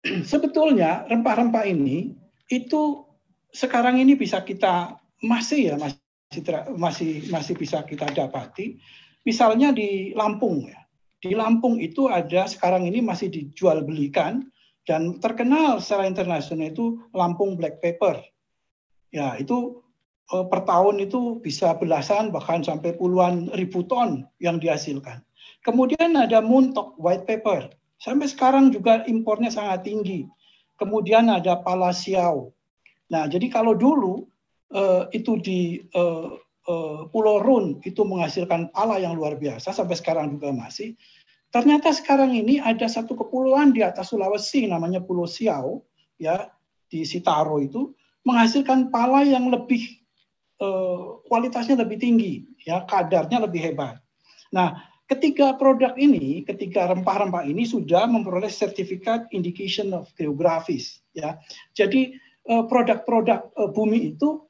[clears throat] Sebetulnya rempah-rempah ini itu sekarang ini bisa kita masih ya masih masih masih bisa kita dapati. Misalnya di Lampung ya. Di Lampung itu ada sekarang ini masih dijual belikan dan terkenal secara internasional itu Lampung Black Pepper. Ya, itu eh, per tahun itu bisa belasan bahkan sampai puluhan ribu ton yang dihasilkan. Kemudian ada Muntok White Pepper. Sampai sekarang juga impornya sangat tinggi kemudian ada Palasiau. Nah, jadi kalau dulu eh, itu di eh, eh, Pulau Run itu menghasilkan pala yang luar biasa sampai sekarang juga masih. Ternyata sekarang ini ada satu kepulauan di atas Sulawesi namanya Pulau Siau ya di Sitaro itu menghasilkan pala yang lebih eh, kualitasnya lebih tinggi ya kadarnya lebih hebat. Nah, Ketiga produk ini, ketiga rempah-rempah ini sudah memperoleh sertifikat indication of geographies. Ya, jadi eh, produk-produk eh, bumi itu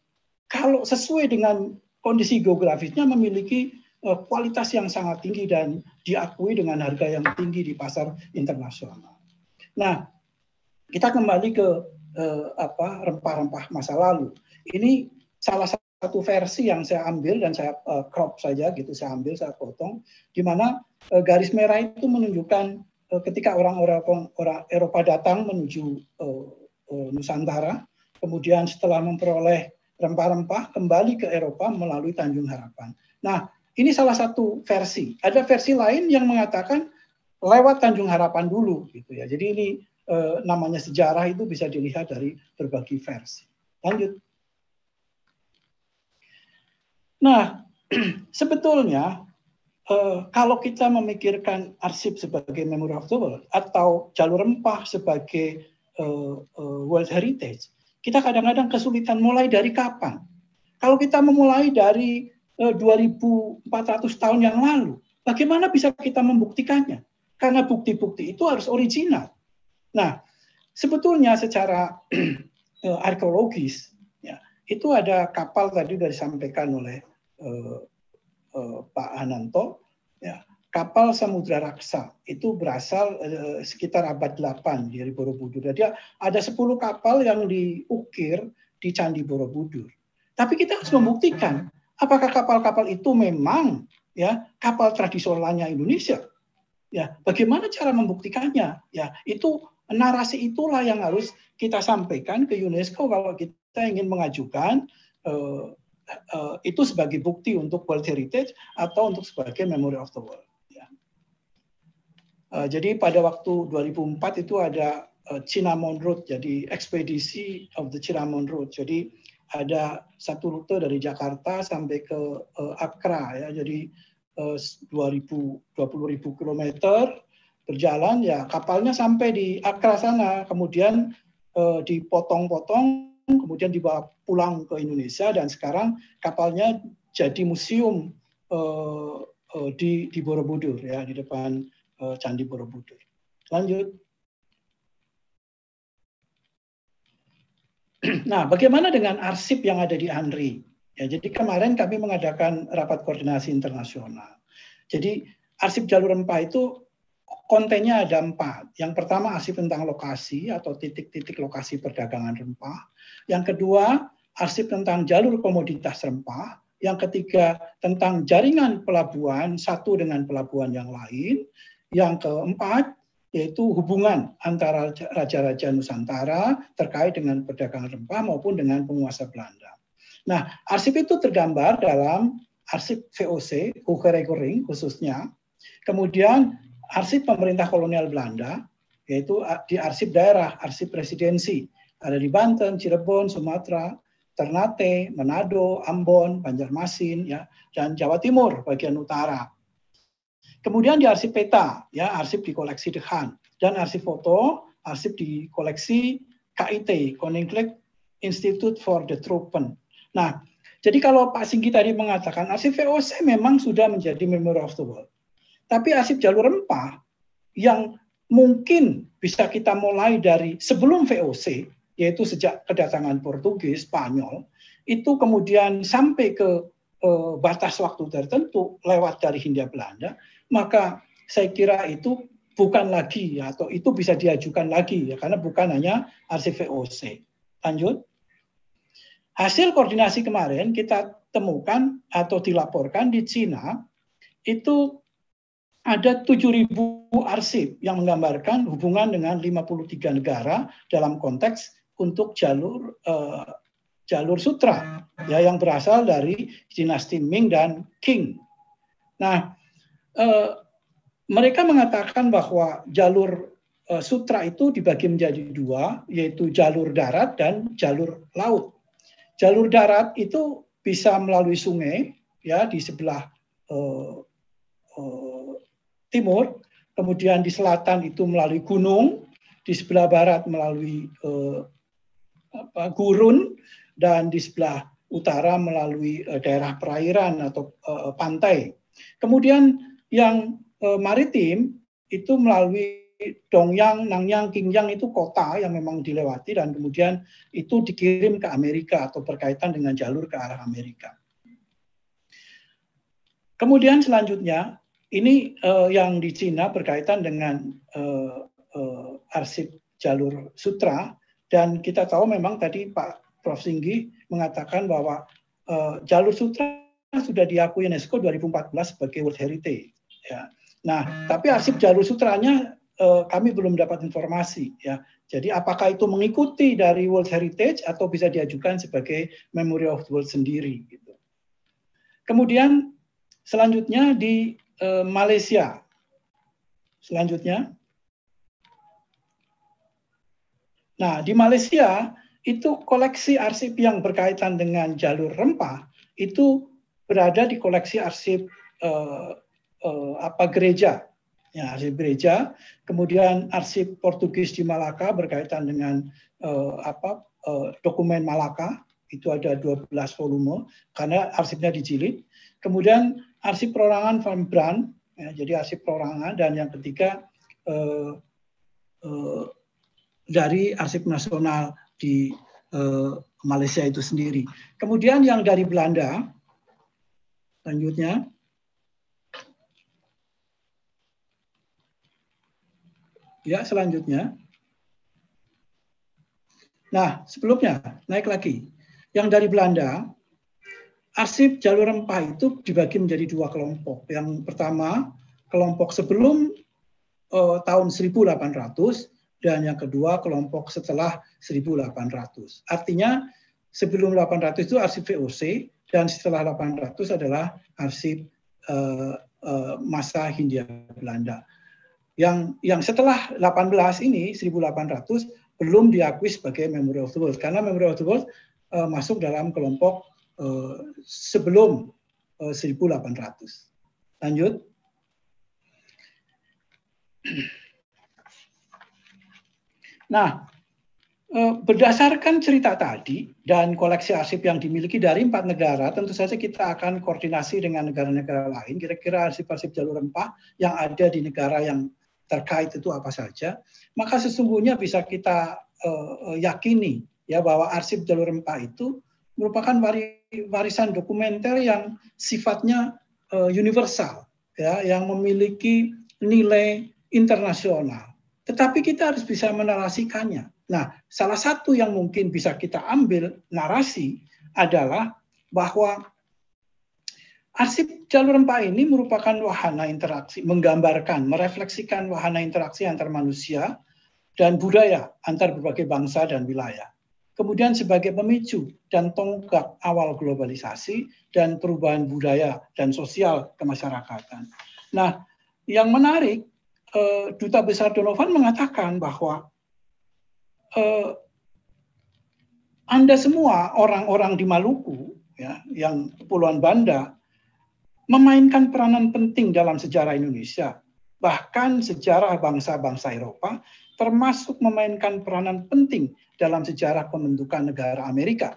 kalau sesuai dengan kondisi geografisnya memiliki eh, kualitas yang sangat tinggi dan diakui dengan harga yang tinggi di pasar internasional. Nah, kita kembali ke apa rempah-rempah masa lalu. Ini salah satu satu versi yang saya ambil dan saya uh, crop saja gitu saya ambil saya potong di mana uh, garis merah itu menunjukkan uh, ketika orang-orang orang Eropa datang menuju uh, uh, Nusantara kemudian setelah memperoleh rempah-rempah kembali ke Eropa melalui Tanjung Harapan. Nah, ini salah satu versi. Ada versi lain yang mengatakan lewat Tanjung Harapan dulu gitu ya. Jadi ini uh, namanya sejarah itu bisa dilihat dari berbagai versi. Lanjut. Nah, [clears throat] sebetulnya eh, kalau kita memikirkan arsip sebagai memory of the world atau jalur rempah sebagai eh, eh world heritage, kita kadang-kadang kesulitan mulai dari kapan. Kalau kita memulai dari eh, 2.400 tahun yang lalu, bagaimana bisa kita membuktikannya? Karena bukti-bukti itu harus original. Nah, sebetulnya secara [clears throat] eh, arkeologis ya, itu ada kapal tadi sudah disampaikan oleh eh, eh, Pak Ananto, ya, kapal Samudra Raksa itu berasal eh, sekitar abad 8 di Borobudur. Jadi ada 10 kapal yang diukir di Candi Borobudur. Tapi kita harus membuktikan apakah kapal-kapal itu memang ya kapal tradisionalnya Indonesia. Ya, bagaimana cara membuktikannya? Ya, itu narasi itulah yang harus kita sampaikan ke UNESCO kalau kita ingin mengajukan eh, Eh, itu sebagai bukti untuk World Heritage atau untuk sebagai Memory of the World. Ya. Uh, jadi pada waktu 2004 itu ada uh, Cinnamon Road, jadi ekspedisi of the Cinnamon Road. Jadi ada satu rute dari Jakarta sampai ke uh, Accra ya. Jadi uh, 2000 20.000 km berjalan ya kapalnya sampai di Accra sana kemudian uh, dipotong-potong kemudian dibawa pulang ke Indonesia dan sekarang kapalnya jadi museum uh, uh, di, di Borobudur ya di depan uh, Candi Borobudur. Lanjut. [clears throat] Nah, bagaimana dengan arsip yang ada di Andri? Ya, jadi kemarin kami mengadakan rapat koordinasi internasional. Jadi arsip jalur rempah itu kontennya ada empat. Yang pertama arsip tentang lokasi atau titik-titik lokasi perdagangan rempah. Yang kedua arsip tentang jalur komoditas rempah. Yang ketiga tentang jaringan pelabuhan satu dengan pelabuhan yang lain. Yang keempat yaitu hubungan antara raja-raja Nusantara terkait dengan perdagangan rempah maupun dengan penguasa Belanda. Nah, arsip itu tergambar dalam arsip VOC, Hoge khususnya, Kemudian arsip pemerintah kolonial Belanda, yaitu di arsip daerah, arsip presidensi. Ada di Banten, Cirebon, Sumatera, Ternate, Manado, Ambon, Banjarmasin, ya, dan Jawa Timur bagian utara. Kemudian di arsip peta, ya, arsip di koleksi Dehan, dan arsip foto, arsip di koleksi KIT, Koninklijk Institute for the Tropen. Nah, jadi kalau Pak Singgi tadi mengatakan arsip VOC memang sudah menjadi Memory of the World tapi asip jalur rempah yang mungkin bisa kita mulai dari sebelum VOC, yaitu sejak kedatangan Portugis, Spanyol, itu kemudian sampai ke eh, batas waktu tertentu lewat dari Hindia Belanda, maka saya kira itu bukan lagi atau itu bisa diajukan lagi ya karena bukan hanya arsip VOC. Lanjut. Hasil koordinasi kemarin kita temukan atau dilaporkan di Cina itu ada 7.000 arsip yang menggambarkan hubungan dengan 53 negara dalam konteks untuk jalur uh, jalur sutra ya yang berasal dari dinasti Ming dan Qing. Nah, uh, mereka mengatakan bahwa jalur uh, sutra itu dibagi menjadi dua, yaitu jalur darat dan jalur laut. Jalur darat itu bisa melalui sungai ya di sebelah uh, uh, timur, kemudian di selatan itu melalui gunung, di sebelah barat melalui eh, apa, gurun, dan di sebelah utara melalui eh, daerah perairan atau eh, pantai. Kemudian yang eh, maritim itu melalui Dongyang, Nangyang, Kingyang itu kota yang memang dilewati dan kemudian itu dikirim ke Amerika atau berkaitan dengan jalur ke arah Amerika. Kemudian selanjutnya ini uh, yang di Cina berkaitan dengan uh, uh, arsip jalur sutra dan kita tahu memang tadi Pak Prof Singgi mengatakan bahwa uh, jalur sutra sudah diakui UNESCO 2014 sebagai World Heritage. Ya. Nah, tapi arsip jalur sutranya uh, kami belum dapat informasi. Ya. Jadi apakah itu mengikuti dari World Heritage atau bisa diajukan sebagai Memory of the World sendiri? Gitu. Kemudian selanjutnya di Malaysia. Selanjutnya. Nah, di Malaysia itu koleksi arsip yang berkaitan dengan jalur rempah itu berada di koleksi arsip eh, eh, apa gereja. Ya, arsip gereja, kemudian arsip Portugis di Malaka berkaitan dengan eh, apa dokumen Malaka itu ada 12 volume karena arsipnya dijilid. Kemudian arsip perorangan Van Brand, ya, jadi arsip perorangan, dan yang ketiga eh, eh, dari arsip nasional di eh, Malaysia itu sendiri. Kemudian yang dari Belanda, selanjutnya. Ya, selanjutnya. Nah, sebelumnya naik lagi. Yang dari Belanda, arsip jalur rempah itu dibagi menjadi dua kelompok. Yang pertama, kelompok sebelum eh, tahun 1800 dan yang kedua kelompok setelah 1800. Artinya sebelum 800 itu arsip VOC dan setelah 800 adalah arsip eh, eh, masa Hindia Belanda. Yang yang setelah 18 ini 1800 belum diakui sebagai Memory of the World karena Memory of the World uh, masuk dalam kelompok Eh, sebelum uh, eh, 1800. Lanjut. Nah, eh, berdasarkan cerita tadi dan koleksi arsip yang dimiliki dari empat negara, tentu saja kita akan koordinasi dengan negara-negara lain. Kira-kira arsip-arsip jalur rempah yang ada di negara yang terkait itu apa saja, maka sesungguhnya bisa kita yakini ya bahwa arsip jalur rempah itu merupakan warisan dokumenter yang sifatnya eh, universal ya yang memiliki nilai internasional. Tetapi kita harus bisa menarasikannya. Nah, salah satu yang mungkin bisa kita ambil narasi adalah bahwa arsip jalur rempah ini merupakan wahana interaksi, menggambarkan, merefleksikan wahana interaksi antar manusia dan budaya antar berbagai bangsa dan wilayah kemudian sebagai pemicu dan tonggak awal globalisasi dan perubahan budaya dan sosial kemasyarakatan. Nah, yang menarik, eh, Duta Besar Donovan mengatakan bahwa eh, Anda semua orang-orang di Maluku, ya, yang Kepulauan Banda, memainkan peranan penting dalam sejarah Indonesia, bahkan sejarah bangsa-bangsa Eropa, termasuk memainkan peranan penting dalam sejarah pembentukan negara Amerika.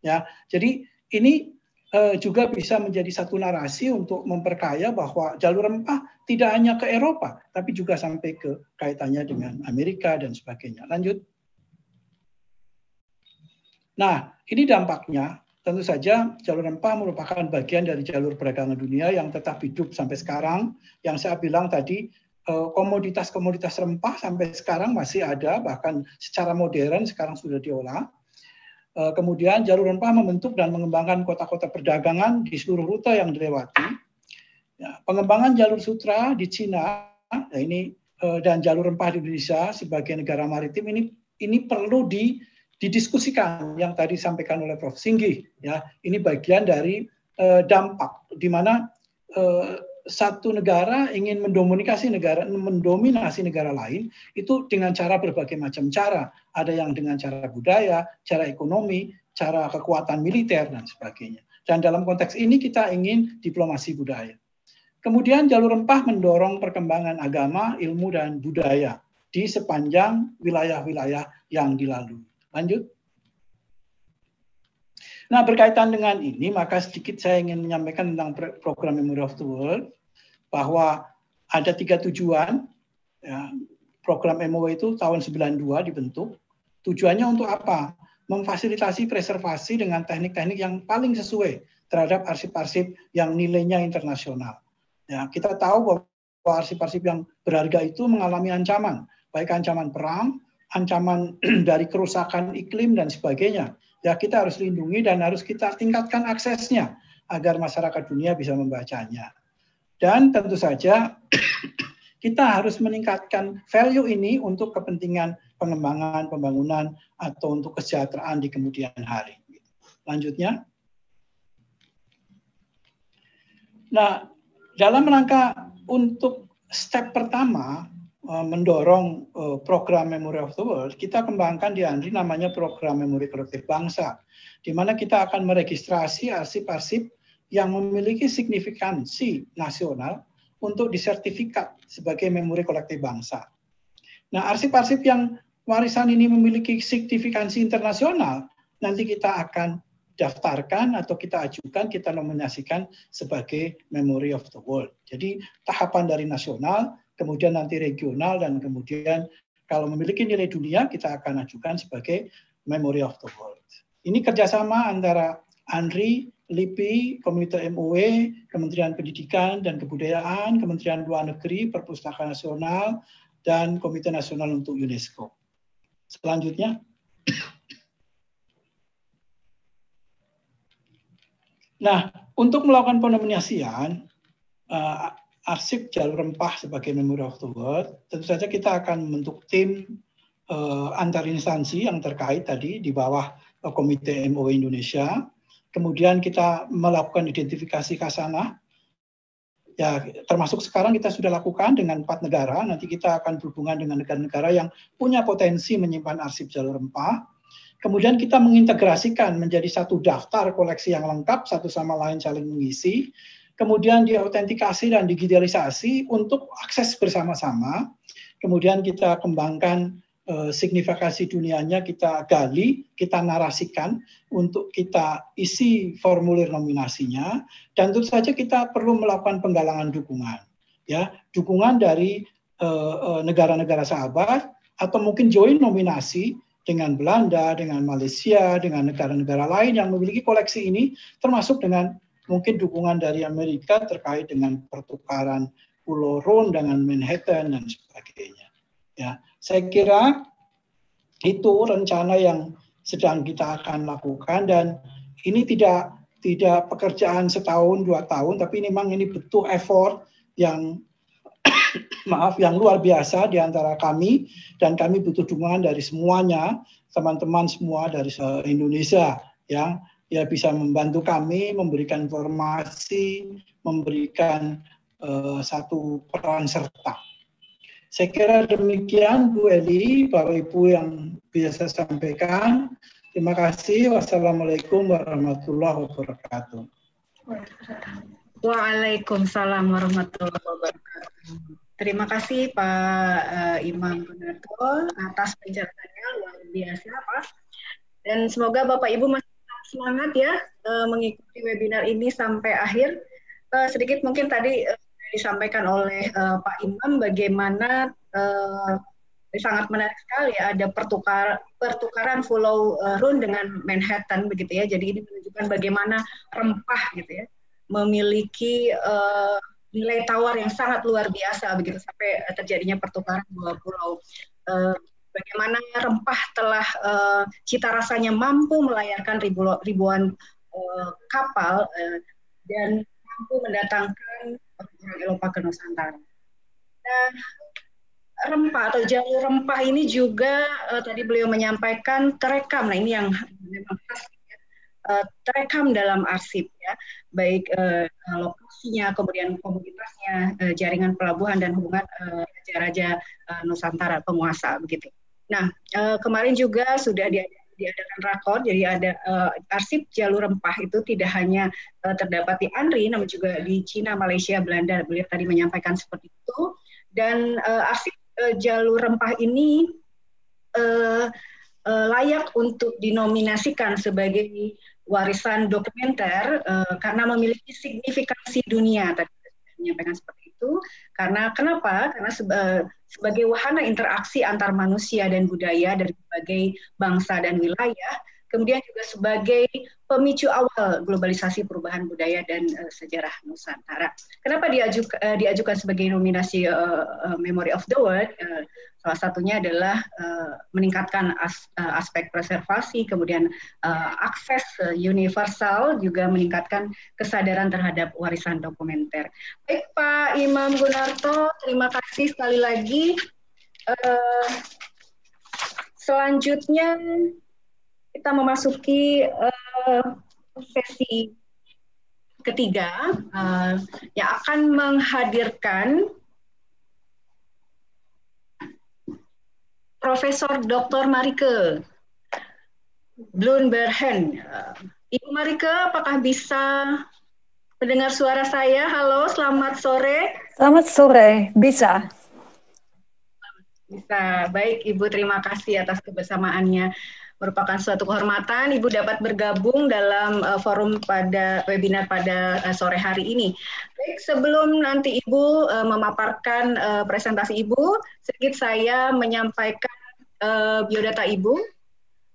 Ya, jadi ini uh, juga bisa menjadi satu narasi untuk memperkaya bahwa jalur rempah tidak hanya ke Eropa, tapi juga sampai ke kaitannya dengan Amerika dan sebagainya. Lanjut. Nah, ini dampaknya tentu saja jalur rempah merupakan bagian dari jalur perdagangan dunia yang tetap hidup sampai sekarang. Yang saya bilang tadi Eh, komoditas-komoditas rempah sampai sekarang masih ada, bahkan secara modern sekarang sudah diolah. Eh, kemudian jalur rempah membentuk dan mengembangkan kota-kota perdagangan di seluruh rute yang dilewati. Ya, pengembangan jalur sutra di Cina, ya ini eh, dan jalur rempah di Indonesia sebagai negara maritim ini ini perlu di, didiskusikan yang tadi disampaikan oleh Prof. Singgi. Ya, ini bagian dari dampak di mana satu negara ingin mendominasi negara mendominasi negara lain itu dengan cara berbagai macam cara ada yang dengan cara budaya cara ekonomi cara kekuatan militer dan sebagainya dan dalam konteks ini kita ingin diplomasi budaya kemudian jalur rempah mendorong perkembangan agama ilmu dan budaya di sepanjang wilayah-wilayah yang dilalui lanjut Nah, berkaitan dengan ini, maka sedikit saya ingin menyampaikan tentang program Memory of the World bahwa ada tiga tujuan ya, program MOW e itu tahun 92 dibentuk. Tujuannya untuk apa? Memfasilitasi preservasi dengan teknik-teknik yang paling sesuai terhadap arsip-arsip yang nilainya internasional. Ya, kita tahu bahwa arsip-arsip yang berharga itu mengalami ancaman, baik ancaman perang, ancaman [clears throat] dari kerusakan iklim dan sebagainya. Ya, kita harus lindungi dan harus kita tingkatkan aksesnya agar masyarakat dunia bisa membacanya. Dan tentu saja [clears throat] kita harus meningkatkan value ini untuk kepentingan pengembangan, pembangunan, atau untuk kesejahteraan di kemudian hari. Lanjutnya. Nah, dalam rangka untuk step pertama eh, mendorong eh, program Memory of the World, kita kembangkan di Andri namanya program Memory Kolektif Bangsa, di mana kita akan meregistrasi arsip-arsip yang memiliki signifikansi nasional untuk disertifikat sebagai memori kolektif bangsa. Nah, arsip-arsip yang warisan ini memiliki signifikansi internasional, nanti kita akan daftarkan atau kita ajukan, kita nominasikan sebagai Memory of the World. Jadi tahapan dari nasional, kemudian nanti regional, dan kemudian kalau memiliki nilai dunia, kita akan ajukan sebagai Memory of the World. Ini kerjasama antara ANRI, LIPI, Komite MUE, Kementerian Pendidikan dan Kebudayaan, Kementerian Luar Negeri, Perpustakaan Nasional, dan Komite Nasional untuk UNESCO. Selanjutnya. Nah, untuk melakukan penominasian uh, eh, arsip jalur rempah sebagai memori of the world, tentu saja kita akan membentuk tim uh, antar instansi yang terkait tadi di bawah eh, Komite MOE Indonesia, Kemudian kita melakukan identifikasi sana. Ya, termasuk sekarang kita sudah lakukan dengan empat negara. Nanti kita akan berhubungan dengan negara-negara yang punya potensi menyimpan arsip jalur rempah. Kemudian kita mengintegrasikan menjadi satu daftar koleksi yang lengkap, satu sama lain saling mengisi. Kemudian diautentikasi dan digitalisasi untuk akses bersama-sama. Kemudian kita kembangkan Eh, signifikasi dunianya kita gali, kita narasikan untuk kita isi formulir nominasinya dan tentu saja kita perlu melakukan penggalangan dukungan ya, dukungan dari eh, eh, negara-negara sahabat atau mungkin join nominasi dengan Belanda, dengan Malaysia, dengan negara-negara lain yang memiliki koleksi ini termasuk dengan mungkin dukungan dari Amerika terkait dengan pertukaran Pulau Rhone dengan Manhattan dan sebagainya. Ya, saya kira itu rencana yang sedang kita akan lakukan dan ini tidak tidak pekerjaan setahun dua tahun tapi ini memang ini butuh effort yang [coughs] maaf yang luar biasa di antara kami dan kami butuh dukungan dari semuanya teman-teman semua dari Indonesia ya ya bisa membantu kami memberikan informasi memberikan uh, satu peran serta. Saya kira demikian Bu Eli, Bapak Ibu yang bisa saya sampaikan. Terima kasih. Wassalamualaikum warahmatullahi wabarakatuh. Waalaikumsalam warahmatullahi wabarakatuh. Terima kasih Pak uh, Imam Gunarto atas penjelasannya luar biasa Pak. Dan semoga Bapak Ibu masih semangat ya uh, mengikuti webinar ini sampai akhir. Uh, sedikit mungkin tadi uh, disampaikan oleh uh, Pak Imam bagaimana uh, sangat menarik sekali ada pertukar, pertukaran eh, Run dengan Manhattan begitu ya. Jadi ini menunjukkan bagaimana rempah gitu ya memiliki uh, nilai tawar yang sangat luar biasa begitu sampai terjadinya pertukaran dua pulau. Uh, bagaimana rempah telah uh, cita rasanya mampu melayarkan ribu, ribuan uh, kapal uh, dan mampu mendatangkan orang Eropa ke Nusantara. Nah, rempah atau jalur rempah ini juga uh, tadi beliau menyampaikan terekam. Nah, ini yang memang uh, terekam dalam arsip ya, baik uh, lokasinya, kemudian komunitasnya, uh, jaringan pelabuhan dan hubungan raja-raja uh, uh, Nusantara penguasa begitu. Nah, uh, kemarin juga sudah diadakan diadakan rakor, jadi ada uh, arsip jalur rempah itu tidak hanya uh, terdapat di ANRI, namun juga di Cina, Malaysia, Belanda. Beliau tadi menyampaikan seperti itu. Dan uh, arsip uh, jalur rempah ini uh, uh, layak untuk dinominasikan sebagai warisan dokumenter uh, karena memiliki signifikansi dunia. Tadi menyampaikan seperti itu karena kenapa? Karena seba, eh, sebagai wahana interaksi antar manusia dan budaya dari berbagai bangsa dan wilayah, kemudian juga sebagai pemicu awal globalisasi perubahan budaya dan uh, sejarah Nusantara. Kenapa diajuk, uh, eh, diajukan sebagai nominasi uh, uh, Memory of the World? Uh, salah satunya adalah uh, meningkatkan as, uh, aspek preservasi, kemudian uh, akses uh, universal, juga meningkatkan kesadaran terhadap warisan dokumenter. Baik Pak Imam Gunarto, terima kasih sekali lagi. Uh, selanjutnya kita memasuki uh, sesi ketiga uh, yang akan menghadirkan Profesor Dr. Marike Blunberhen. Eh, Ibu Marike, apakah bisa mendengar suara saya? Halo, selamat sore. Selamat sore, bisa. Bisa, baik Ibu, terima kasih atas kebersamaannya merupakan suatu kehormatan Ibu dapat bergabung dalam uh, forum pada webinar pada uh, sore hari ini. Baik, sebelum nanti Ibu uh, memaparkan uh, presentasi Ibu, sedikit saya menyampaikan uh, biodata Ibu.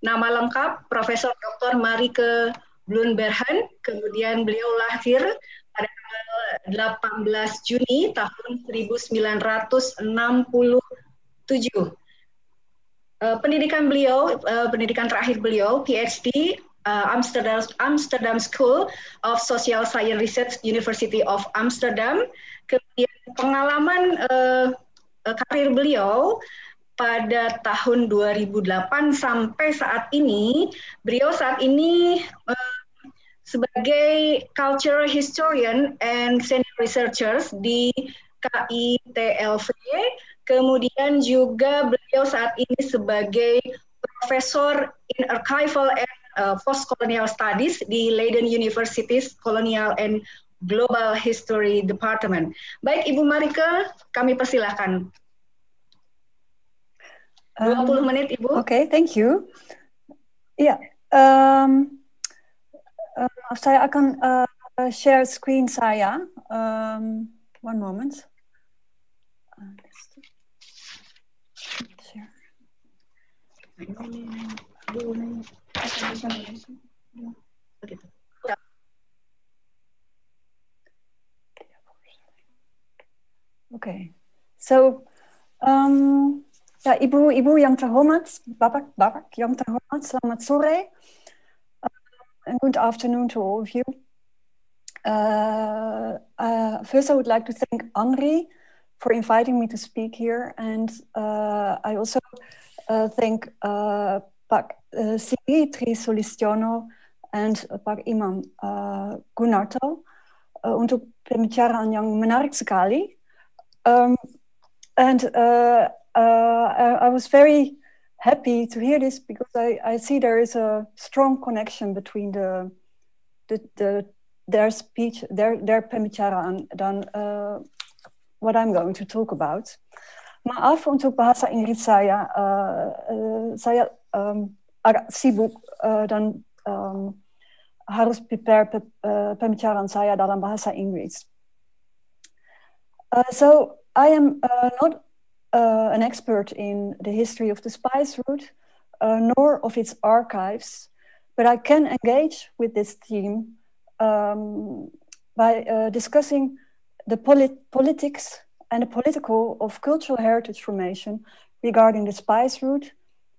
Nama lengkap Profesor Dr. Marike Blunberhan, kemudian beliau lahir pada tanggal 18 Juni tahun 1967 Eh, pendidikan beliau, uh, pendidikan terakhir beliau, PhD uh, eh, Amsterdam Amsterdam School of Social Science Research University of Amsterdam. Kemudian pengalaman uh, karir beliau pada tahun 2008 sampai saat ini, beliau saat ini uh, sebagai cultural historian and senior researchers di KITLV Kemudian juga beliau saat ini sebagai profesor in archival and uh, post studies di Leiden University's Colonial and Global History Department. Baik Ibu Marika, kami persilahkan. 20 um, menit Ibu. Oke, okay, thank you. Ya, yeah, um, uh, saya akan uh, share screen saya. Um, one moment. Okay, so um, ibu ibu yang terhormat, bapak bapak yang terhormat, selamat sore, uh, and good afternoon to all of you. Uh, uh, first, I would like to thank Henri for inviting me to speak here, and uh, I also denk uh, uh, pak uh, Sigi Trisolistiono and pak imam Gunato untuk pembicaraan yang menarik sekali. Um, and I, I, was very happy to hear this because I, I see there is a strong connection between the the, the their speech, their their pembicara, and uh, what I'm going to talk about so bahasa saya uh, saya um, agak sibuk uh, dan um, harus prepare pe, uh, pembicaraan saya dalam bahasa Inggris. Uh, so I am uh, not uh, an expert in the history of the spice route, uh, nor of its archives, but I can engage with this theme um, by uh, discussing the polit politics and the political of cultural heritage formation regarding the spice route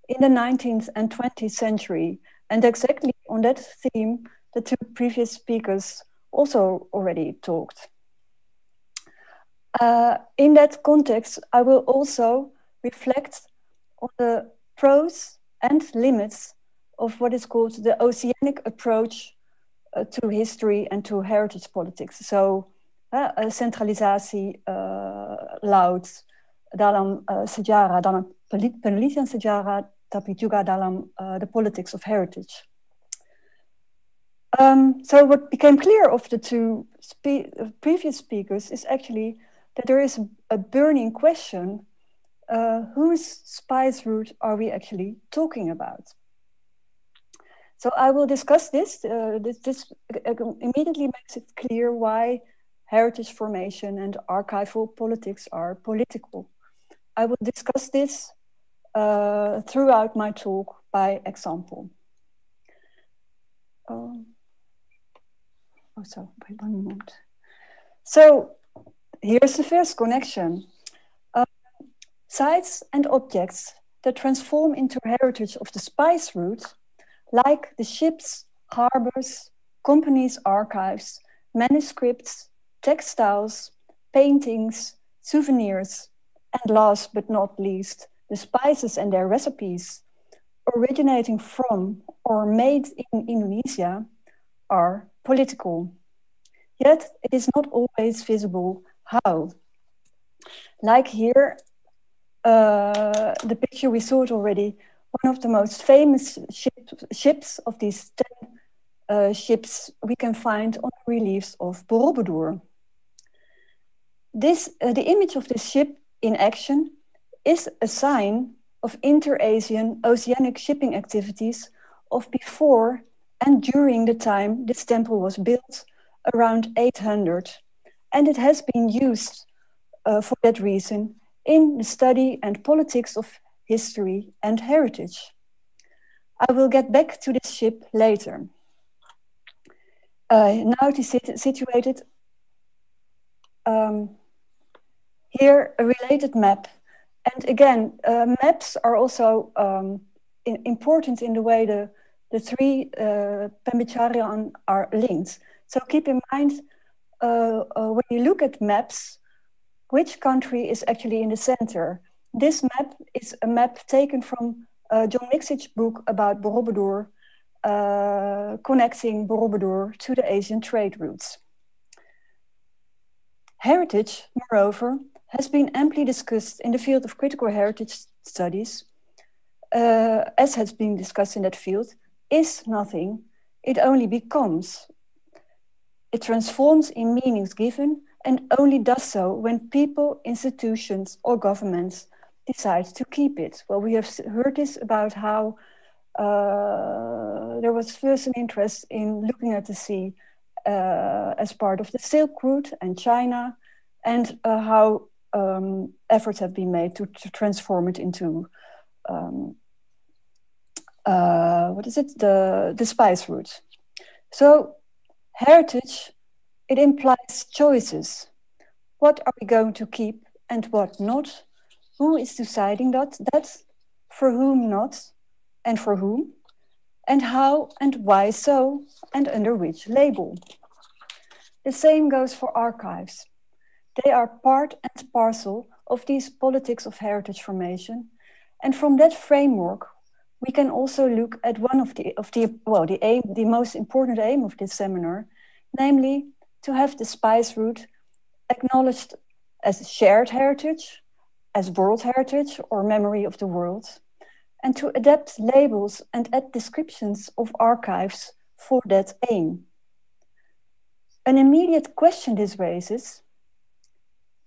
in the 19th and 20th century. And exactly on that theme, the two previous speakers also already talked. Uh, in that context, I will also reflect on the pros and limits of what is called the oceanic approach uh, to history and to heritage politics. So hè, eh, centralisatie eh, luidt dalam eh, sejarah, dalam penelitian sejarah, tapi juga dalam the politics of heritage. Um, so what became clear of the two spe previous speakers is actually that there is a burning question uh, whose spice route are we actually talking about? So I will discuss this. Uh, this, this uh, immediately makes it clear why heritage formation and archival politics are political. I will discuss this uh, throughout my talk by example. Um, oh, so wait one moment. So here's the first connection. Uh, sites and objects that transform into heritage of the spice route, like the ships, harbors, companies' archives, manuscripts, textiles, paintings, souvenirs, and last but not least, the spices and their recipes originating from or made in Indonesia are political. Yet it is not always visible how. Like here, uh, the picture we saw it already, one of the most famous ship, ships of these 10 uh, ships we can find on the reliefs of Borobudur. This, uh, the image of this ship in action is a sign of inter-Asian oceanic shipping activities of before and during the time this temple was built around 800. And it has been used uh, for that reason in the study and politics of history and heritage. I will get back to this ship later. Uh, now it is situated um, here, a related map. And again, uh, maps are also um, in, important in the way the, the three uh, are linked. So keep in mind, uh, uh, when you look at maps, which country is actually in the center? This map is a map taken from uh, John Mixit's book about Borobudur, uh, connecting Borobudur to the Asian trade routes. Heritage, moreover, has been amply discussed in the field of critical heritage studies, uh, as has been discussed in that field, is nothing, it only becomes. It transforms in meanings given and only does so when people, institutions, or governments decide to keep it. Well, we have heard this about how uh, there was first an interest in looking at the sea uh, as part of the Silk Route and China, and uh, how um, efforts have been made to, to transform it into um, uh, what is it? The the spice route. So heritage it implies choices. What are we going to keep and what not? Who is deciding that? That for whom not, and for whom, and how and why so, and under which label. The same goes for archives. They are part and parcel of these politics of heritage formation. And from that framework, we can also look at one of the, of the well, the aim, the most important aim of this seminar, namely to have the spice route acknowledged as shared heritage, as world heritage or memory of the world, and to adapt labels and add descriptions of archives for that aim. An immediate question this raises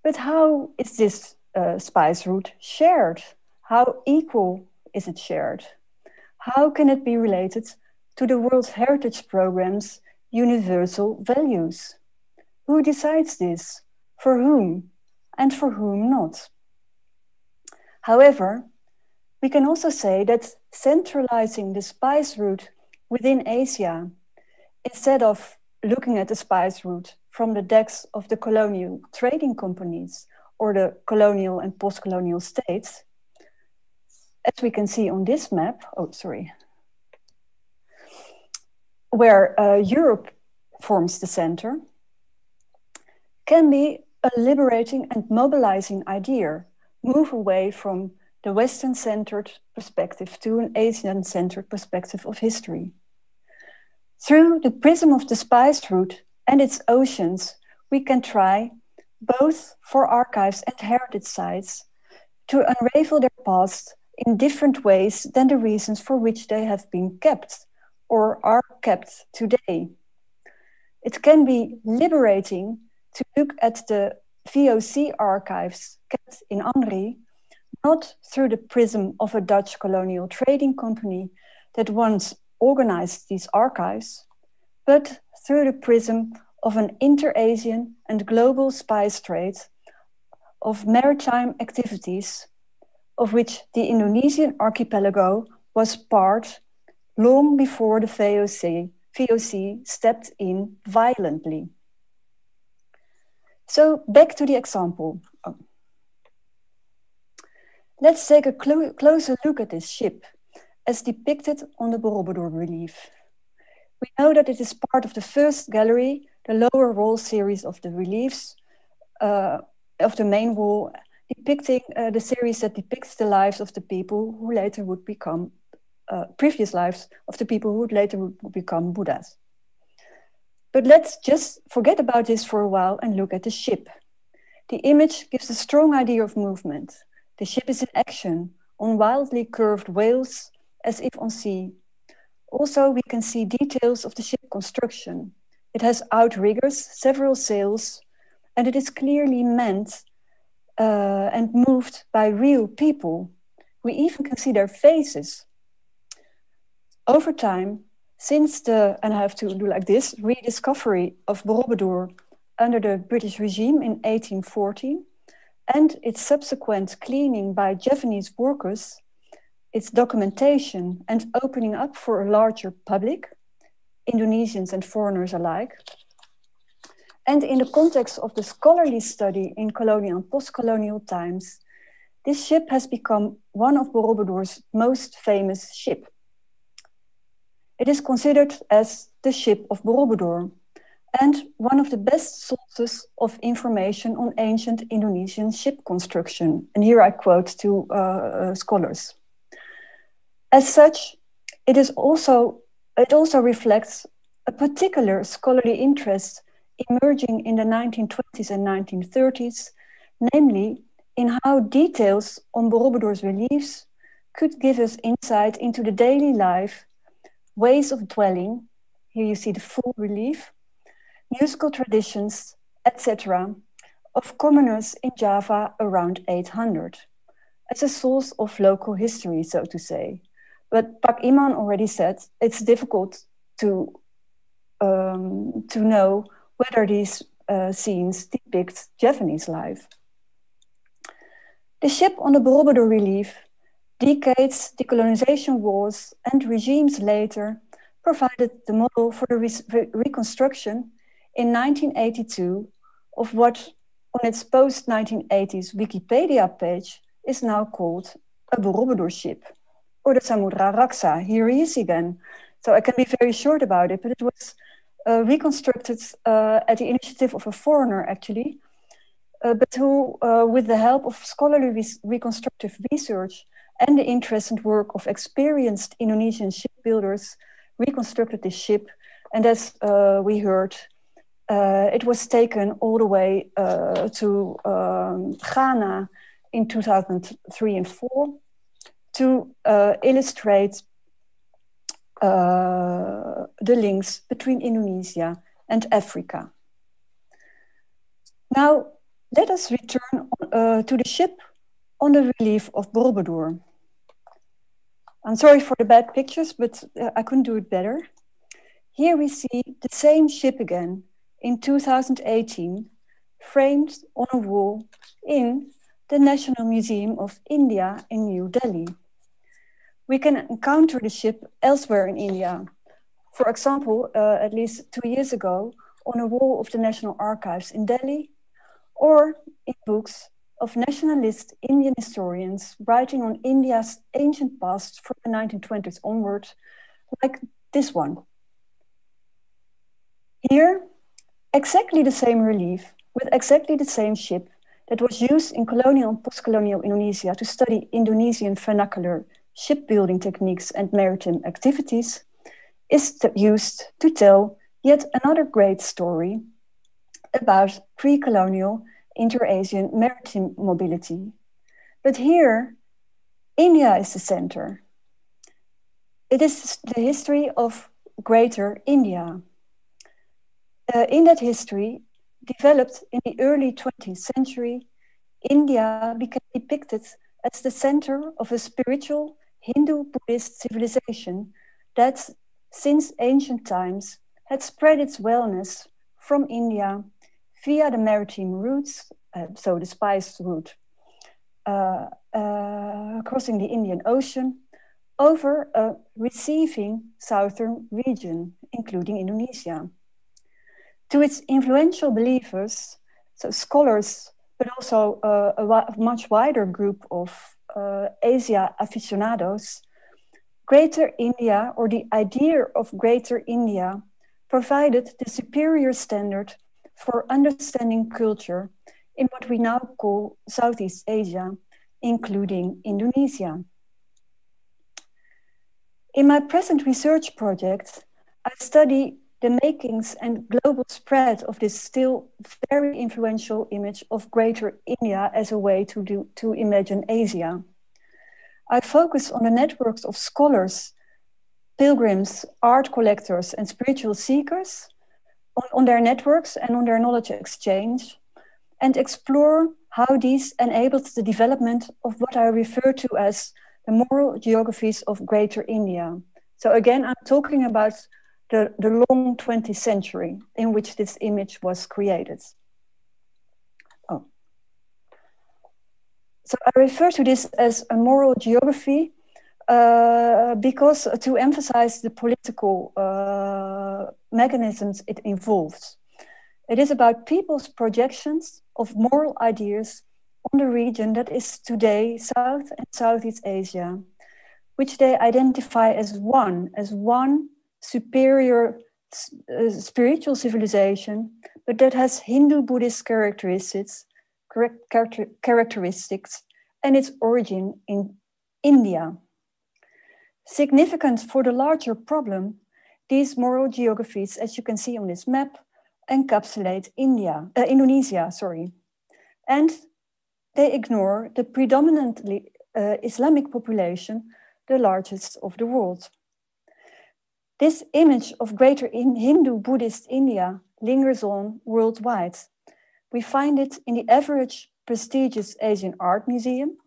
but how is this uh, spice route shared? How equal is it shared? How can it be related to the World Heritage Programme's universal values? Who decides this? For whom? And for whom not? However, we can also say that centralizing the spice route within Asia, instead of looking at the spice route from the decks of the colonial trading companies or the colonial and post-colonial states, as we can see on this map, oh, sorry, where uh, Europe forms the center, can be a liberating and mobilizing idea, move away from the Western centered perspective to an Asian centered perspective of history. Through the prism of the spice route, and its oceans, we can try, both for archives and heritage sites, to unravel their past in different ways than the reasons for which they have been kept or are kept today. It can be liberating to look at the VOC archives kept in Anri, not through the prism of a Dutch colonial trading company that once organized these archives, but through the prism of an inter-Asian and global spice trade of maritime activities, of which the Indonesian archipelago was part long before the VOC, VOC stepped in violently. So back to the example. Let's take a closer look at this ship, as depicted on the Borobudur relief. We know that it is part of the first gallery, the lower wall series of the reliefs uh, of the main wall, depicting uh, the series that depicts the lives of the people who later would become uh, previous lives of the people who would later would become Buddhas. But let's just forget about this for a while and look at the ship. The image gives a strong idea of movement. The ship is in action on wildly curved whales as if on sea, also, we can see details of the ship construction. It has outriggers, several sails, and it is clearly meant uh, and moved by real people. We even can see their faces. Over time, since the, and I have to do like this, rediscovery of Borobudur under the British regime in 1814 and its subsequent cleaning by Japanese workers, its documentation and opening up for a larger public, Indonesians and foreigners alike. And in the context of the scholarly study in colonial and post-colonial times, this ship has become one of Borobudur's most famous ship. It is considered as the ship of Borobudur and one of the best sources of information on ancient Indonesian ship construction. And here I quote two uh, scholars. As such, it is also it also reflects a particular scholarly interest emerging in the 1920s and 1930s, namely in how details on Borobudur's beliefs could give us insight into the daily life, ways of dwelling, here you see the full relief, musical traditions, etc., of commoners in Java around 800, as a source of local history, so to say. But Pak Iman already said it's difficult to um, to know whether these uh, scenes depict Japanese life. The ship on the Borobudur relief, decades decolonization wars and regimes later provided the model for the re reconstruction in 1982 of what on its post-1980s Wikipedia page is now called a Borobudur ship. Oh, the Samudra Raksa. Here he is again. So I can be very short about it, but it was uh, reconstructed uh, at the initiative of a foreigner, actually, uh, but who, uh, with the help of scholarly reconstructive research and the interest and work of experienced Indonesian shipbuilders, reconstructed this ship. And as uh, we heard, uh, it was taken all the way to um, Ghana in 2003 and 4 to uh, illustrate uh, the links between Indonesia and Africa. Now, let us return uh, to the ship on the relief of Borobudur. I'm sorry for the bad pictures, but uh, I couldn't do it better. Here we see the same ship again in 2018, framed on a wall in the National Museum of India in New Delhi. We can encounter the ship elsewhere in India. For example, uh, at least two years ago, on a wall of the National Archives in Delhi, or in books of nationalist Indian historians writing on India's ancient past from the 1920s onward, like this one. Here, exactly the same relief with exactly the same ship that was used in colonial and post-colonial Indonesia to study Indonesian vernacular shipbuilding techniques and maritime activities is used to tell yet another great story about pre-colonial inter-Asian maritime mobility. But here, India is the center. It is the history of Greater India. Uh, in that history, developed in the early 20th century, India became depicted as the center of a spiritual Hindu Buddhist civilization that, since ancient times, had spread its wellness from India via the maritime routes, uh, so the spice route, uh, uh, crossing the Indian Ocean over a receiving southern region, including Indonesia to its influential believers, so scholars, but also uh, a, much wider group of uh, Asia aficionados, Greater India or the idea of Greater India provided the superior standard for understanding culture in what we now call Southeast Asia, including Indonesia. In my present research project, I study the makings and global spread of this still very influential image of Greater India as a way to, do, to imagine Asia. I focus on the networks of scholars, pilgrims, art collectors, and spiritual seekers, on, on their networks and on their knowledge exchange, and explore how these enabled the development of what I refer to as the moral geographies of Greater India. So again, I'm talking about the, the long 20th century in which this image was created. Oh. So I refer to this as a moral geography uh, because to emphasize the political uh, mechanisms it involves. It is about people's projections of moral ideas on the region that is today South and Southeast Asia, which they identify as one, as one superior uh, spiritual civilization, but that has Hindu Buddhist characteristics, character, characteristics, and its origin in India. Significant for the larger problem, these moral geographies, as you can see on this map, encapsulate India, uh, Indonesia, sorry, and they ignore the predominantly uh, Islamic population, the largest of the world. This image of greater in Hindu Buddhist India lingers on worldwide. We find it in the average prestigious Asian Art Museum,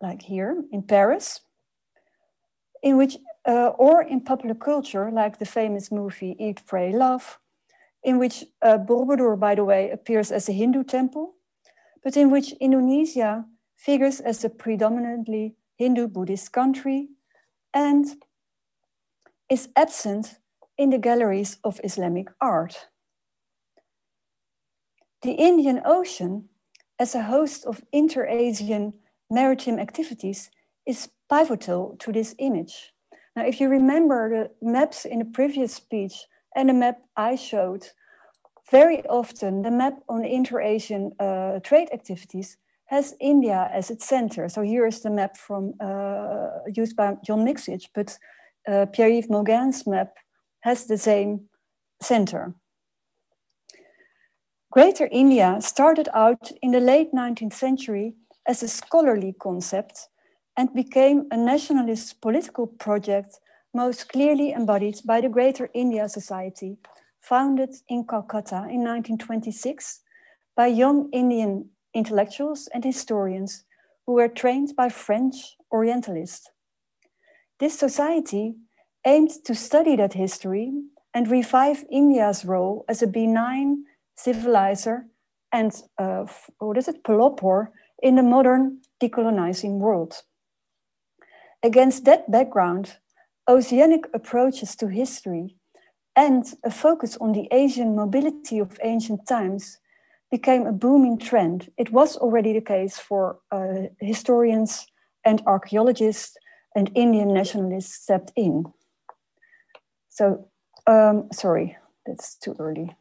like here in Paris, in which, uh, or in popular culture, like the famous movie Eat, Pray, Love, in which uh, Borobudur, by the way, appears as a Hindu temple, but in which Indonesia figures as a predominantly Hindu Buddhist country and is absent in the galleries of Islamic art. The Indian Ocean, as a host of inter Asian maritime activities, is pivotal to this image. Now, if you remember the maps in the previous speech and the map I showed, very often the map on inter Asian uh, trade activities has India as its center. So here is the map from uh, used by John Mixage, but uh, Pierre-Yves Mauguin's map has the same center. Greater India started out in the late 19th century as a scholarly concept and became a nationalist political project most clearly embodied by the Greater India Society, founded in Calcutta in 1926 by young Indian intellectuals and historians who were trained by French Orientalists. This society aimed to study that history and revive India's role as a benign civilizer and, uh, what is it, polopor in the modern decolonizing world. Against that background, oceanic approaches to history and a focus on the Asian mobility of ancient times became a booming trend. It was already the case for uh, historians and archaeologists and Indian nationalists stepped in. So, um, sorry, that's too early.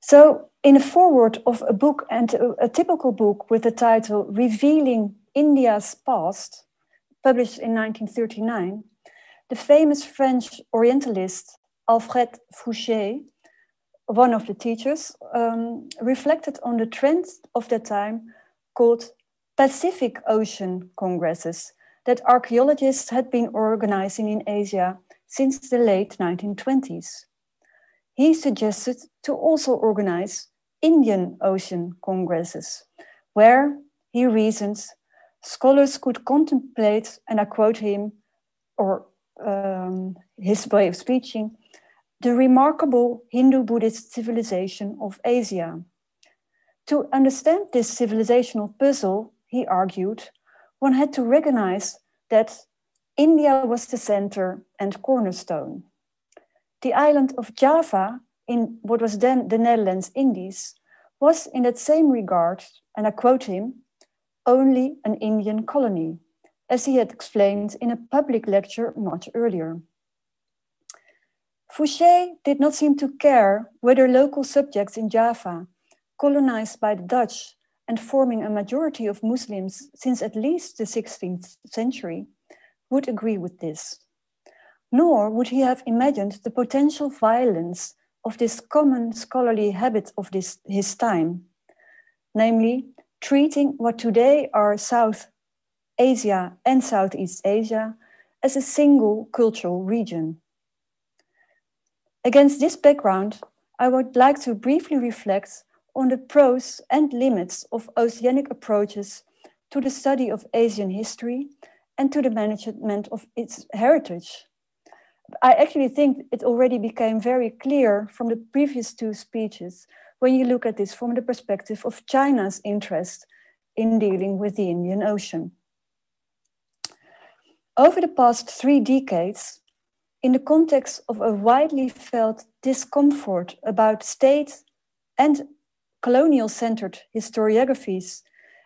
So, in a foreword of a book and a, a typical book with the title Revealing India's Past, published in 1939, the famous French Orientalist Alfred Fouché, one of the teachers, um, reflected on the trend of that time called Pacific Ocean Congresses, that archaeologists had been organizing in Asia since the late 1920s. He suggested to also organize Indian Ocean Congresses, where, he reasons, scholars could contemplate, and I quote him, or um, his way of speaking, the remarkable Hindu Buddhist civilization of Asia. To understand this civilizational puzzle, he argued, one had to recognize that India was the center and cornerstone. The island of Java, in what was then the Netherlands Indies, was in that same regard, and I quote him, only an Indian colony, as he had explained in a public lecture much earlier. Fouché did not seem to care whether local subjects in Java, colonized by the Dutch, and forming a majority of Muslims since at least the 16th century, would agree with this. Nor would he have imagined the potential violence of this common scholarly habit of this, his time, namely, treating what today are South Asia and Southeast Asia as a single cultural region. Against this background, I would like to briefly reflect on the pros and limits of oceanic approaches to the study of Asian history and to the management of its heritage. I actually think it already became very clear from the previous two speeches when you look at this from the perspective of China's interest in dealing with the Indian Ocean. Over the past three decades, in the context of a widely felt discomfort about state and colonial centered historiographies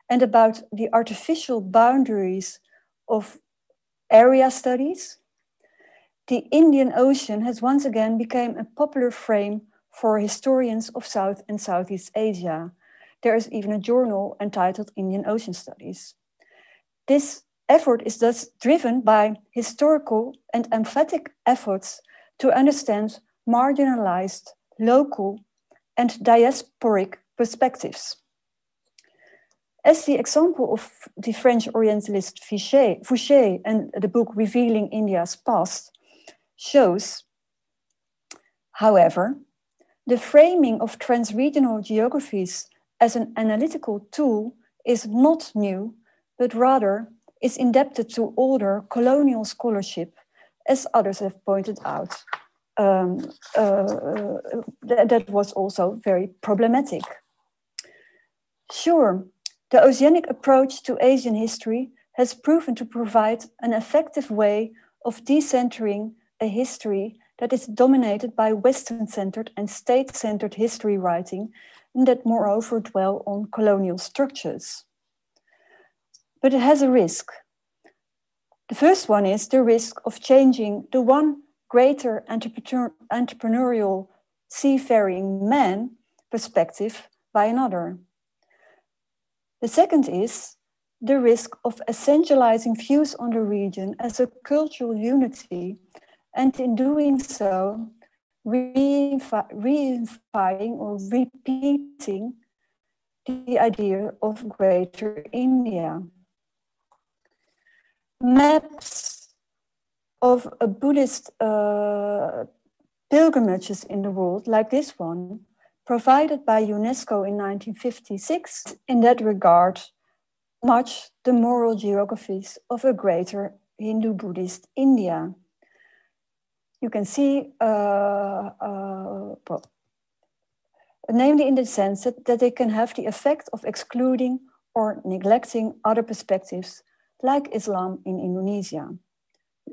and about the artificial boundaries of area studies, the Indian Ocean has once again become a popular frame for historians of South and Southeast Asia. There is even a journal entitled Indian Ocean Studies. This effort is thus driven by historical and emphatic efforts to understand marginalized local and diasporic perspectives. As the example of the French Orientalist Fouché, and the book Revealing India's Past shows, however, the framing of transregional geographies as an analytical tool is not new, but rather is indebted to older colonial scholarship, as others have pointed out um, uh, uh th that was also very problematic. Sure, the oceanic approach to Asian history has proven to provide an effective way of decentering a history that is dominated by Western centered and state centered history writing, and that moreover dwell on colonial structures. But it has a risk. The first one is the risk of changing the one greater entrepreneurial seafaring man perspective by another. The second is the risk of essentializing views on the region as a cultural unity, and in doing so, reinfying or repeating the idea of Greater India. Maps of uh, Buddhist uh, pilgrimages in the world, like this one, provided by UNESCO in 1956, in that regard, much the moral geographies of a greater Hindu Buddhist India. You can see, uh, uh, well, namely in the sense that, that they can have the effect of excluding or neglecting other perspectives, like Islam in Indonesia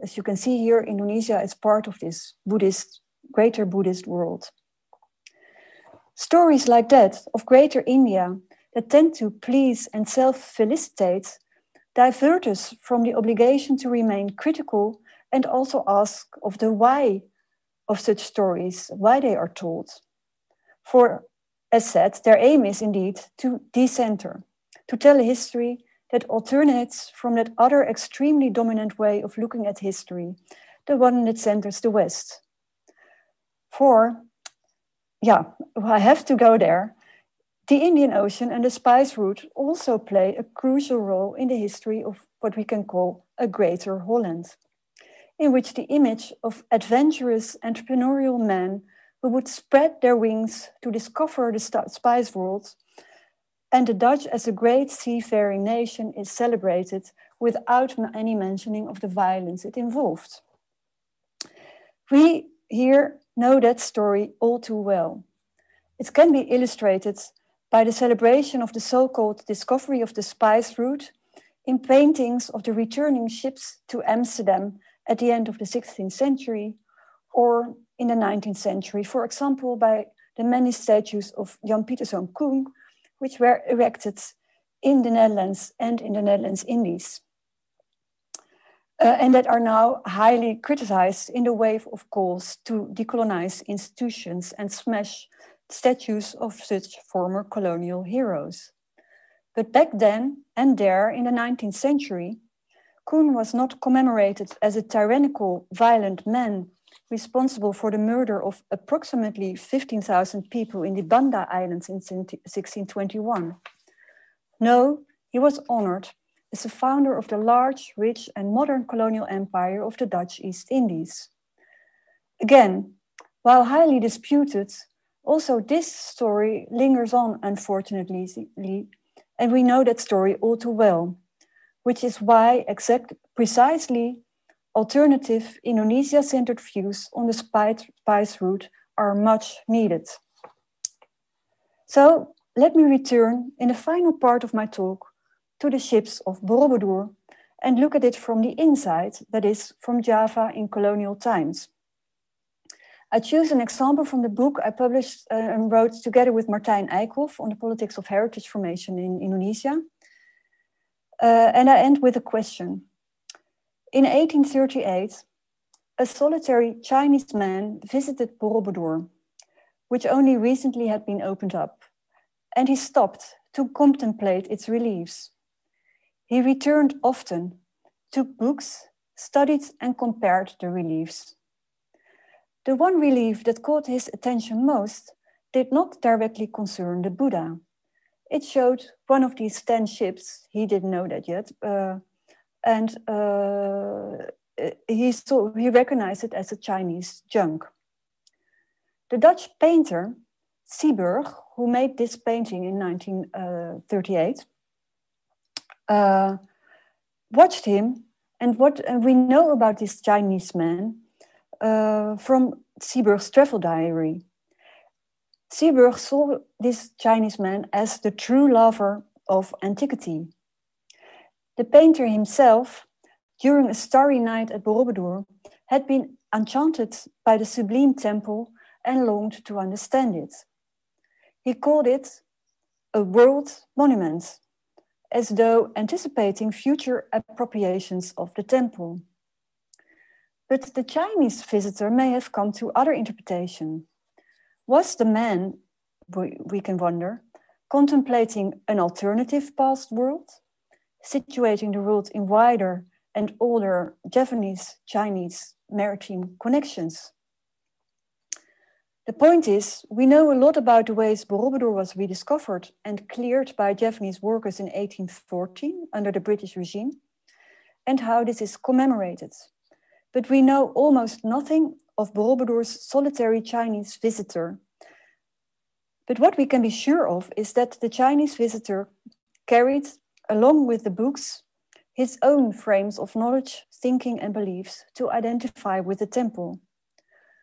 as you can see here, Indonesia is part of this Buddhist, greater Buddhist world. Stories like that of greater India that tend to please and self felicitate divert us from the obligation to remain critical and also ask of the why of such stories, why they are told. For, as said, their aim is indeed to decenter, to tell a history that alternates from that other extremely dominant way of looking at history, the one that centers the West. For, yeah, I have to go there. The Indian Ocean and the spice route also play a crucial role in the history of what we can call a Greater Holland, in which the image of adventurous entrepreneurial men who would spread their wings to discover the spice world and the Dutch as a great seafaring nation is celebrated without any mentioning of the violence it involved. We here know that story all too well. It can be illustrated by the celebration of the so-called discovery of the spice route in paintings of the returning ships to Amsterdam at the end of the 16th century or in the 19th century, for example, by the many statues of Jan Pieterszoon Koen which were erected in the Netherlands and in the Netherlands Indies, uh, and that are now highly criticized in the wave of calls to decolonize institutions and smash statues of such former colonial heroes. But back then and there in the 19th century, Kuhn was not commemorated as a tyrannical, violent man responsible for the murder of approximately 15,000 people in the Banda Islands in 1621. No, he was honored as the founder of the large, rich, and modern colonial empire of the Dutch East Indies. Again, while highly disputed, also this story lingers on, unfortunately, and we know that story all too well, which is why exact, precisely Alternative Indonesia centered views on the spice route are much needed. So let me return in the final part of my talk to the ships of Borobudur and look at it from the inside, that is, from Java in colonial times. I choose an example from the book I published uh, and wrote together with Martijn Eikhoff on the politics of heritage formation in Indonesia. Uh, and I end with a question. In 1838, a solitary Chinese man visited Borobudur, which only recently had been opened up, and he stopped to contemplate its reliefs. He returned often, took books, studied and compared the reliefs. The one relief that caught his attention most did not directly concern the Buddha. It showed one of these 10 ships, he didn't know that yet, uh, and uh, he saw he recognized it as a Chinese junk. The Dutch painter Seeberg, who made this painting in 1938, uh, uh, watched him, and what we know about this Chinese man uh, from Seeberg's travel diary. Seeberg saw this Chinese man as the true lover of antiquity, the painter himself, during a starry night at Borobudur, had been enchanted by the sublime temple and longed to understand it. He called it a world monument, as though anticipating future appropriations of the temple. But the Chinese visitor may have come to other interpretation. Was the man, we can wonder, contemplating an alternative past world? situating the world in wider and older Japanese Chinese maritime connections. The point is, we know a lot about the ways Borobudur was rediscovered and cleared by Japanese workers in 1814 under the British regime, and how this is commemorated. But we know almost nothing of Borobudur's solitary Chinese visitor. But what we can be sure of is that the Chinese visitor carried along with the books, his own frames of knowledge, thinking, and beliefs to identify with the temple.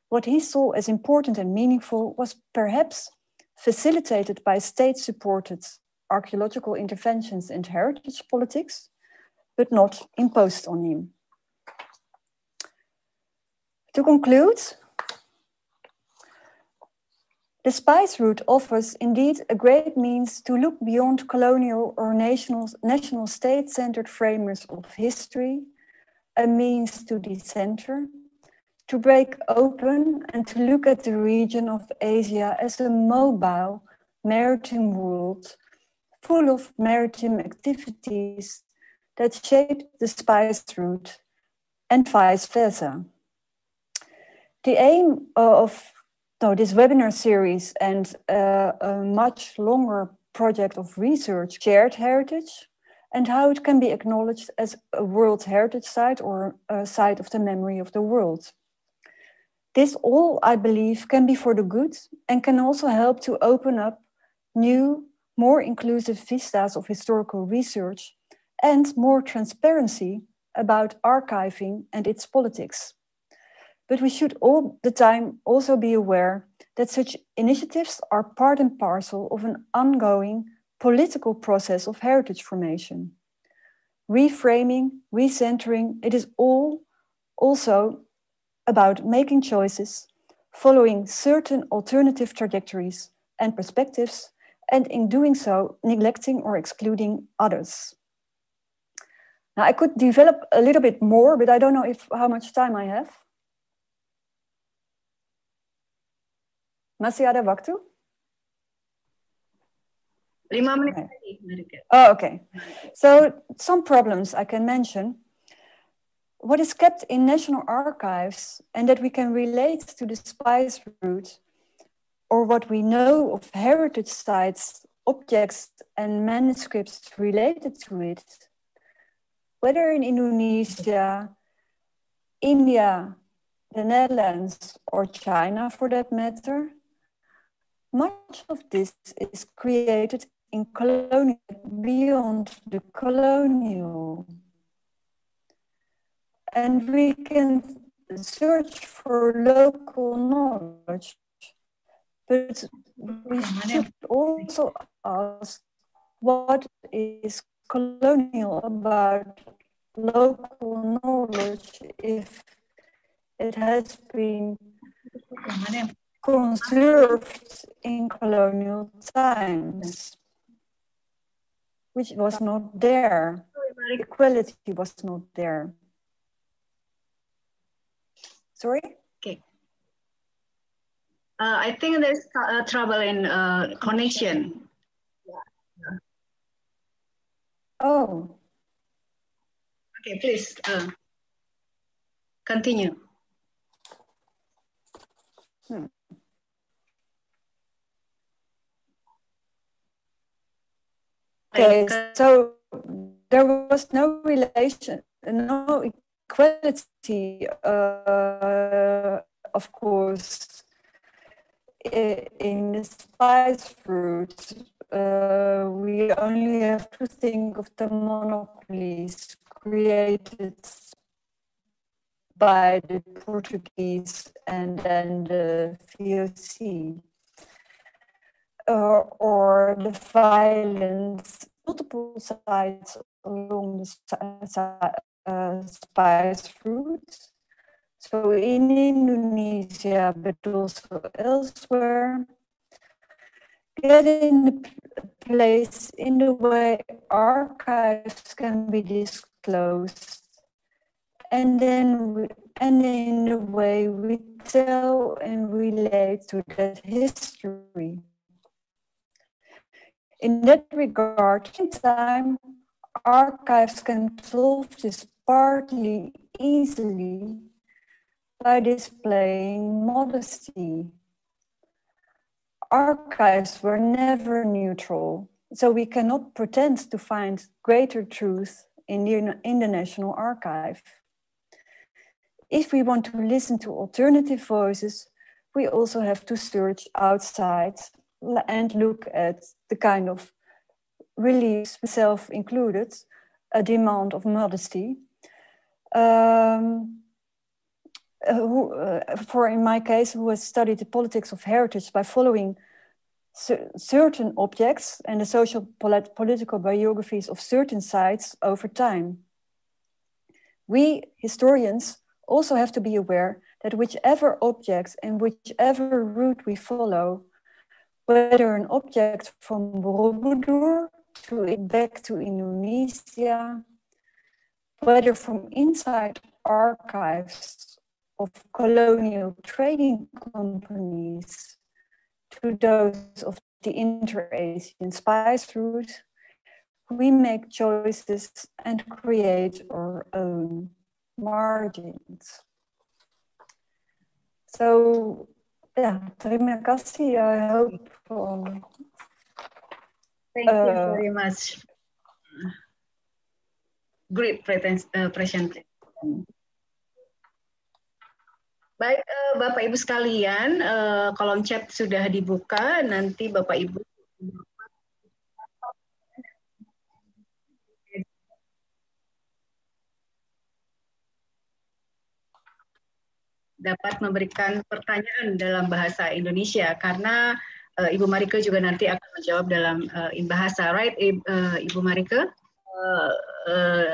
What he saw as important and meaningful was perhaps facilitated by state supported archaeological interventions and heritage politics, but not imposed on him. To conclude, the spice route offers indeed a great means to look beyond colonial or national, national state centered framers of history, a means to decenter, to break open and to look at the region of Asia as a mobile maritime world full of maritime activities that shaped the spice route and vice versa. The aim uh, of so this webinar series and uh, a much longer project of research, shared heritage, and how it can be acknowledged as a World Heritage Site or a site of the memory of the world. This all, I believe, can be for the good and can also help to open up new, more inclusive vistas of historical research and more transparency about archiving and its politics. But we should all the time also be aware that such initiatives are part and parcel of an ongoing political process of heritage formation. Reframing, recentering, it is all also about making choices, following certain alternative trajectories and perspectives, and in doing so, neglecting or excluding others. Now, I could develop a little bit more, but I don't know if, how much time I have. ما Vaktu? waktu? Oh, okay. So, some problems I can mention. What is kept in national archives and that we can relate to the spice route, or what we know of heritage sites, objects, and manuscripts related to it, whether in Indonesia, India, the Netherlands, or China for that matter, much of this is created in colonial, beyond the colonial. And we can search for local knowledge, but we should also ask what is colonial about local knowledge if it has been conserved in colonial times, which was not there. Equality was not there. Sorry? Okay. Uh, I think there's uh, trouble in uh, connection. Yeah. Oh. Okay, please uh, continue. Okay, so there was no relation, no equality, uh, of course, in the spice fruit. Uh, we only have to think of the monopolies created by the Portuguese and then the VOC. Uh, or the violence, multiple sides along the uh, spice So in Indonesia, but also elsewhere, getting place in the way archives can be disclosed, and then and in the way we tell and relate to that history. In that regard, in time, archives can solve this partly easily by displaying modesty. Archives were never neutral, so we cannot pretend to find greater truth in the, in the National Archive. If we want to listen to alternative voices, we also have to search outside and look at the kind of release, self included a demand of modesty. Um, uh, who, uh, for in my case, who has studied the politics of heritage by following certain objects and the social polit political biographies of certain sites over time. We historians also have to be aware that whichever objects and whichever route we follow, whether an object from Borobudur to back to Indonesia, whether from inside archives of colonial trading companies to those of the inter-Asian spice route, we make choices and create our own margins. So Ya, terima kasih. I hope. Um, Thank uh, you eh, very much. Great eh, presentation. Baik, uh, Bapak Ibu sekalian, uh, kolom chat sudah dibuka. Nanti Bapak Ibu dapat memberikan pertanyaan dalam bahasa Indonesia karena uh, Ibu Marike juga nanti akan menjawab dalam uh, in bahasa, right, uh, Ibu Marike? Uh, uh,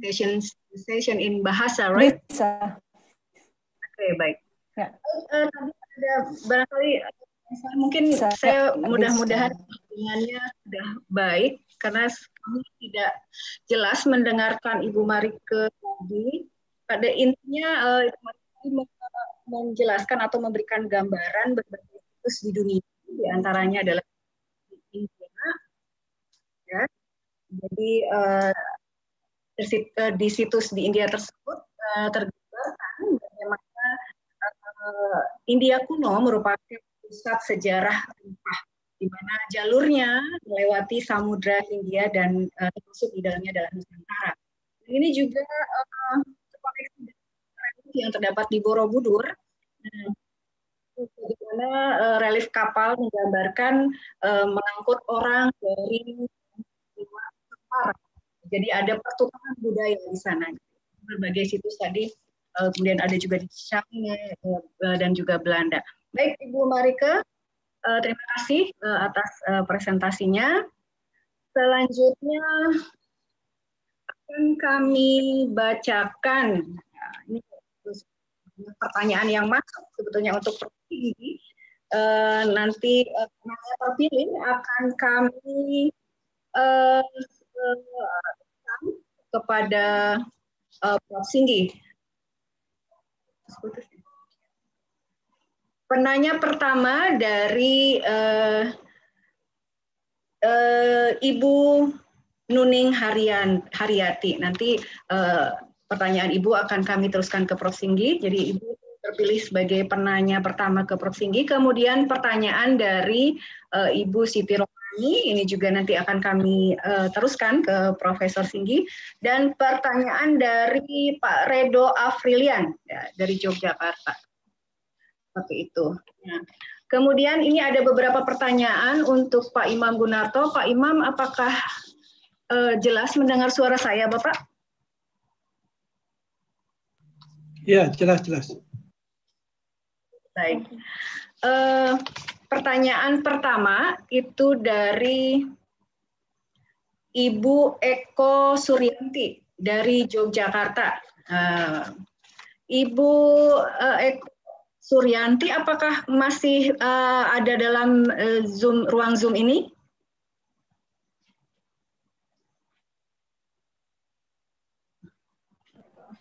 station, station in bahasa, right? Bisa. Oke, okay, baik. Ya. Uh, ada barangkali mungkin Bisa. saya mudah-mudahan hubungannya sudah baik karena kami tidak jelas mendengarkan Ibu Marike tadi. Pada intinya uh, Ibu Marike menjelaskan atau memberikan gambaran berbagai situs di dunia diantaranya adalah India ya jadi uh, di situs di India tersebut uh, tergambarkan bagaimana India kuno merupakan pusat sejarah rempah di mana jalurnya melewati samudra Hindia dan termasuk di dalamnya adalah Nusantara. Ini juga uh, terkoneksi yang terdapat di Borobudur. Hmm. bagaimana uh, relief kapal menggambarkan uh, mengangkut orang dari luar Jadi ada pertukaran budaya di sana. Berbagai situs tadi, uh, kemudian ada juga di China uh, dan juga Belanda. Baik, Ibu Marika, uh, terima kasih uh, atas uh, presentasinya. Selanjutnya akan kami bacakan. Nah, ini pertanyaan yang masuk sebetulnya untuk tertinggi eh, nanti eh, namanya terpilih akan kami eh, eh, kepada eh, Prof. Singgi. Penanya pertama dari eh, eh, Ibu Nuning Harian Haryati. Nanti pertanyaan Ibu akan kami teruskan ke Prof. Singgi. Jadi Ibu terpilih sebagai penanya pertama ke Prof. Singgi. Kemudian pertanyaan dari uh, Ibu Siti Rohani, ini juga nanti akan kami uh, teruskan ke Profesor Singgi. Dan pertanyaan dari Pak Redo Afrilian ya, dari Yogyakarta. Seperti itu. Ya. Kemudian ini ada beberapa pertanyaan untuk Pak Imam Gunarto. Pak Imam, apakah uh, jelas mendengar suara saya, Bapak? Ya, jelas, jelas. Baik. Uh, pertanyaan pertama itu dari Ibu Eko Suryanti dari Yogyakarta. Uh, Ibu uh, Eko Suryanti, apakah masih uh, ada dalam uh, Zoom ruang Zoom ini?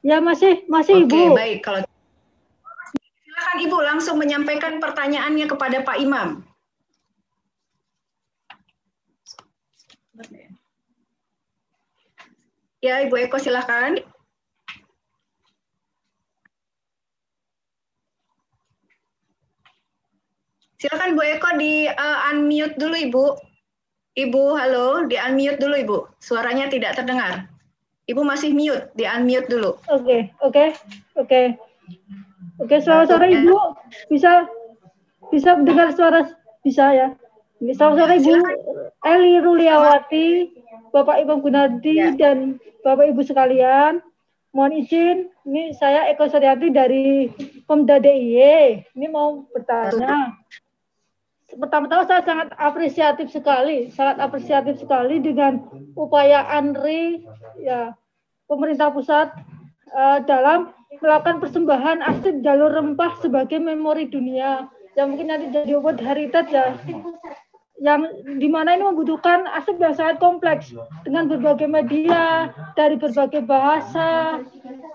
Ya masih masih Oke, Ibu. Oke, baik kalau Silakan Ibu langsung menyampaikan pertanyaannya kepada Pak Imam. Ya, Ibu Eko silakan. Silakan Bu Eko di uh, unmute dulu Ibu. Ibu, halo, di unmute dulu Ibu. Suaranya tidak terdengar. Ibu masih mute, di unmute dulu. Oke, okay, oke, okay, oke, okay. oke. Selamat sore Ibu, bisa bisa dengar suara bisa ya. Selamat sore Ibu Eli Ruliawati, Bapak Ibu Gunadi ya. dan Bapak Ibu sekalian. Mohon izin, ini saya Eko Suryati dari Pemda DIY. E. Ini mau bertanya pertama-tama saya sangat apresiatif sekali, sangat apresiatif sekali dengan upaya Andre, ya pemerintah pusat uh, dalam melakukan persembahan aset jalur rempah sebagai memori dunia yang mungkin nanti jadi obat heritage ya yang dimana ini membutuhkan aset yang sangat kompleks dengan berbagai media dari berbagai bahasa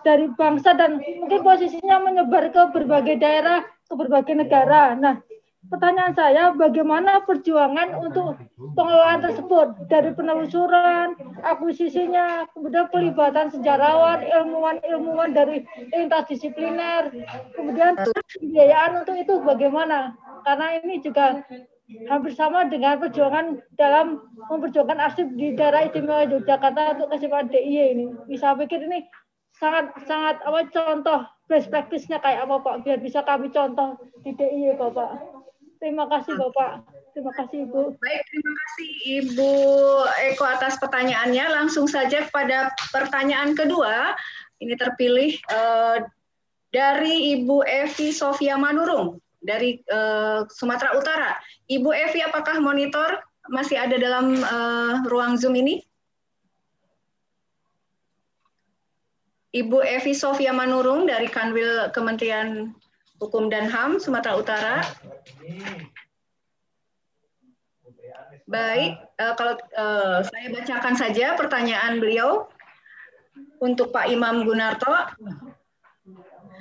dari bangsa dan mungkin posisinya menyebar ke berbagai daerah ke berbagai negara nah pertanyaan saya bagaimana perjuangan untuk pengelolaan tersebut dari penelusuran, akuisisinya, kemudian pelibatan sejarawan, ilmuwan-ilmuwan dari lintas disipliner, kemudian pembiayaan untuk itu bagaimana? Karena ini juga hampir sama dengan perjuangan dalam memperjuangkan arsip di daerah istimewa Yogyakarta untuk kesimpulan DIY ini. Bisa pikir ini sangat sangat apa contoh best practice-nya kayak apa Pak biar bisa kami contoh di DIY Bapak. Terima kasih Bapak. Terima kasih Ibu. Baik, terima kasih Ibu Eko atas pertanyaannya. Langsung saja pada pertanyaan kedua. Ini terpilih eh, dari Ibu Evi Sofia Manurung dari eh, Sumatera Utara. Ibu Evi, apakah monitor masih ada dalam eh, ruang Zoom ini? Ibu Evi Sofia Manurung dari Kanwil Kementerian Hukum dan HAM Sumatera Utara. Baik, uh, kalau uh, saya bacakan saja pertanyaan beliau untuk Pak Imam Gunarto.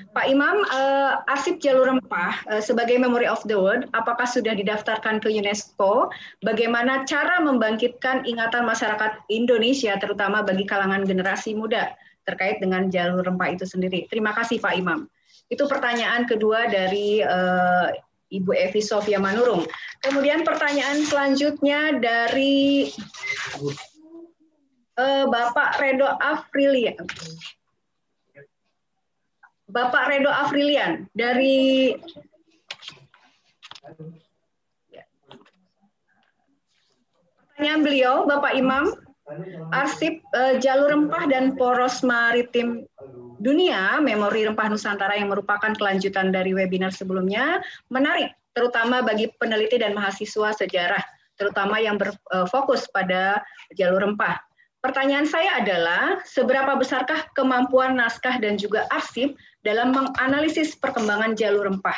Pak Imam, uh, arsip jalur rempah uh, sebagai Memory of the World, apakah sudah didaftarkan ke UNESCO? Bagaimana cara membangkitkan ingatan masyarakat Indonesia, terutama bagi kalangan generasi muda terkait dengan jalur rempah itu sendiri? Terima kasih Pak Imam. Itu pertanyaan kedua dari uh, Ibu Evi Sofia Manurung. Kemudian pertanyaan selanjutnya dari uh, Bapak Redo Afrilian. Bapak Redo Afrilian dari Pertanyaan beliau, Bapak Imam, arsip uh, jalur rempah dan poros maritim dunia memori rempah Nusantara yang merupakan kelanjutan dari webinar sebelumnya menarik, terutama bagi peneliti dan mahasiswa sejarah, terutama yang berfokus e, pada jalur rempah. Pertanyaan saya adalah, seberapa besarkah kemampuan naskah dan juga arsip dalam menganalisis perkembangan jalur rempah?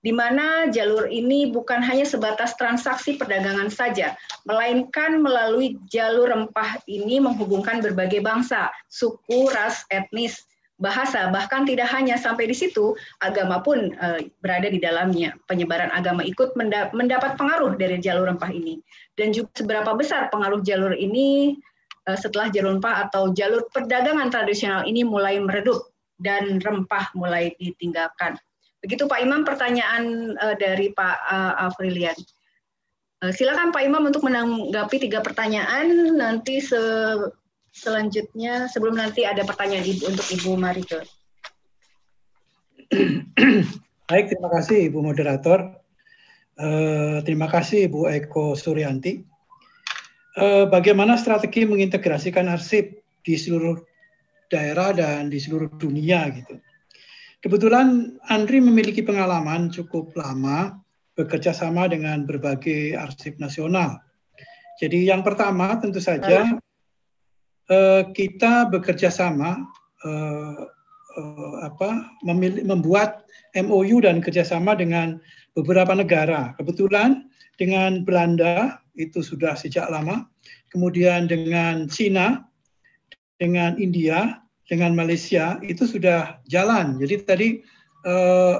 di mana jalur ini bukan hanya sebatas transaksi perdagangan saja, melainkan melalui jalur rempah ini menghubungkan berbagai bangsa, suku, ras, etnis, bahasa bahkan tidak hanya sampai di situ agama pun eh, berada di dalamnya penyebaran agama ikut mendapat pengaruh dari jalur rempah ini dan juga seberapa besar pengaruh jalur ini eh, setelah jalur rempah atau jalur perdagangan tradisional ini mulai meredup dan rempah mulai ditinggalkan begitu Pak Imam pertanyaan eh, dari Pak Afrilian silakan Pak Imam untuk menanggapi tiga pertanyaan nanti se Selanjutnya, sebelum nanti ada pertanyaan Ibu untuk Ibu Marike. [clears throat] Baik, terima kasih Ibu Moderator. Uh, terima kasih Ibu Eko Suryanti. Uh, bagaimana strategi mengintegrasikan arsip di seluruh daerah dan di seluruh dunia gitu. Kebetulan Andri memiliki pengalaman cukup lama bekerja sama dengan berbagai arsip nasional. Jadi yang pertama tentu saja Eh, kita bekerja sama eh, eh, apa, memilih, membuat MOU dan kerjasama dengan beberapa negara. Kebetulan dengan Belanda itu sudah sejak lama, kemudian dengan Cina, dengan India, dengan Malaysia itu sudah jalan. Jadi tadi eh,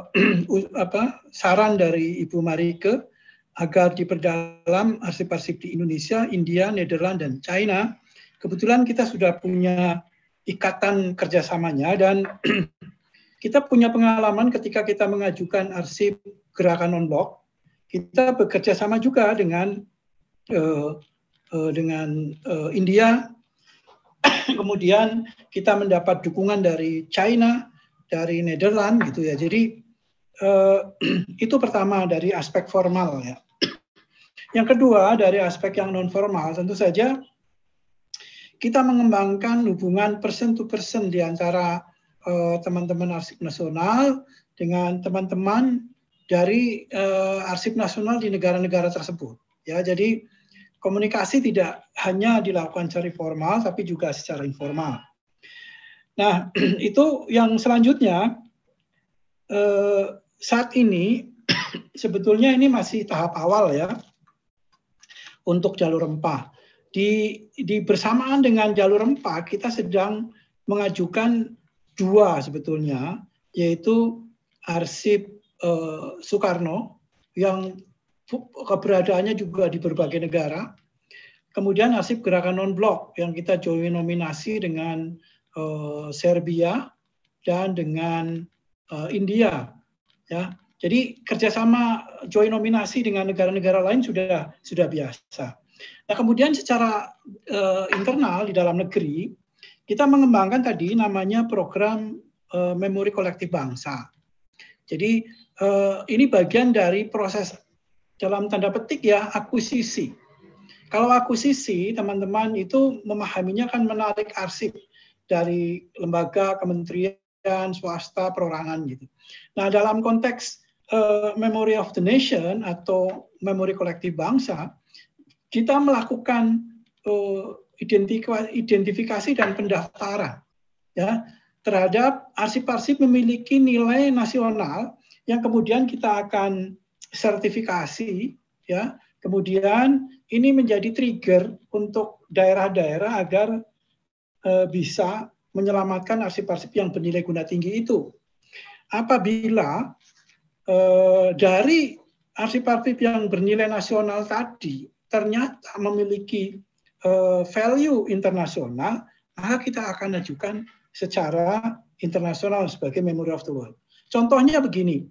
[clears throat] apa saran dari Ibu Marike agar diperdalam arsip-arsip di Indonesia, India, Nederland dan China kebetulan kita sudah punya ikatan kerjasamanya dan [clears throat] kita punya pengalaman ketika kita mengajukan arsip gerakan non-blok, kita bekerja sama juga dengan uh, uh, dengan uh, India, [clears throat] kemudian kita mendapat dukungan dari China, dari Nederland gitu ya. Jadi [clears throat] itu pertama dari aspek formal ya. Yang kedua dari aspek yang non formal tentu saja kita mengembangkan hubungan person to person di antara teman eh, teman-teman arsip nasional dengan teman-teman dari uh, arsip nasional di negara-negara tersebut. Ya, jadi komunikasi tidak hanya dilakukan secara formal tapi juga secara informal. Nah, [clears throat] itu yang selanjutnya uh, saat ini [clears throat] sebetulnya ini masih tahap awal ya untuk jalur rempah di, di bersamaan dengan jalur 4 kita sedang mengajukan dua sebetulnya yaitu arsip eh, Soekarno yang keberadaannya juga di berbagai negara kemudian arsip gerakan non blok yang kita join nominasi dengan eh, Serbia dan dengan eh, India ya jadi kerjasama join nominasi dengan negara-negara lain sudah sudah biasa Nah, kemudian secara uh, internal di dalam negeri, kita mengembangkan tadi namanya program uh, memori kolektif bangsa. Jadi uh, ini bagian dari proses dalam tanda petik ya akuisisi. Kalau akuisisi, teman-teman itu memahaminya kan menarik arsip dari lembaga, kementerian, swasta, perorangan gitu. Nah, dalam konteks uh, Memory of the Nation atau memori kolektif bangsa, kita melakukan eh, identifikasi dan pendaftaran ya terhadap arsip-arsip memiliki nilai nasional yang kemudian kita akan sertifikasi ya kemudian ini menjadi trigger untuk daerah-daerah agar uh, bisa menyelamatkan arsip-arsip yang bernilai guna tinggi itu apabila uh, dari arsip-arsip yang bernilai nasional tadi ternyata memiliki uh, value internasional, maka kita akan ajukan secara internasional sebagai Memory of the World. Contohnya begini,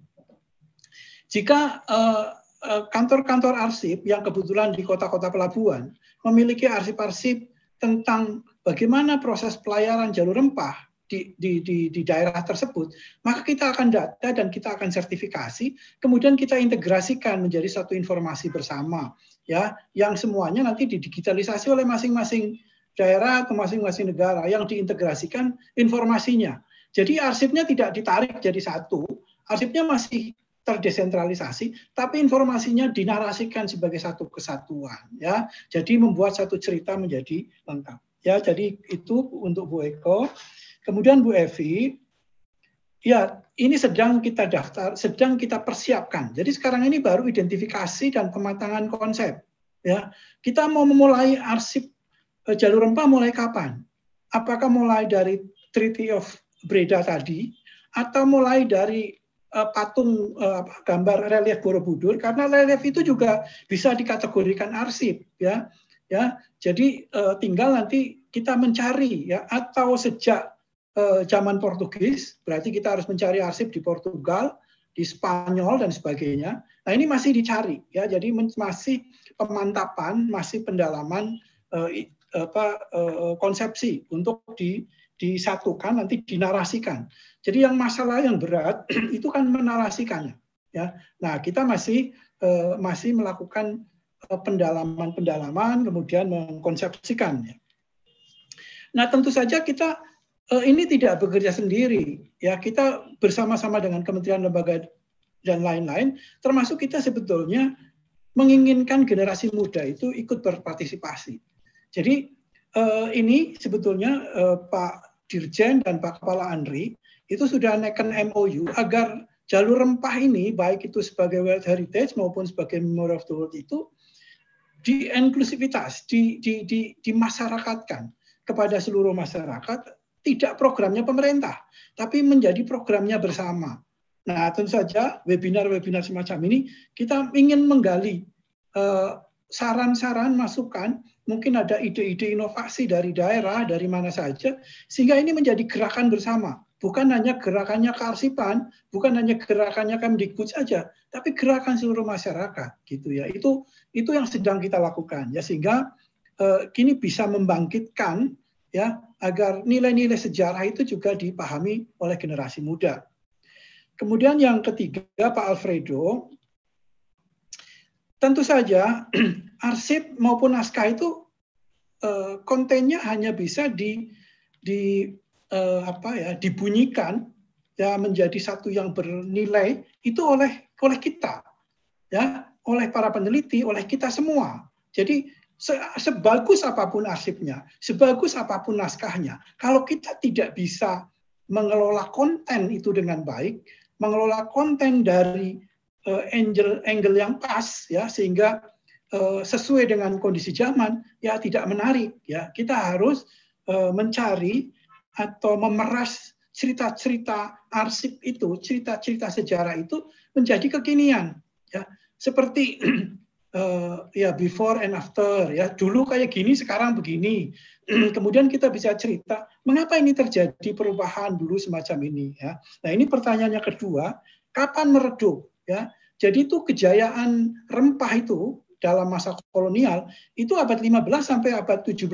jika eh, eh, kantor-kantor uh, arsip yang kebetulan di kota-kota pelabuhan memiliki arsip-arsip tentang bagaimana proses pelayaran jalur rempah di, di, di, di daerah tersebut, maka kita akan data dan kita akan sertifikasi, kemudian kita integrasikan menjadi satu informasi bersama ya yang semuanya nanti didigitalisasi oleh masing-masing daerah atau masing-masing negara yang diintegrasikan informasinya. Jadi arsipnya tidak ditarik jadi satu, arsipnya masih terdesentralisasi, tapi informasinya dinarasikan sebagai satu kesatuan, ya. Jadi membuat satu cerita menjadi lengkap. Ya, jadi itu untuk Bu Eko. Kemudian Bu Evi, ya ini sedang kita daftar, sedang kita persiapkan. Jadi sekarang ini baru identifikasi dan pematangan konsep. Ya, kita mau memulai arsip eh, jalur rempah mulai kapan? Apakah mulai dari Treaty of Breda tadi, atau mulai dari uh, patung uh, gambar relief Borobudur? Karena relief itu juga bisa dikategorikan arsip, ya, ya. Jadi uh, tinggal nanti kita mencari ya, atau sejak zaman Portugis, berarti kita harus mencari arsip di Portugal, di Spanyol dan sebagainya. Nah ini masih dicari ya, jadi masih pemantapan, masih pendalaman eh, apa, eh, konsepsi untuk di disatukan nanti dinarasikan. Jadi yang masalah yang berat [clears throat] itu kan menarasikannya. Ya, nah kita masih eh, masih melakukan eh, pendalaman-pendalaman, kemudian mengkonsepsikan. Nah tentu saja kita Eh, ini tidak bekerja sendiri ya kita bersama-sama dengan kementerian lembaga dan lain-lain termasuk kita sebetulnya menginginkan generasi muda itu ikut berpartisipasi jadi eh, ini sebetulnya eh, Pak Dirjen dan Pak Kepala Andri itu sudah menaikkan MOU agar jalur rempah ini baik itu sebagai World Heritage maupun sebagai Memory of the World itu di inklusivitas di, di, di, dimasyarakatkan kepada seluruh masyarakat tidak programnya pemerintah, tapi menjadi programnya bersama. Nah, tentu saja webinar-webinar semacam ini kita ingin menggali eh, saran-saran, eh, masukan, mungkin ada ide-ide inovasi dari daerah, dari mana saja, sehingga ini menjadi gerakan bersama. Bukan hanya gerakannya Karsipan, bukan hanya gerakannya Kemdikbud saja, tapi gerakan seluruh masyarakat gitu ya. Itu itu yang sedang kita lakukan ya sehingga eh, kini bisa membangkitkan ya agar nilai-nilai sejarah itu juga dipahami oleh generasi muda. Kemudian yang ketiga Pak Alfredo, tentu saja [clears throat] arsip maupun naskah itu eh, kontennya hanya bisa di di eh, apa ya dibunyikan ya menjadi satu yang bernilai itu oleh oleh kita ya oleh para peneliti oleh kita semua. Jadi se sebagus apapun arsipnya, sebagus apapun naskahnya, kalau kita tidak bisa mengelola konten itu dengan baik, mengelola konten dari uh, angel angle yang pas ya sehingga uh, sesuai dengan kondisi zaman ya tidak menarik ya. Kita harus uh, mencari atau memeras cerita-cerita arsip itu, cerita-cerita sejarah itu menjadi kekinian ya. Seperti [clears throat] uh, ya before and after ya dulu kayak gini sekarang begini [clears throat] kemudian kita bisa cerita mengapa ini terjadi perubahan dulu semacam ini ya nah ini pertanyaannya kedua kapan meredup ya jadi itu kejayaan rempah itu dalam masa kolonial itu abad 15 sampai abad 17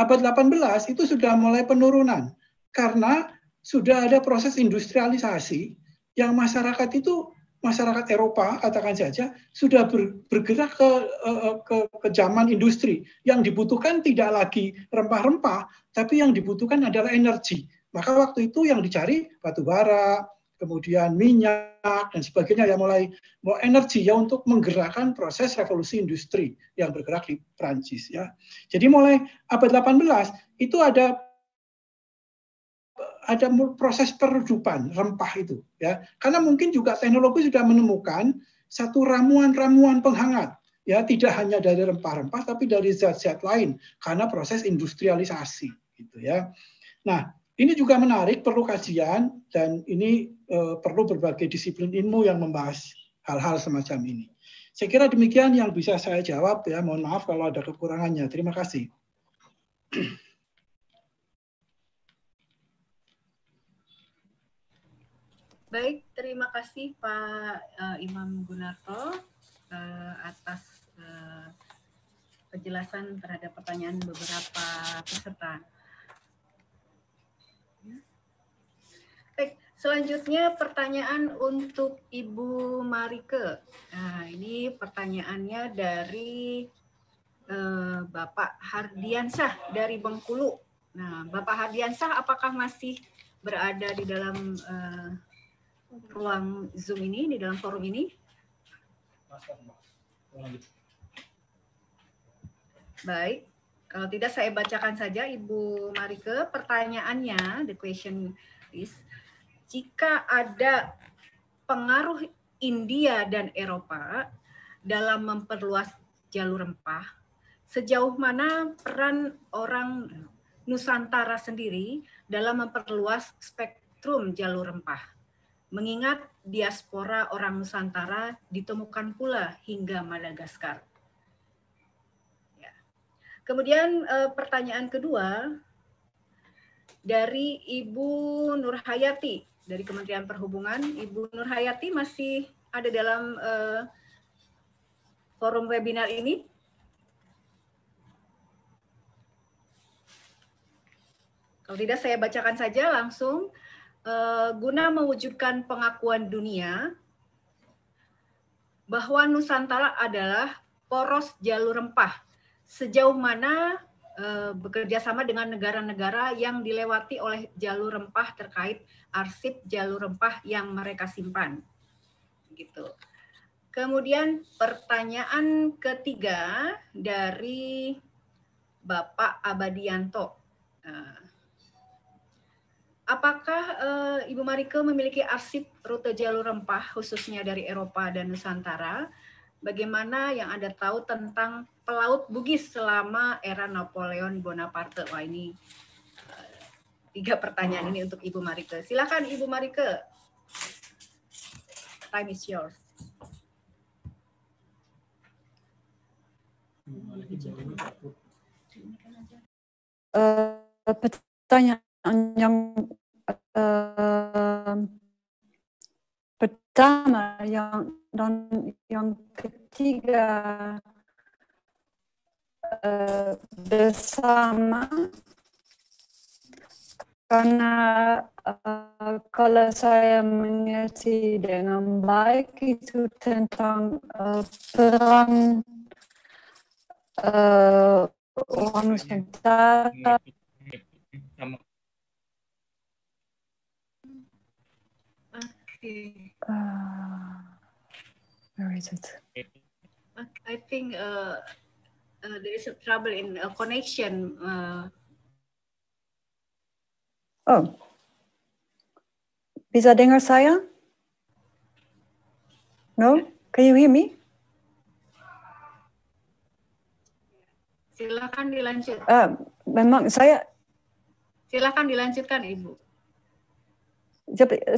abad 18 itu sudah mulai penurunan karena sudah ada proses industrialisasi yang masyarakat itu masyarakat Eropa katakan saja sudah bergerak ke, e, e, ke ke zaman industri yang dibutuhkan tidak lagi rempah-rempah tapi yang dibutuhkan adalah energi maka waktu itu yang dicari batu bara kemudian minyak dan sebagainya yang mulai mau energi ya untuk menggerakkan proses revolusi industri yang bergerak di Prancis ya jadi mulai abad 18 itu ada ada proses peredupan rempah itu ya karena mungkin juga teknologi sudah menemukan satu ramuan-ramuan penghangat ya tidak hanya dari rempah-rempah tapi dari zat-zat lain karena proses industrialisasi gitu ya nah ini juga menarik perlu kajian dan ini e, perlu berbagai disiplin ilmu yang membahas hal-hal semacam ini saya kira demikian yang bisa saya jawab ya mohon maaf kalau ada kekurangannya terima kasih Baik, terima kasih Pak uh, Imam Gunarto uh, atas uh, penjelasan terhadap pertanyaan beberapa peserta. Baik, selanjutnya pertanyaan untuk Ibu Marike. Nah, ini pertanyaannya dari uh, Bapak Hardiansah dari Bengkulu. Nah, Bapak Hardiansah apakah masih berada di dalam Uh, ruang Zoom ini, di dalam forum ini? Baik, kalau tidak saya bacakan saja Ibu Marike pertanyaannya, the question is, jika ada pengaruh India dan Eropa dalam memperluas jalur rempah, sejauh mana peran orang Nusantara sendiri dalam memperluas spektrum jalur rempah? mengingat diaspora orang Nusantara ditemukan pula hingga Madagaskar. Ya. Kemudian eh, pertanyaan kedua dari Ibu Nurhayati dari Kementerian Perhubungan. Ibu Nurhayati masih ada dalam eh, forum webinar ini? Kalau tidak saya bacakan saja langsung. Eh, guna mewujudkan pengakuan dunia bahwa Nusantara adalah poros jalur rempah sejauh mana eh, bekerja sama dengan negara-negara yang dilewati oleh jalur rempah terkait arsip jalur rempah yang mereka simpan gitu. Kemudian pertanyaan ketiga dari Bapak Abadianto. Nah, Apakah uh, Ibu Marike memiliki arsip rute jalur rempah khususnya dari Eropa dan Nusantara? Bagaimana yang Anda tahu tentang pelaut Bugis selama era Napoleon Bonaparte? Wah ini eh, tiga pertanyaan ini untuk Ibu Marike. Silakan Ibu Marike. Time is yours. Uh, pertanyaan yang Ehm, pertama yang dan yang ketiga uh, bersama karena uh, kalau saya mengerti dengan baik itu tentang uh, peran uh, orang sentara. Uh, where is it? I think uh, uh, there is a trouble in a uh, connection. Uh. Oh, bisa dengar saya? No, can you hear me? Silakan dilanjut. Uh, memang saya. Silakan dilanjutkan, Ibu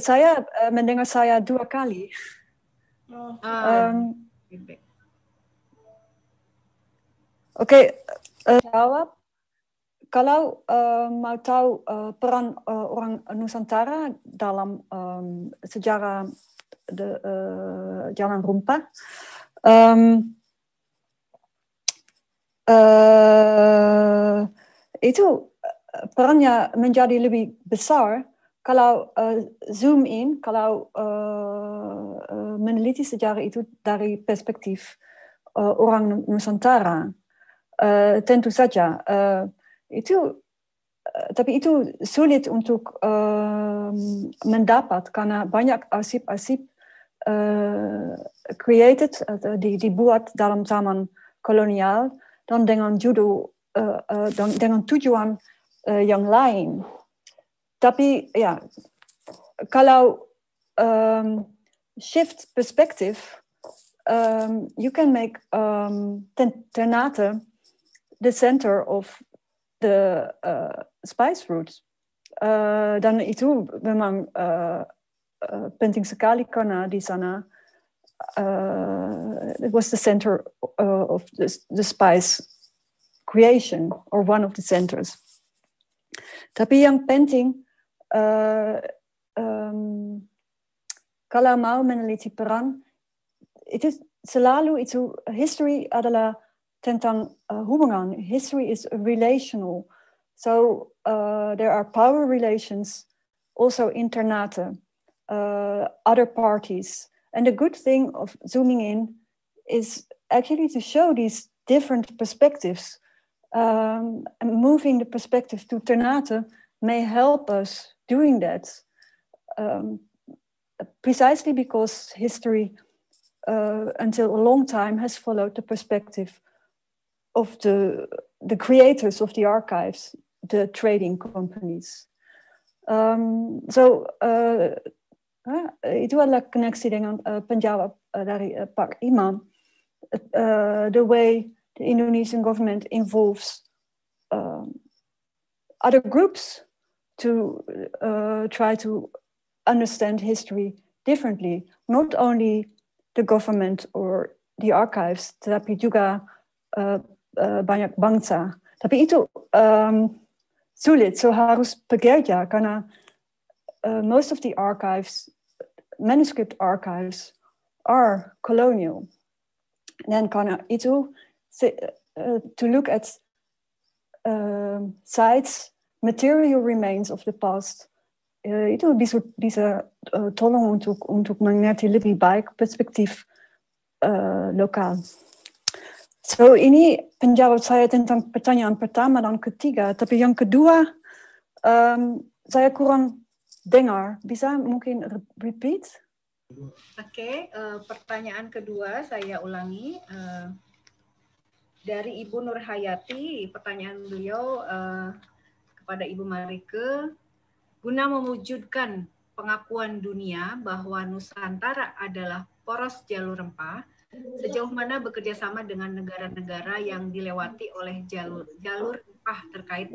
saya eh, mendengar saya dua kali. Oh. Um, Oke, okay, eh, jawab. Kalau uh, mau tahu uh, peran uh, orang Nusantara dalam um, sejarah de, uh, Jalan Rumpa, um, uh, itu perannya menjadi lebih besar kalau uh, zoom in, kalau uh, meneliti sejarah itu dari perspektif uh, orang Nusantara, uh, tentu saja uh, itu, uh, tapi itu sulit untuk uh, mendapat karena banyak arsip-arsip uh, created uh, di, dibuat dalam zaman kolonial dan dengan judul uh, uh, dengan tujuan uh, yang lain. tapi ya kalau um, shift perspective um, you can make um, Ternate the center of the uh, spice route uh, dan itu memang uh, uh, penting sekali karena di sana uh, it was the center uh, of the spice creation or one of the centers. Tapi yang penting Eh, ehm, Kalamau meneliti peran. It is selalu itu history adalah tentang uh, eh, hubungan. History is relational. So uh, there are power relations, also internate, uh, other parties. And the good thing of zooming in is actually to show these different perspectives. Um, and moving the perspective to ternate may help us doing that um, precisely because history uh, until a long time has followed the perspective of the, the creators of the archives, the trading companies. Um, it was like een connectie dengan uh, Punjab uh, dari uh, Pak Imam. Uh, the way the Indonesian government involves um, other groups to uh, try to understand history differently, not only the government or the archives, tapi juga uh, uh, banyak bangsa. Tapi itu um, sulit, so harus bekerja karena uh, most of the archives, manuscript archives, are colonial. Then karena itu, uh, to look at uh, sites material remains of the past. Uh, itu bisa uh, eh, Tolong untuk, untuk mengerti lebih baik perspektif uh, lokal. So ini penjawab saya tentang pertanyaan pertama dan ketiga. Tapi yang kedua, um, saya kurang dengar. Bisa mungkin repeat? Oke, okay, uh, pertanyaan kedua saya ulangi. Uh, dari Ibu Nur Hayati, pertanyaan beliau uh, kepada Ibu Marike guna mewujudkan pengakuan dunia bahwa Nusantara adalah poros jalur rempah sejauh mana bekerjasama dengan negara-negara yang dilewati oleh jalur jalur rempah terkait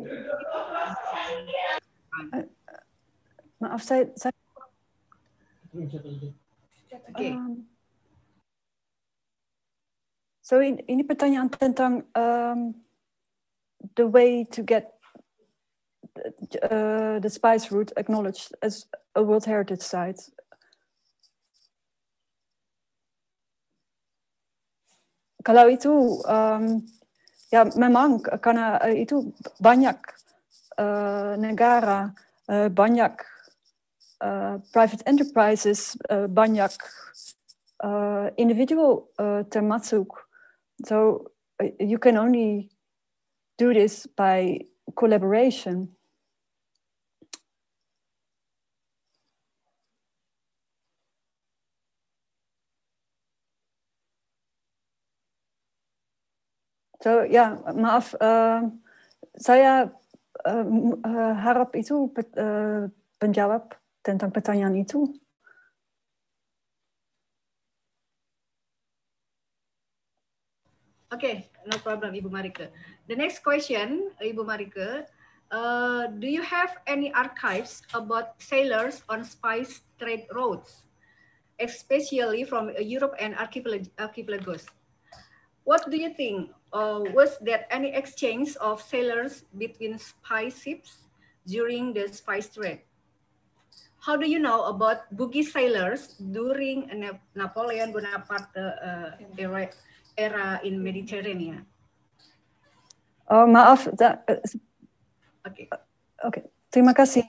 eh, maaf saya, saya... Okay. Ah. so ini pertanyaan tentang um, the way to get Uh, the spice route acknowledged as a World Heritage Site. Kalau itu, um, ya memang karena uh, itu banyak uh, negara, uh, banyak uh, private enterprises, uh, banyak uh, individual uh, termasuk. So uh, you can only do this by collaboration. So, ya, maaf. Uh, ehm, saya uh, harap itu uh, penjawab tentang pertanyaan itu. Oke, okay, no problem, Ibu Marike. The next question, Ibu Marike, uh, do you have any archives about sailors on spice trade routes, especially from Europe and archipelagos? What do you think uh, was that any exchange of sailors between spy ships during the spice trade. How do you know about Bugis sailors during Napoleon Bonaparte uh, uh, era, era in Mediterranean? Oh maaf, da, uh, eh, oke, okay. okay. terima kasih.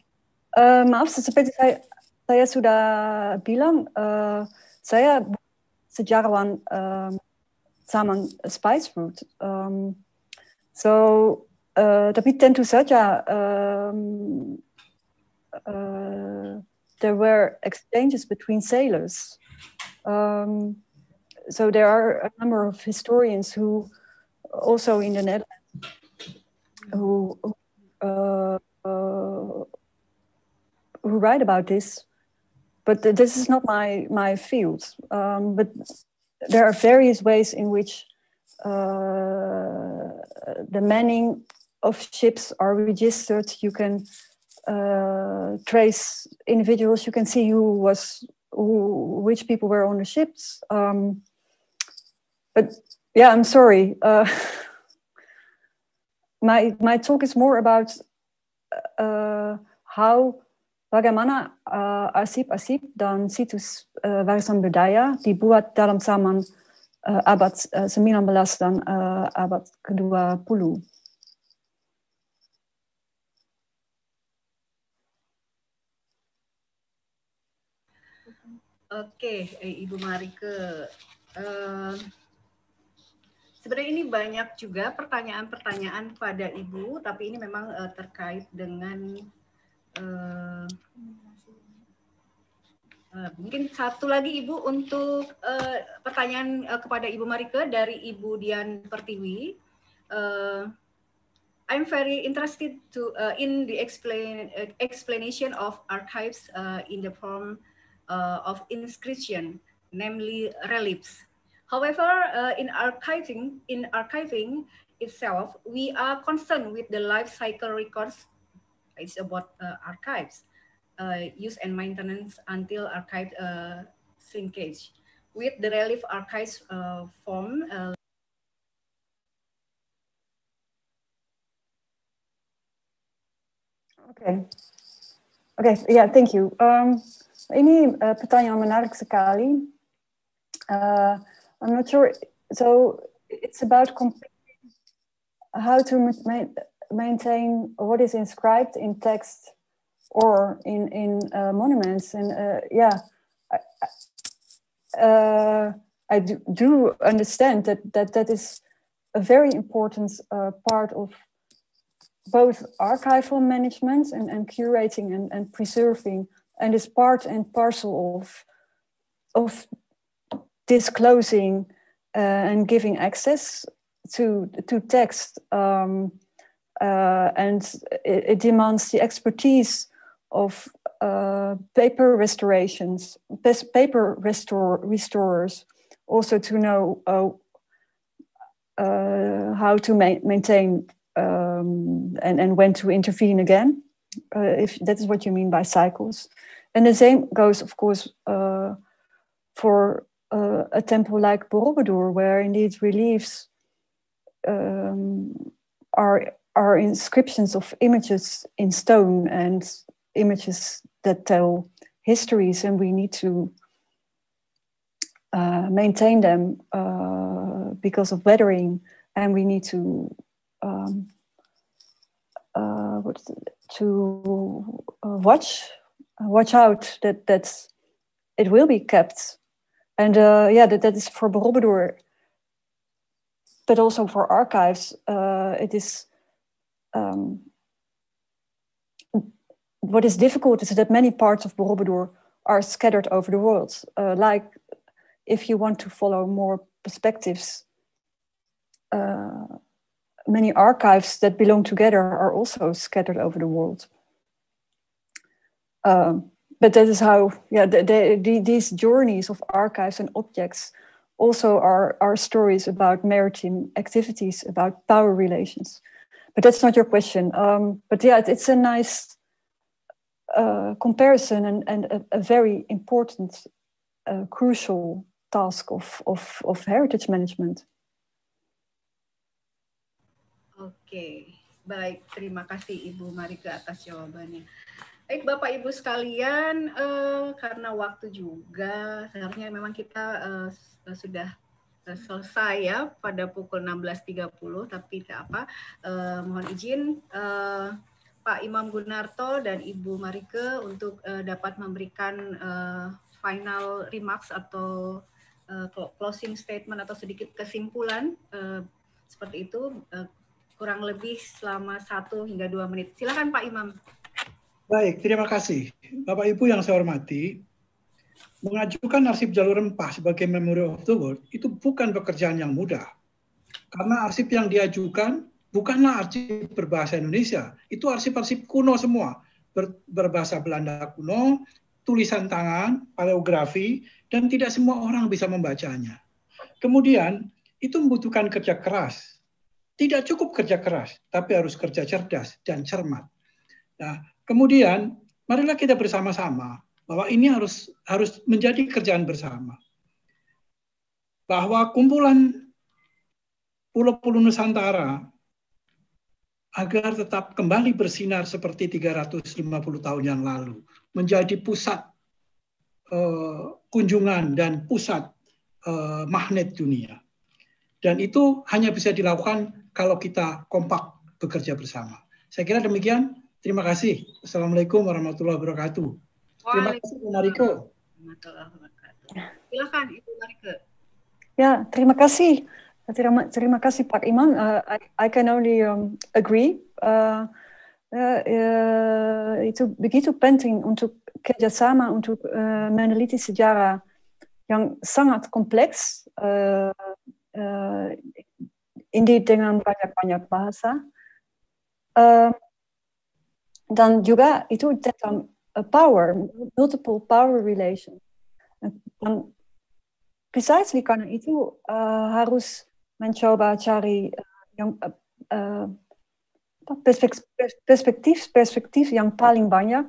Uh, maaf seperti saya saya sudah bilang uh, saya sejarawan. Uh, samen spice route. Um, so uh, the biedt ten to Satya, uh, um, uh, there were exchanges between sailors. Um, so there are a number of historians who also in the Netherlands who uh, uh, who write about this, but this is not my my field. Um, but there are various ways in which uh, the manning of ships are registered. You can uh, trace individuals. You can see who was who, which people were on the ships. Um, but yeah, I'm sorry. Uh, [laughs] my my talk is more about uh, how Bagaimana uh, eh, Asip Asip dan situs uh, warisan budaya dibuat dalam zaman uh, abad uh, 19 dan uh, abad ke-20. Oke, okay, Ibu Marike. Uh, sebenarnya ini banyak juga pertanyaan-pertanyaan pada Ibu, tapi ini memang uh, terkait dengan uh, mungkin satu lagi Ibu untuk uh, pertanyaan uh, kepada Ibu Marike dari Ibu Dian Pertiwi. Uh, I'm very interested to uh, in the explain uh, explanation of archives uh, in the form uh, of inscription, namely reliefs. However, uh, in archiving in archiving itself, we are concerned with the life cycle records It's about uh, archives, uh, use and maintenance until archive uh, shrinkage. With the relief archives form, Okay. okay, yeah, thank you. Any um, ini uh, pertanyaan menarik I'm not sure. So it's about how to maintain what is inscribed in text or in in uh, monuments and uh, yeah I, uh, I do, do, understand that that that is a very important uh, part of both archival management and, and curating and, and preserving and is part and parcel of of disclosing uh, and giving access to to text um, uh, and it, it, demands the expertise of uh, paper restorations, paper restore, restorers, also to know uh, uh, how to ma maintain um, and, and when to intervene again, uh, if that is what you mean by cycles. And the same goes, of course, uh, for a temple like Borobudur, where indeed reliefs um, are are inscriptions of images in stone and images that tell histories, and we need to uh, maintain them uh, because of weathering, and we need to um, uh, to uh, watch uh, watch out that that it will be kept, and uh, yeah, that that is for Borobudur, but also for archives. it is um, what is difficult is that many parts of Borobudur are scattered over the world. Uh, like if you want to follow more perspectives, uh, many archives that belong together are also scattered over the world. Um, but that is how, yeah, the, the, the, these journeys of archives and objects also are, are stories about maritime activities, about power relations but that's not your question. Um, but yeah, it, it's a nice uh, comparison and, and a, a very important, uh, crucial task of, of, of heritage management. Okay. baik. Terima kasih Ibu Marika atas jawabannya. Baik Bapak Ibu sekalian, eh, karena waktu juga seharusnya memang kita eh, sudah selesai ya pada pukul 16.30 tapi tak apa eh, mohon izin eh, Pak Imam Gunarto dan Ibu Marike untuk eh, dapat memberikan eh, final remarks atau eh, closing statement atau sedikit kesimpulan eh, seperti itu eh, kurang lebih selama satu hingga dua menit silakan Pak Imam Baik, terima kasih. Bapak Ibu yang saya hormati, mengajukan arsip jalur rempah sebagai Memory of the World itu bukan pekerjaan yang mudah. Karena arsip yang diajukan bukanlah arsip berbahasa Indonesia. Itu arsip-arsip kuno semua. Ber, berbahasa Belanda kuno, tulisan tangan, paleografi, dan tidak semua orang bisa membacanya. Kemudian, itu membutuhkan kerja keras. Tidak cukup kerja keras, tapi harus kerja cerdas dan cermat. Nah, kemudian, marilah kita bersama-sama bahwa ini harus harus menjadi kerjaan bersama. Bahwa kumpulan pulau-pulau Nusantara agar tetap kembali bersinar seperti 350 tahun yang lalu, menjadi pusat eh, kunjungan dan pusat eh, magnet dunia. Dan itu hanya bisa dilakukan kalau kita kompak bekerja bersama. Saya kira demikian. Terima kasih. Assalamualaikum warahmatullahi wabarakatuh. Terima kasih Bu Marike. Silakan Ibu Marike. Ya, terima kasih. Terima, terima kasih Pak Imam. Uh, I, I can only um, agree. Uh, uh, uh, itu begitu penting untuk kerjasama untuk uh, meneliti sejarah yang sangat kompleks. Uh, uh, indeed dengan banyak-banyak bahasa. Uh, dan juga itu tentang power, multiple power relations. And precisely can uh, eh, Harus, Manchoba Chari, eh, young, uh, eh, perspektif perspectief, yang paling banyak,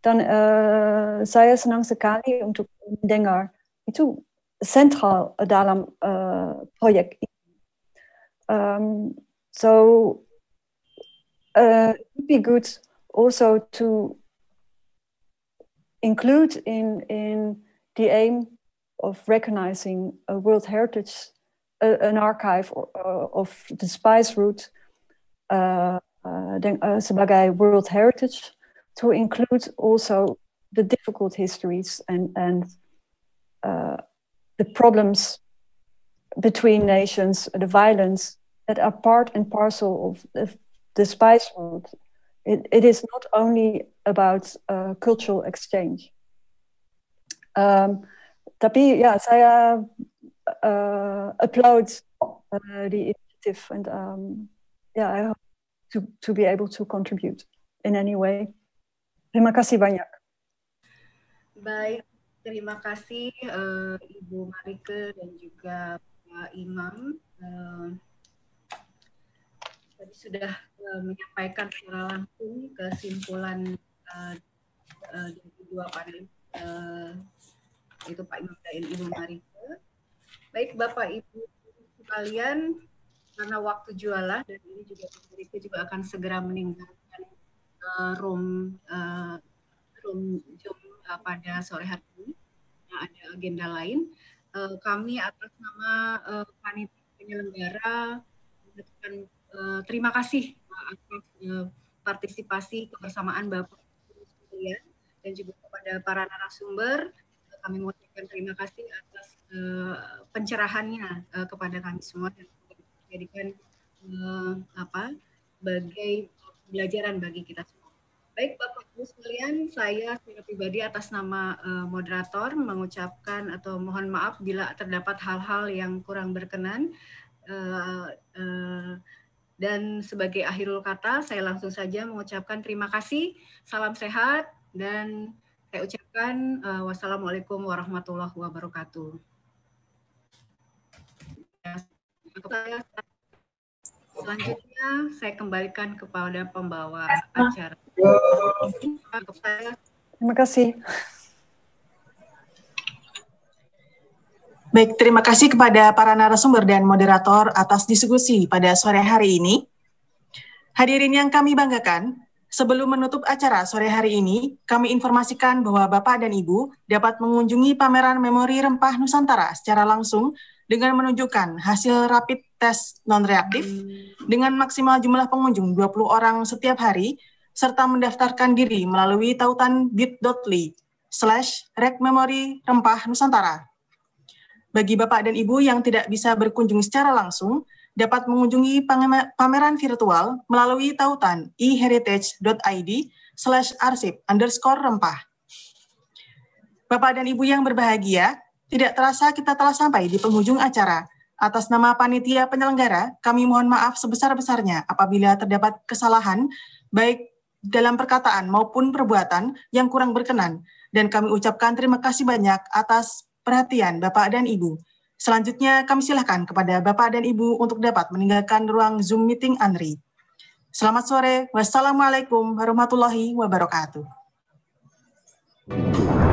dan uh, saya senang sekali untuk mendengar itu central dalam uh, proyek Um, ehm, so uh, it be good also to include in, in the aim of recognizing a World Heritage, uh, an archive or, uh, of the spice route uh, uh, uh, sabagai World Heritage, to include also the difficult histories and, and uh, the problems between nations, the violence that are part and parcel of the, the spice route. It, it is not only about uh, cultural exchange. Um, tapi ya saya uh, applaud uh, the initiative and um, yeah I hope to, to be able to contribute in any way. Terima kasih banyak. Baik, terima kasih uh, Ibu Marike dan juga Pak Imam. Uh, tadi sudah Eh, menyampaikan secara langsung kesimpulan uh, uh, dari dua panel uh, itu Pak Imam dan Ibu Marike. Baik Bapak Ibu sekalian, karena waktu jualah dan ini juga Marike juga akan segera meninggalkan uh, room uh, room Zoom uh, pada sore hari ini. Nah, ada agenda lain. Uh, kami atas nama uh, panitia penyelenggara mengucapkan terima kasih aspek eh, partisipasi kebersamaan Bapak ya, dan juga kepada para narasumber kami mengucapkan terima kasih atas uh, pencerahannya uh, kepada kami semua dan menjadikan uh, apa sebagai pelajaran bagi kita semua. Baik Bapak Ibu sekalian, saya secara pribadi atas nama uh, moderator mengucapkan atau mohon maaf bila terdapat hal-hal yang kurang berkenan. Uh, uh, dan sebagai akhirul kata, saya langsung saja mengucapkan terima kasih, salam sehat, dan saya ucapkan uh, wassalamualaikum warahmatullahi wabarakatuh. Ya, selanjutnya saya kembalikan kepada pembawa acara. Terima kasih. Baik, terima kasih kepada para narasumber dan moderator atas diskusi pada sore hari ini. Hadirin yang kami banggakan, sebelum menutup acara sore hari ini, kami informasikan bahwa Bapak dan Ibu dapat mengunjungi pameran memori rempah Nusantara secara langsung dengan menunjukkan hasil rapid test non-reaktif dengan maksimal jumlah pengunjung 20 orang setiap hari serta mendaftarkan diri melalui tautan bit.ly slash rempah Nusantara bagi Bapak dan Ibu yang tidak bisa berkunjung secara langsung, dapat mengunjungi pameran virtual melalui tautan eheritage.id slash arsip underscore rempah. Bapak dan Ibu yang berbahagia, tidak terasa kita telah sampai di penghujung acara. Atas nama panitia penyelenggara, kami mohon maaf sebesar-besarnya apabila terdapat kesalahan, baik dalam perkataan maupun perbuatan yang kurang berkenan. Dan kami ucapkan terima kasih banyak atas perhatian Bapak dan Ibu. Selanjutnya kami silakan kepada Bapak dan Ibu untuk dapat meninggalkan ruang Zoom meeting Andri. Selamat sore, wassalamualaikum warahmatullahi wabarakatuh.